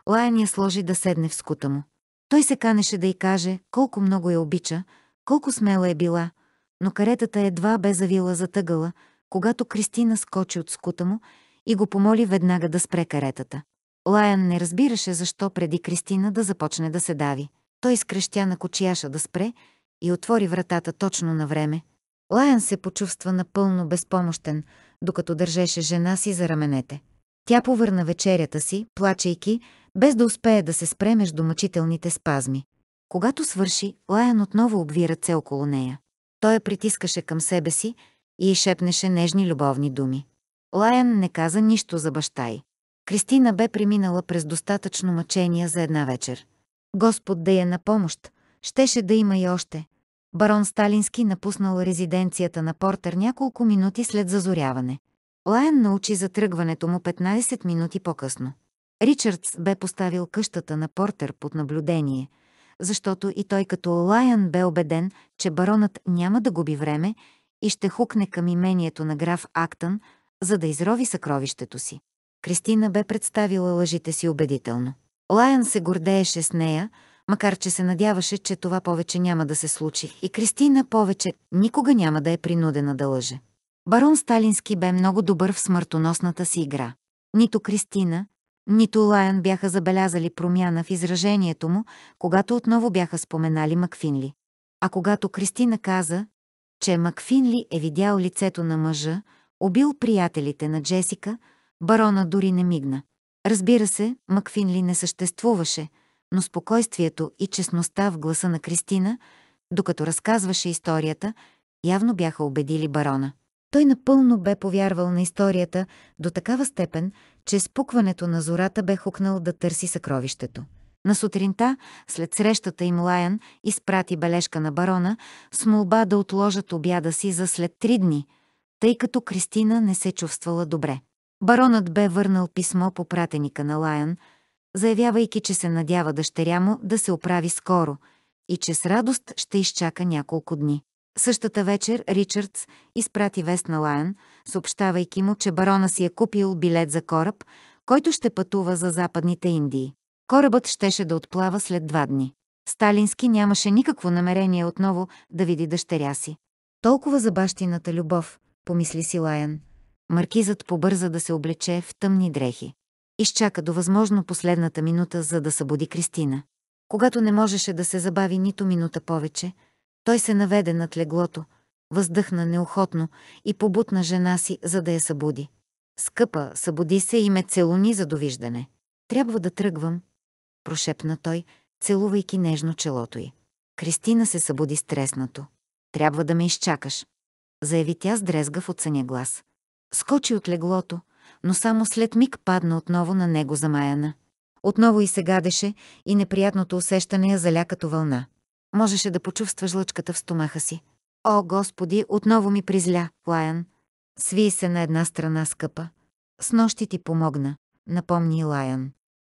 Лайан я сложи да седне в скута му. Той се канеше да й каже колко много я обича, колко смела е била – но каретата едва бе завила за тъгъла, когато Кристина скочи от скута му и го помоли веднага да спре каретата. Лаян не разбираше защо преди Кристина да започне да се дави. Той скрещя на кочияша да спре и отвори вратата точно на време. Лаян се почувства напълно безпомощен, докато държеше жена си за раменете. Тя повърна вечерята си, плачейки, без да успее да се спре между мъчителните спазми. Когато свърши, Лаян отново обвира це около нея. Той я притискаше към себе си и шепнеше нежни любовни думи. Лайан не каза нищо за баща й. Кристина бе преминала през достатъчно мъчения за една вечер. Господ да я на помощ, щеше да има и още. Барон Сталински напуснал резиденцията на Портер няколко минути след зазоряване. Лайан научи за тръгването му 15 минути по-късно. Ричардс бе поставил къщата на Портер под наблюдение – защото и той като Лаян бе убеден, че баронът няма да губи време и ще хукне към имението на граф Актън, за да изрови съкровището си. Кристина бе представила лъжите си убедително. Лаян се гордееше с нея, макар че се надяваше, че това повече няма да се случи и Кристина повече никога няма да е принудена да лъже. Барон Сталински бе много добър в смъртоносната си игра. Нито Кристина, нито Лайан бяха забелязали промяна в изражението му, когато отново бяха споменали Макфинли. А когато Кристина каза, че Макфинли е видял лицето на мъжа, убил приятелите на Джесика, барона дори не мигна. Разбира се, Макфинли не съществуваше, но спокойствието и честността в гласа на Кристина, докато разказваше историята, явно бяха убедили барона. Той напълно бе повярвал на историята до такава степен, че спукването на зората бе хукнал да търси съкровището. На сутринта, след срещата им Лаян, изпрати бележка на барона с молба да отложат обяда си за след три дни, тъй като Кристина не се чувствала добре. Баронът бе върнал писмо по пратеника на Лайан, заявявайки, че се надява дъщеря му да се оправи скоро и че с радост ще изчака няколко дни. Същата вечер Ричардс изпрати вест на Лайон, съобщавайки му, че барона си е купил билет за кораб, който ще пътува за Западните Индии. Корабът щеше да отплава след два дни. Сталински нямаше никакво намерение отново да види дъщеря си. Толкова за бащината любов, помисли си Лайън. Маркизът побърза да се облече в тъмни дрехи. Изчака до възможно последната минута, за да събуди Кристина. Когато не можеше да се забави нито минута повече, той се наведе над леглото, въздъхна неохотно и побутна жена си, за да я събуди. Скъпа, събуди се и ме целуни за довиждане. Трябва да тръгвам, прошепна той, целувайки нежно челото й. Кристина се събуди стреснато. Трябва да ме изчакаш, заяви тя с дрезгав от съня глас. Скочи от леглото, но само след миг падна отново на него замаяна. Отново и се гадеше и неприятното усещане я заля като вълна. Можеше да почувства жлъчката в стомаха си. О, Господи, отново ми призля, Лайан. Сви се на една страна, скъпа. С нощи ти помогна, напомни Лайан.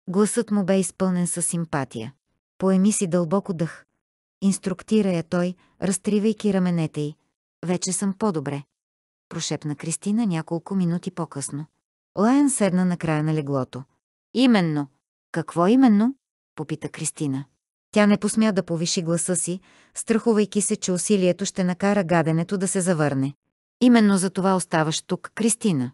Гласът му бе изпълнен със симпатия. Поеми си дълбоко дъх. Инструктира я той, разтривайки раменете й. Вече съм по-добре. Прошепна Кристина няколко минути по-късно. Лайан седна на края на леглото. Именно. Какво именно? Попита Кристина. Тя не посмя да повиши гласа си, страхувайки се, че усилието ще накара гаденето да се завърне. Именно за това оставаш тук, Кристина,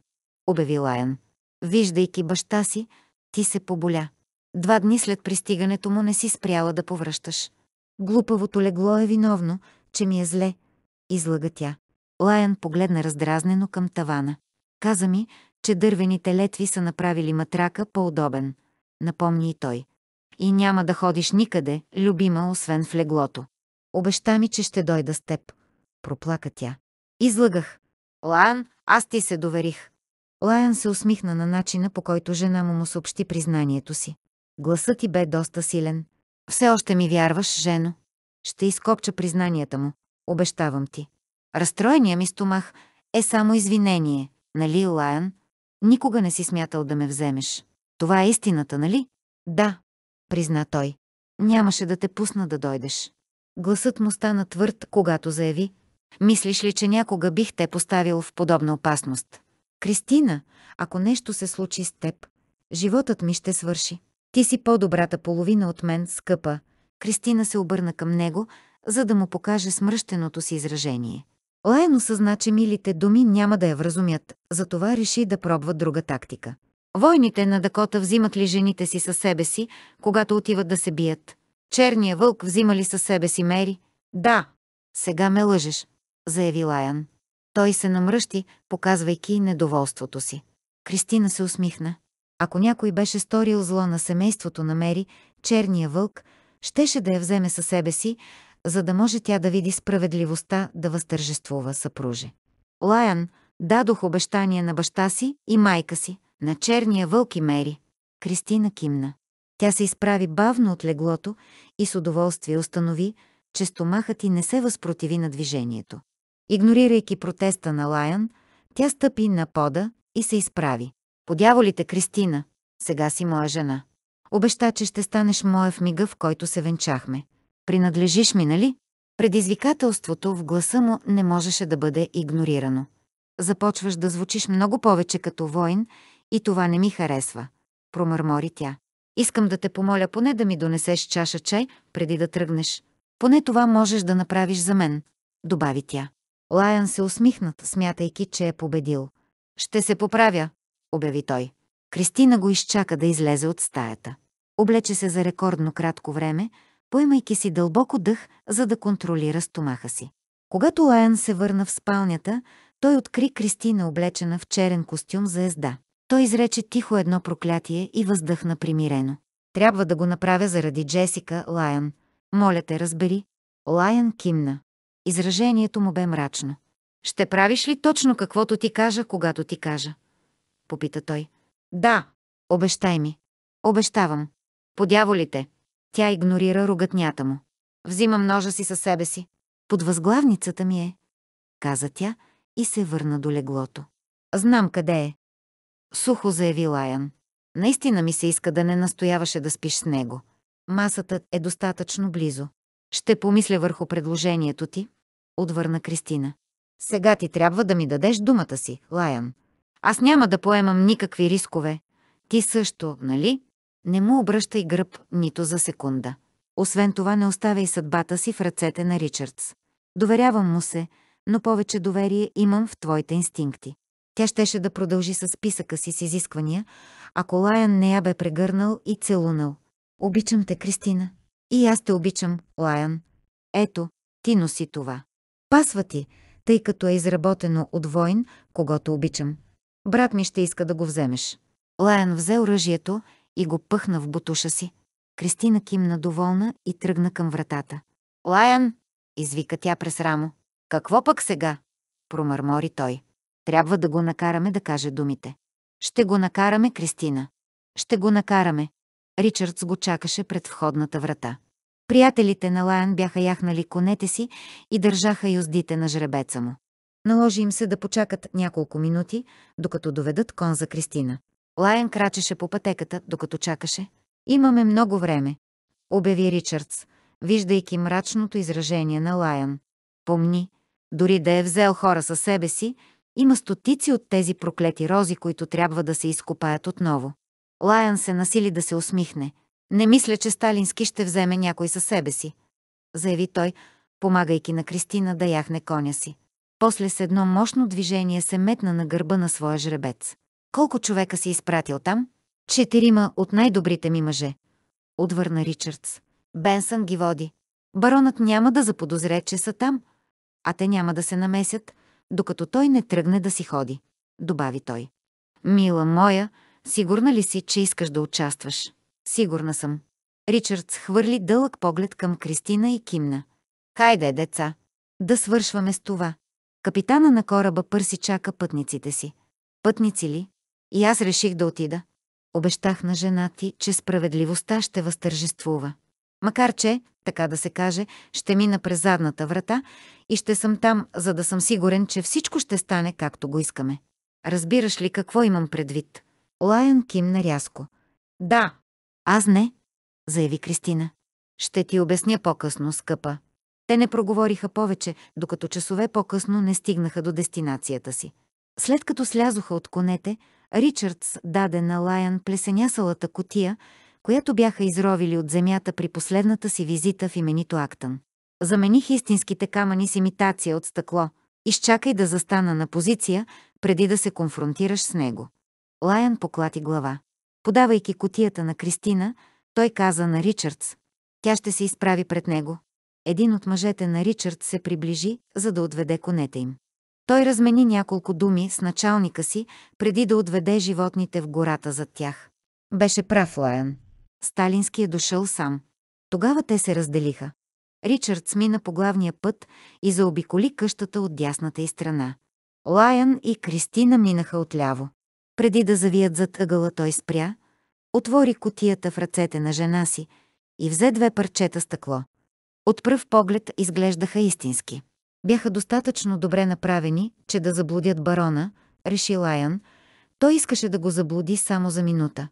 обяви Лайан. Виждайки баща си, ти се поболя. Два дни след пристигането му не си спряла да повръщаш. Глупавото легло е виновно, че ми е зле, излага тя. Лайан погледна раздразнено към тавана. Каза ми, че дървените летви са направили матрака по-удобен. Напомни и той. И няма да ходиш никъде, любима, освен в леглото. Обеща ми, че ще дойда с теб. Проплака тя. Излагах. Лан, аз ти се доверих. Лайан се усмихна на начина, по който жена му му съобщи признанието си. Гласът ти бе доста силен. Все още ми вярваш, жено. Ще изкопча признанията му. Обещавам ти. Разстроения ми стомах е само извинение, нали, Лайан? Никога не си смятал да ме вземеш. Това е истината, нали? Да, призна той. Нямаше да те пусна да дойдеш. Гласът му стана твърд, когато заяви. Мислиш ли, че някога бих те поставил в подобна опасност? Кристина, ако нещо се случи с теб, животът ми ще свърши. Ти си по-добрата половина от мен, скъпа. Кристина се обърна към него, за да му покаже смръщеното си изражение. Лайно съзна, че милите думи няма да я вразумят, затова реши да пробва друга тактика. Войните на Дакота взимат ли жените си със себе си, когато отиват да се бият? Черния вълк взима ли със себе си Мери? Да. Сега ме лъжеш, заяви Лаян. Той се намръщи, показвайки недоволството си. Кристина се усмихна. Ако някой беше сторил зло на семейството на Мери, черния вълк щеше да я вземе със себе си, за да може тя да види справедливостта да възтържествува съпруже. Лайан дадох обещание на баща си и майка си, на черния вълк и мери. Кристина кимна. Тя се изправи бавно от леглото и с удоволствие установи, че стомахът и не се възпротиви на движението. Игнорирайки протеста на Лайан, тя стъпи на пода и се изправи. Подяволите, Кристина, сега си моя жена. Обеща, че ще станеш моя в мига, в който се венчахме. Принадлежиш ми, нали? Предизвикателството в гласа му не можеше да бъде игнорирано. Започваш да звучиш много повече като воин и това не ми харесва, промърмори тя. Искам да те помоля поне да ми донесеш чаша чай, преди да тръгнеш. Поне това можеш да направиш за мен, добави тя. Лаян се усмихнат, смятайки, че е победил. Ще се поправя, обяви той. Кристина го изчака да излезе от стаята. Облече се за рекордно кратко време, поемайки си дълбоко дъх, за да контролира стомаха си. Когато Лаян се върна в спалнята, той откри Кристина облечена в черен костюм за езда. Той изрече тихо едно проклятие и въздъхна примирено. Трябва да го направя заради Джесика, Лайън. Моля те, разбери. Лайън кимна. Изражението му бе мрачно. Ще правиш ли точно каквото ти кажа, когато ти кажа? Попита той. Да, обещай ми. Обещавам. Подяволите. Тя игнорира ругътнята му. Взимам ножа си със себе си. Под възглавницата ми е, каза тя и се върна до леглото. Знам къде е, сухо заяви Лайан. Наистина ми се иска да не настояваше да спиш с него. Масата е достатъчно близо. Ще помисля върху предложението ти, отвърна Кристина. Сега ти трябва да ми дадеш думата си, Лайан. Аз няма да поемам никакви рискове. Ти също, нали? Не му обръщай гръб нито за секунда. Освен това не оставяй съдбата си в ръцете на Ричардс. Доверявам му се, но повече доверие имам в твоите инстинкти. Тя щеше да продължи с списъка си с изисквания, ако Лаян не я бе прегърнал и целунал. Обичам те, Кристина. И аз те обичам, Лаян. Ето, ти носи това. Пасва ти, тъй като е изработено от войн, когато обичам. Брат ми ще иска да го вземеш. Лаян взе оръжието и го пъхна в бутуша си. Кристина кимна доволна и тръгна към вратата. Лаян! извика тя през рамо. Какво пък сега? промърмори той. Трябва да го накараме да каже думите. Ще го накараме, Кристина. Ще го накараме. Ричардс го чакаше пред входната врата. Приятелите на Лайан бяха яхнали конете си и държаха юздите на жребеца му. Наложи им се да почакат няколко минути, докато доведат кон за Кристина. Лайан крачеше по пътеката, докато чакаше. «Имаме много време», обяви Ричардс, виждайки мрачното изражение на Лайан. «Помни, дори да е взел хора със себе си, има стотици от тези проклети рози, които трябва да се изкопаят отново. Лаян се насили да се усмихне. Не мисля, че Сталински ще вземе някой със себе си, заяви той, помагайки на Кристина да яхне коня си. После с едно мощно движение се метна на гърба на своя жребец. Колко човека си изпратил там? Четирима от най-добрите ми мъже, отвърна Ричардс. Бенсън ги води. Баронът няма да заподозре, че са там, а те няма да се намесят – докато той не тръгне да си ходи, добави той. Мила моя, сигурна ли си, че искаш да участваш? Сигурна съм. Ричардс хвърли дълъг поглед към Кристина и кимна. Хайде, деца, да свършваме с това. Капитана на кораба Пърси чака пътниците си. Пътници ли? И аз реших да отида. Обещах на жена ти, че справедливостта ще възтържествува. Макар че, така да се каже, ще мина през задната врата и ще съм там, за да съм сигурен, че всичко ще стане както го искаме. Разбираш ли какво имам предвид? Лайън кимна рязко. Да. Аз не, заяви Кристина. Ще ти обясня по-късно, скъпа. Те не проговориха повече, докато часове по-късно не стигнаха до дестинацията си. След като слязоха от конете, Ричардс даде на Лайън плесенясалата котия, която бяха изровили от земята при последната си визита в именито Актън. Замених истинските камъни с имитация от стъкло. Изчакай да застана на позиция, преди да се конфронтираш с него. Лайан поклати глава. Подавайки котията на Кристина, той каза на Ричардс. Тя ще се изправи пред него. Един от мъжете на Ричард се приближи, за да отведе конете им. Той размени няколко думи с началника си, преди да отведе животните в гората зад тях. Беше прав Лайан. Сталински е дошъл сам. Тогава те се разделиха. Ричард смина по главния път и заобиколи къщата от дясната й страна. Лайън и Кристина минаха отляво. Преди да завият зад ъгъла, той спря, отвори котията в ръцете на жена си и взе две парчета стъкло. От пръв поглед изглеждаха истински. Бяха достатъчно добре направени, че да заблудят барона, реши Лайън. Той искаше да го заблуди само за минута.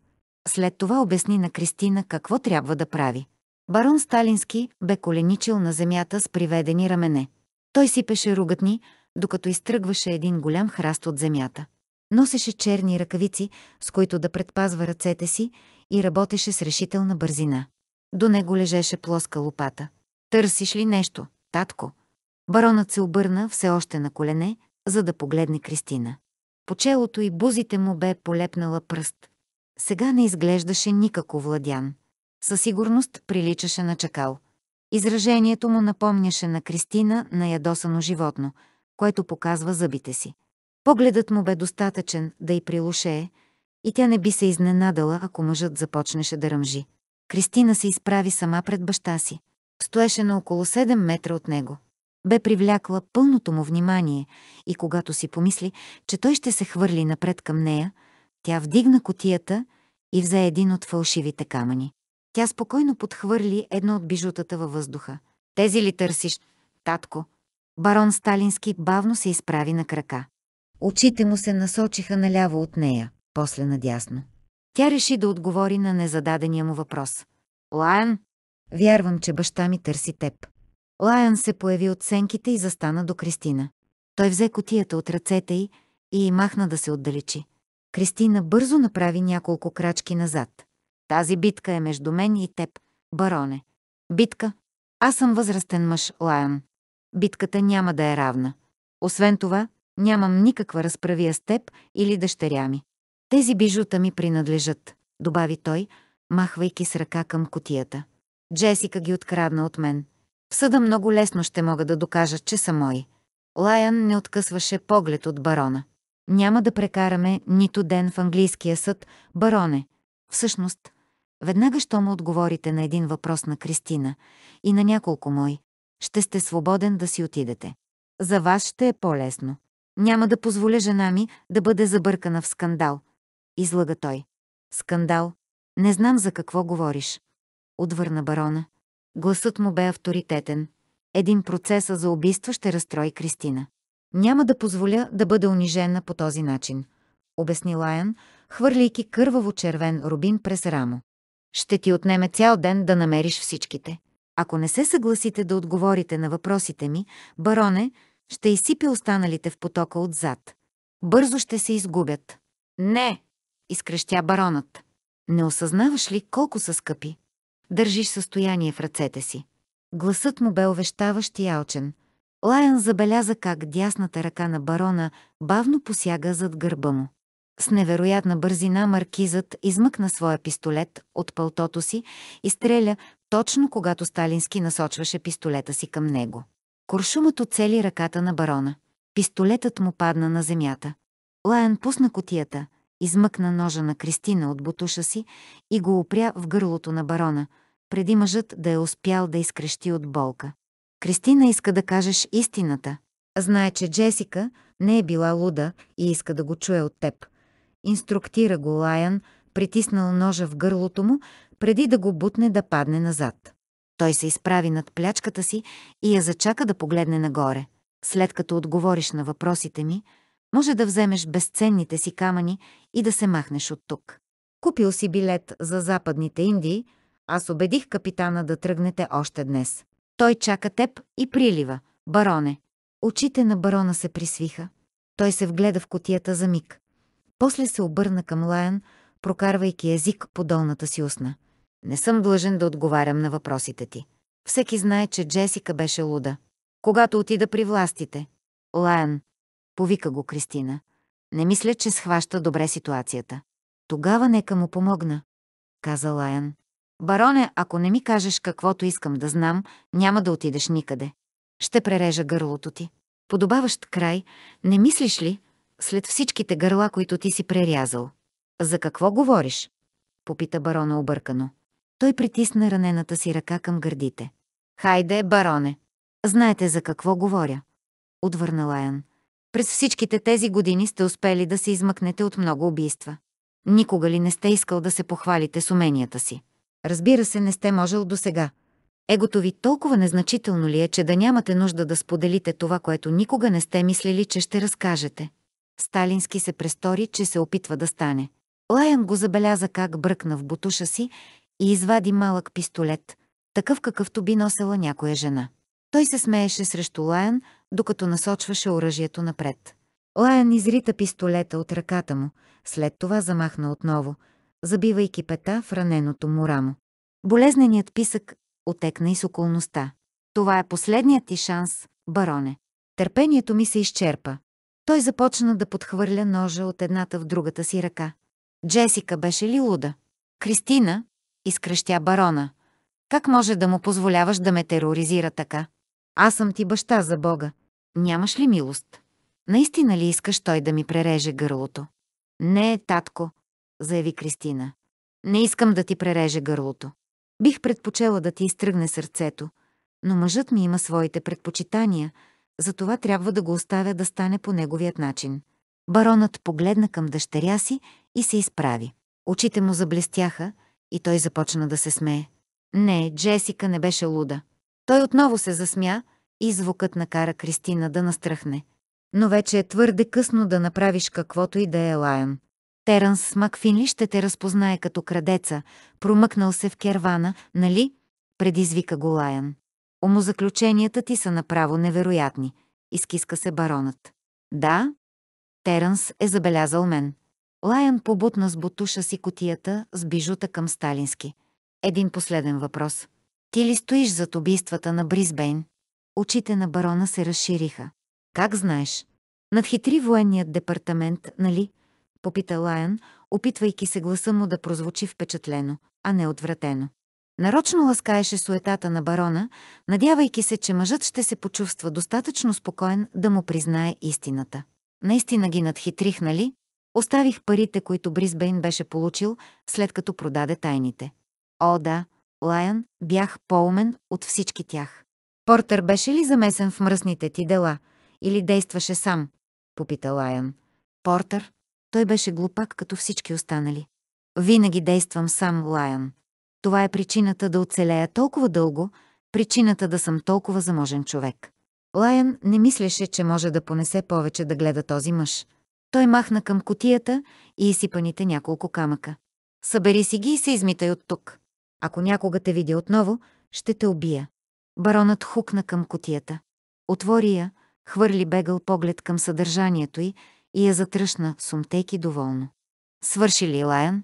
След това обясни на Кристина какво трябва да прави. Барон Сталински бе коленичил на земята с приведени рамене. Той сипеше ругътни, докато изтръгваше един голям храст от земята. Носеше черни ръкавици, с които да предпазва ръцете си и работеше с решителна бързина. До него лежеше плоска лопата. «Търсиш ли нещо, татко?» Баронът се обърна все още на колене, за да погледне Кристина. По челото и бузите му бе полепнала пръст – сега не изглеждаше никак владян. Със сигурност приличаше на чакал. Изражението му напомняше на Кристина на ядосано животно, което показва зъбите си. Погледът му бе достатъчен да й прилушее, и тя не би се изненадала, ако мъжът започнеше да ръмжи. Кристина се изправи сама пред баща си. Стоеше на около 7 метра от него. Бе привлякла пълното му внимание и когато си помисли, че той ще се хвърли напред към нея, тя вдигна котията и взе един от фалшивите камъни. Тя спокойно подхвърли едно от бижутата във въздуха. Тези ли търсиш, татко? Барон Сталински бавно се изправи на крака. Очите му се насочиха наляво от нея, после надясно. Тя реши да отговори на незададения му въпрос. Лайан? Вярвам, че баща ми търси теб. Лайан се появи от сенките и застана до Кристина. Той взе котията от ръцете й и махна да се отдалечи. Кристина бързо направи няколко крачки назад. Тази битка е между мен и теб, бароне. Битка? Аз съм възрастен мъж, Лайон. Битката няма да е равна. Освен това, нямам никаква разправия с теб или дъщеря ми. Тези бижута ми принадлежат, добави той, махвайки с ръка към котията. Джесика ги открадна от мен. В съда много лесно ще мога да докажа, че са мои. Лайън не откъсваше поглед от барона. Няма да прекараме нито ден в английския съд, бароне. Всъщност, веднага що му отговорите на един въпрос на Кристина и на няколко мои, ще сте свободен да си отидете. За вас ще е по-лесно. Няма да позволя жена ми да бъде забъркана в скандал. Излага той. Скандал? Не знам за какво говориш. Отвърна барона. Гласът му бе авторитетен. Един процеса за убийство ще разстрои Кристина. Няма да позволя да бъда унижена по този начин, обясни Лайан, хвърляйки кърваво червен рубин през рамо. Ще ти отнеме цял ден да намериш всичките. Ако не се съгласите да отговорите на въпросите ми, бароне, ще изсипя останалите в потока отзад. Бързо ще се изгубят. Не! изкрещя баронът. Не осъзнаваш ли колко са скъпи? Държиш състояние в ръцете си. Гласът му бе увещаващ и алчен. Лайън забеляза как дясната ръка на барона бавно посяга зад гърба му. С невероятна бързина маркизът измъкна своя пистолет от пълтото си и стреля точно когато Сталински насочваше пистолета си към него. Куршумът оцели ръката на барона. Пистолетът му падна на земята. Лайън пусна котията, измъкна ножа на Кристина от бутуша си и го опря в гърлото на барона, преди мъжът да е успял да изкрещи от болка. Кристина иска да кажеш истината. Знае, че Джесика не е била луда и иска да го чуе от теб. Инструктира го Лаян, притиснал ножа в гърлото му, преди да го бутне да падне назад. Той се изправи над плячката си и я зачака да погледне нагоре. След като отговориш на въпросите ми, може да вземеш безценните си камъни и да се махнеш от тук. Купил си билет за Западните Индии, аз убедих капитана да тръгнете още днес. Той чака теб и прилива, бароне. Очите на барона се присвиха. Той се вгледа в котията за миг. После се обърна към Лайан, прокарвайки език по долната си устна. Не съм длъжен да отговарям на въпросите ти. Всеки знае, че Джесика беше луда. Когато отида при властите. Лаян, повика го Кристина. Не мисля, че схваща добре ситуацията. Тогава нека му помогна, каза Лайан. Бароне, ако не ми кажеш каквото искам да знам, няма да отидеш никъде. Ще прережа гърлото ти. Подобаващ край, не мислиш ли, след всичките гърла, които ти си прерязал? За какво говориш? Попита барона объркано. Той притисна ранената си ръка към гърдите. Хайде, бароне! Знаете за какво говоря. Отвърна Лайан. През всичките тези години сте успели да се измъкнете от много убийства. Никога ли не сте искал да се похвалите с уменията си? Разбира се, не сте можел до сега. Егото ви толкова незначително ли е, че да нямате нужда да споделите това, което никога не сте мислили, че ще разкажете? Сталински се престори, че се опитва да стане. Лаян го забеляза как бръкна в бутуша си и извади малък пистолет, такъв какъвто би носела някоя жена. Той се смееше срещу Лаян, докато насочваше оръжието напред. Лаян изрита пистолета от ръката му, след това замахна отново – забивайки пета в раненото му рамо. Болезненият писък отекна и с околността. Това е последният ти шанс, бароне. Търпението ми се изчерпа. Той започна да подхвърля ножа от едната в другата си ръка. Джесика беше ли луда? Кристина, изкръщя барона. Как може да му позволяваш да ме тероризира така? Аз съм ти баща за Бога. Нямаш ли милост? Наистина ли искаш той да ми пререже гърлото? Не, татко, заяви Кристина. Не искам да ти пререже гърлото. Бих предпочела да ти изтръгне сърцето, но мъжът ми има своите предпочитания, затова трябва да го оставя да стане по неговият начин. Баронът погледна към дъщеря си и се изправи. Очите му заблестяха и той започна да се смее. Не, Джесика не беше луда. Той отново се засмя и звукът накара Кристина да настръхне. Но вече е твърде късно да направиш каквото и да е Лайон. Теранс Макфинли ще те разпознае като крадеца, промъкнал се в кервана, нали? предизвика го Лаян. Омозаключенията ти са направо невероятни, изкиска се баронът. Да, Теранс е забелязал мен. Лайан побутна с бутуша си котията с бижута към Сталински. Един последен въпрос. Ти ли стоиш зад убийствата на Бризбейн? Очите на барона се разшириха. Как знаеш? Надхитри военният департамент, нали? попита Лаян, опитвайки се гласа му да прозвучи впечатлено, а не отвратено. Нарочно ласкаеше суетата на барона, надявайки се, че мъжът ще се почувства достатъчно спокоен да му признае истината. Наистина ги надхитрих, нали? Оставих парите, които Бризбейн беше получил, след като продаде тайните. О, да, Лаян, бях по-умен от всички тях. Портер беше ли замесен в мръсните ти дела или действаше сам? Попита Лаян. Портер, той беше глупак като всички останали. Винаги действам сам, Лайон. Това е причината да оцелея толкова дълго, причината да съм толкова заможен човек. Лайон не мислеше, че може да понесе повече да гледа този мъж. Той махна към котията и изсипаните няколко камъка. Събери си ги и се измитай от тук. Ако някога те видя отново, ще те убия. Баронът хукна към котията. Отвори я, хвърли бегъл поглед към съдържанието й, и я затръшна, сумтейки доволно. Свърши ли Лаян,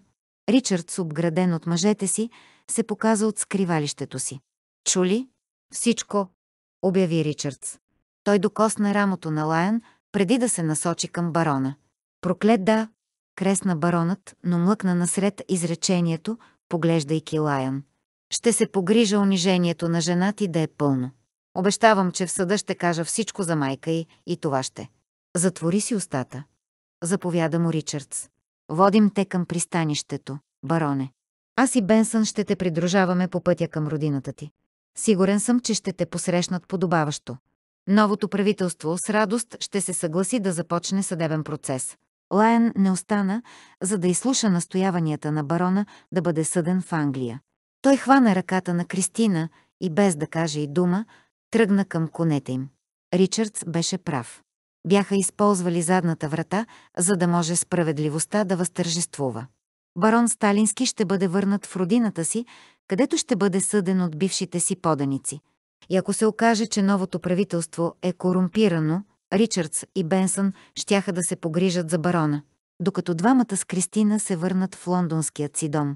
Ричард, обграден от мъжете си, се показа от скривалището си. Чули? Всичко, обяви Ричардс. Той докосна рамото на Лаян, преди да се насочи към барона. Проклет да, кресна баронът, но млъкна насред изречението, поглеждайки Лаян. Ще се погрижа унижението на жена ти да е пълно. Обещавам, че в съда ще кажа всичко за майка й и това ще. Затвори си устата. Заповяда му Ричардс. Водим те към пристанището, бароне. Аз и Бенсън ще те придружаваме по пътя към родината ти. Сигурен съм, че ще те посрещнат подобаващо. Новото правителство с радост ще се съгласи да започне съдебен процес. Лайен не остана, за да изслуша настояванията на барона да бъде съден в Англия. Той хвана ръката на Кристина и без да каже и дума, тръгна към конете им. Ричардс беше прав. Бяха използвали задната врата, за да може справедливостта да възтържествува. Барон Сталински ще бъде върнат в родината си, където ще бъде съден от бившите си поданици. И ако се окаже, че новото правителство е корумпирано, Ричардс и Бенсън щяха да се погрижат за барона. Докато двамата с Кристина се върнат в лондонският си дом,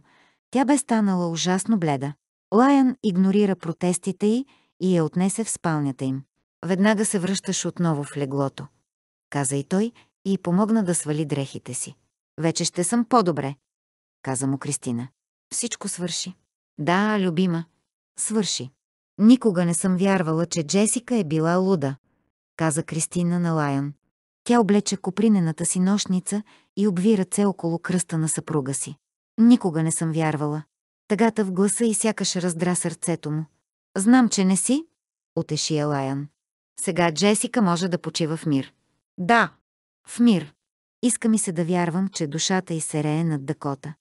тя бе станала ужасно бледа. Лайън игнорира протестите й и я отнесе в спалнята им. Веднага се връщаш отново в леглото, каза и той и помогна да свали дрехите си. Вече ще съм по-добре, каза му Кристина. Всичко свърши. Да, любима, свърши. Никога не съм вярвала, че Джесика е била луда, каза Кристина на Лайон. Тя облече копринената си нощница и обви ръце около кръста на съпруга си. Никога не съм вярвала. Тъгата в гласа и сякаш раздра сърцето му. Знам, че не си, Отешия Елаян. Сега Джесика може да почива в мир. Да, в мир. Иска ми се да вярвам, че душата й се рее над Дакота.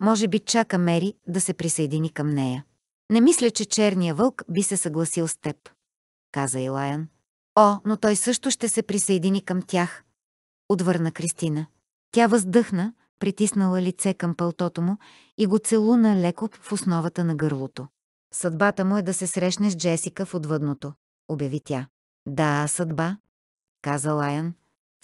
Може би чака Мери да се присъедини към нея. Не мисля, че черния вълк би се съгласил с теб, каза Илаян. О, но той също ще се присъедини към тях, отвърна Кристина. Тя въздъхна, притиснала лице към пълтото му и го целуна леко в основата на гърлото. Съдбата му е да се срещне с Джесика в отвъдното, обяви тя. Да, съдба, каза Лаян.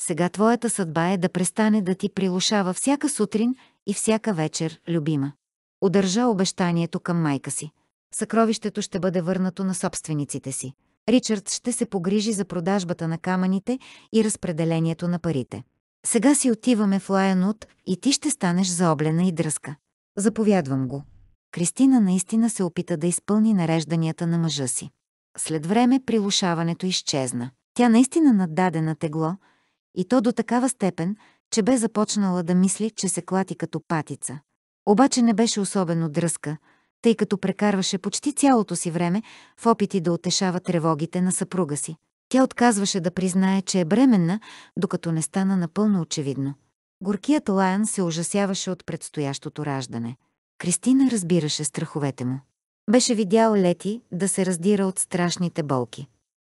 Сега твоята съдба е да престане да ти прилушава всяка сутрин и всяка вечер, любима. Удържа обещанието към майка си. Съкровището ще бъде върнато на собствениците си. Ричард ще се погрижи за продажбата на камъните и разпределението на парите. Сега си отиваме в Лайонут и ти ще станеш заоблена и дръска. Заповядвам го. Кристина наистина се опита да изпълни нарежданията на мъжа си. След време прилушаването изчезна. Тя наистина наддаде на тегло, и то до такава степен, че бе започнала да мисли, че се клати като патица. Обаче не беше особено дръска, тъй като прекарваше почти цялото си време в опити да отешава тревогите на съпруга си. Тя отказваше да признае, че е бременна, докато не стана напълно очевидно. Горкият Лайан се ужасяваше от предстоящото раждане. Кристина разбираше страховете му. Беше видял Лети да се раздира от страшните болки.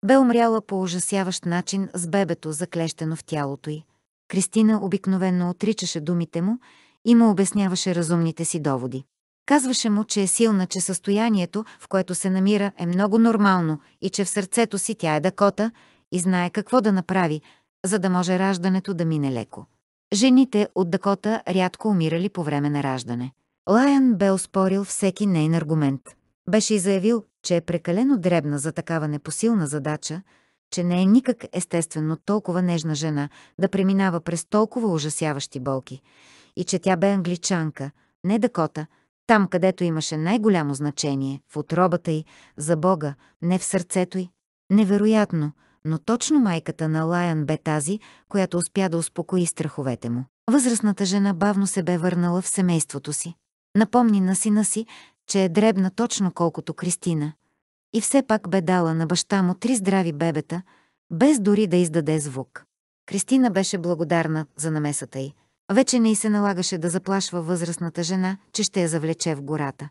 Бе умряла по ужасяващ начин с бебето заклещено в тялото й. Кристина обикновенно отричаше думите му и му обясняваше разумните си доводи. Казваше му, че е силна, че състоянието, в което се намира, е много нормално и че в сърцето си тя е Дакота и знае какво да направи, за да може раждането да мине леко. Жените от Дакота рядко умирали по време на раждане. Лайан бе оспорил всеки нейн аргумент – беше и заявил, че е прекалено дребна за такава непосилна задача, че не е никак естествено толкова нежна жена да преминава през толкова ужасяващи болки и че тя бе англичанка, не Дакота, там където имаше най-голямо значение, в отробата й, за Бога, не в сърцето й. Невероятно, но точно майката на Лайан бе тази, която успя да успокои страховете му. Възрастната жена бавно се бе върнала в семейството си. Напомни на сина си, че е дребна точно колкото Кристина, и все пак бе дала на баща му три здрави бебета, без дори да издаде звук. Кристина беше благодарна за намесата й. Вече не й се налагаше да заплашва възрастната жена, че ще я завлече в гората.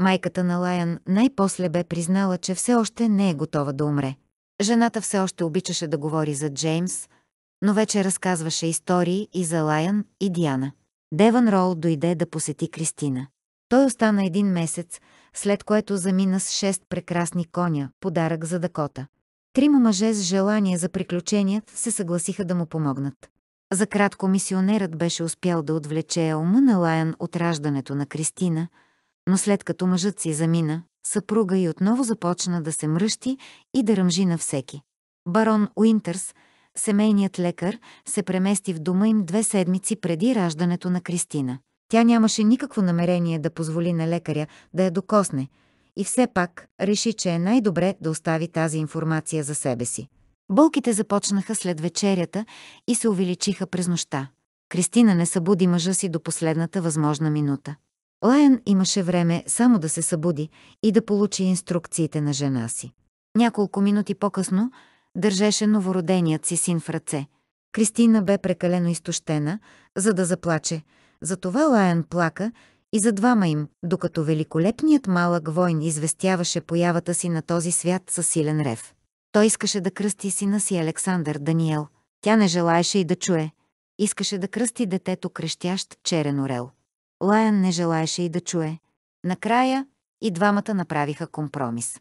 Майката на Лайан най-после бе признала, че все още не е готова да умре. Жената все още обичаше да говори за Джеймс, но вече разказваше истории и за Лайан и Диана. Деван Рол дойде да посети Кристина. Той остана един месец, след което замина с шест прекрасни коня, подарък за Дакота. Трима мъже с желание за приключения се съгласиха да му помогнат. За кратко мисионерът беше успял да отвлече ума на Лаян от раждането на Кристина, но след като мъжът си замина, съпруга и отново започна да се мръщи и да ръмжи на всеки. Барон Уинтърс, семейният лекар, се премести в дома им две седмици преди раждането на Кристина. Тя нямаше никакво намерение да позволи на лекаря да я докосне и все пак реши, че е най-добре да остави тази информация за себе си. Болките започнаха след вечерята и се увеличиха през нощта. Кристина не събуди мъжа си до последната възможна минута. Лайън имаше време само да се събуди и да получи инструкциите на жена си. Няколко минути по-късно държеше новороденият си син в ръце. Кристина бе прекалено изтощена, за да заплаче – затова Лаен плака и за двама им, докато великолепният малък войн известяваше появата си на този свят със силен рев. Той искаше да кръсти сина си Александър Даниел. Тя не желаеше и да чуе. Искаше да кръсти детето крещящ черен орел. Лайан не желаеше и да чуе. Накрая и двамата направиха компромис.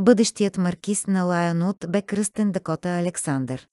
Бъдещият маркиз на Лаянут бе кръстен Дакота Александър.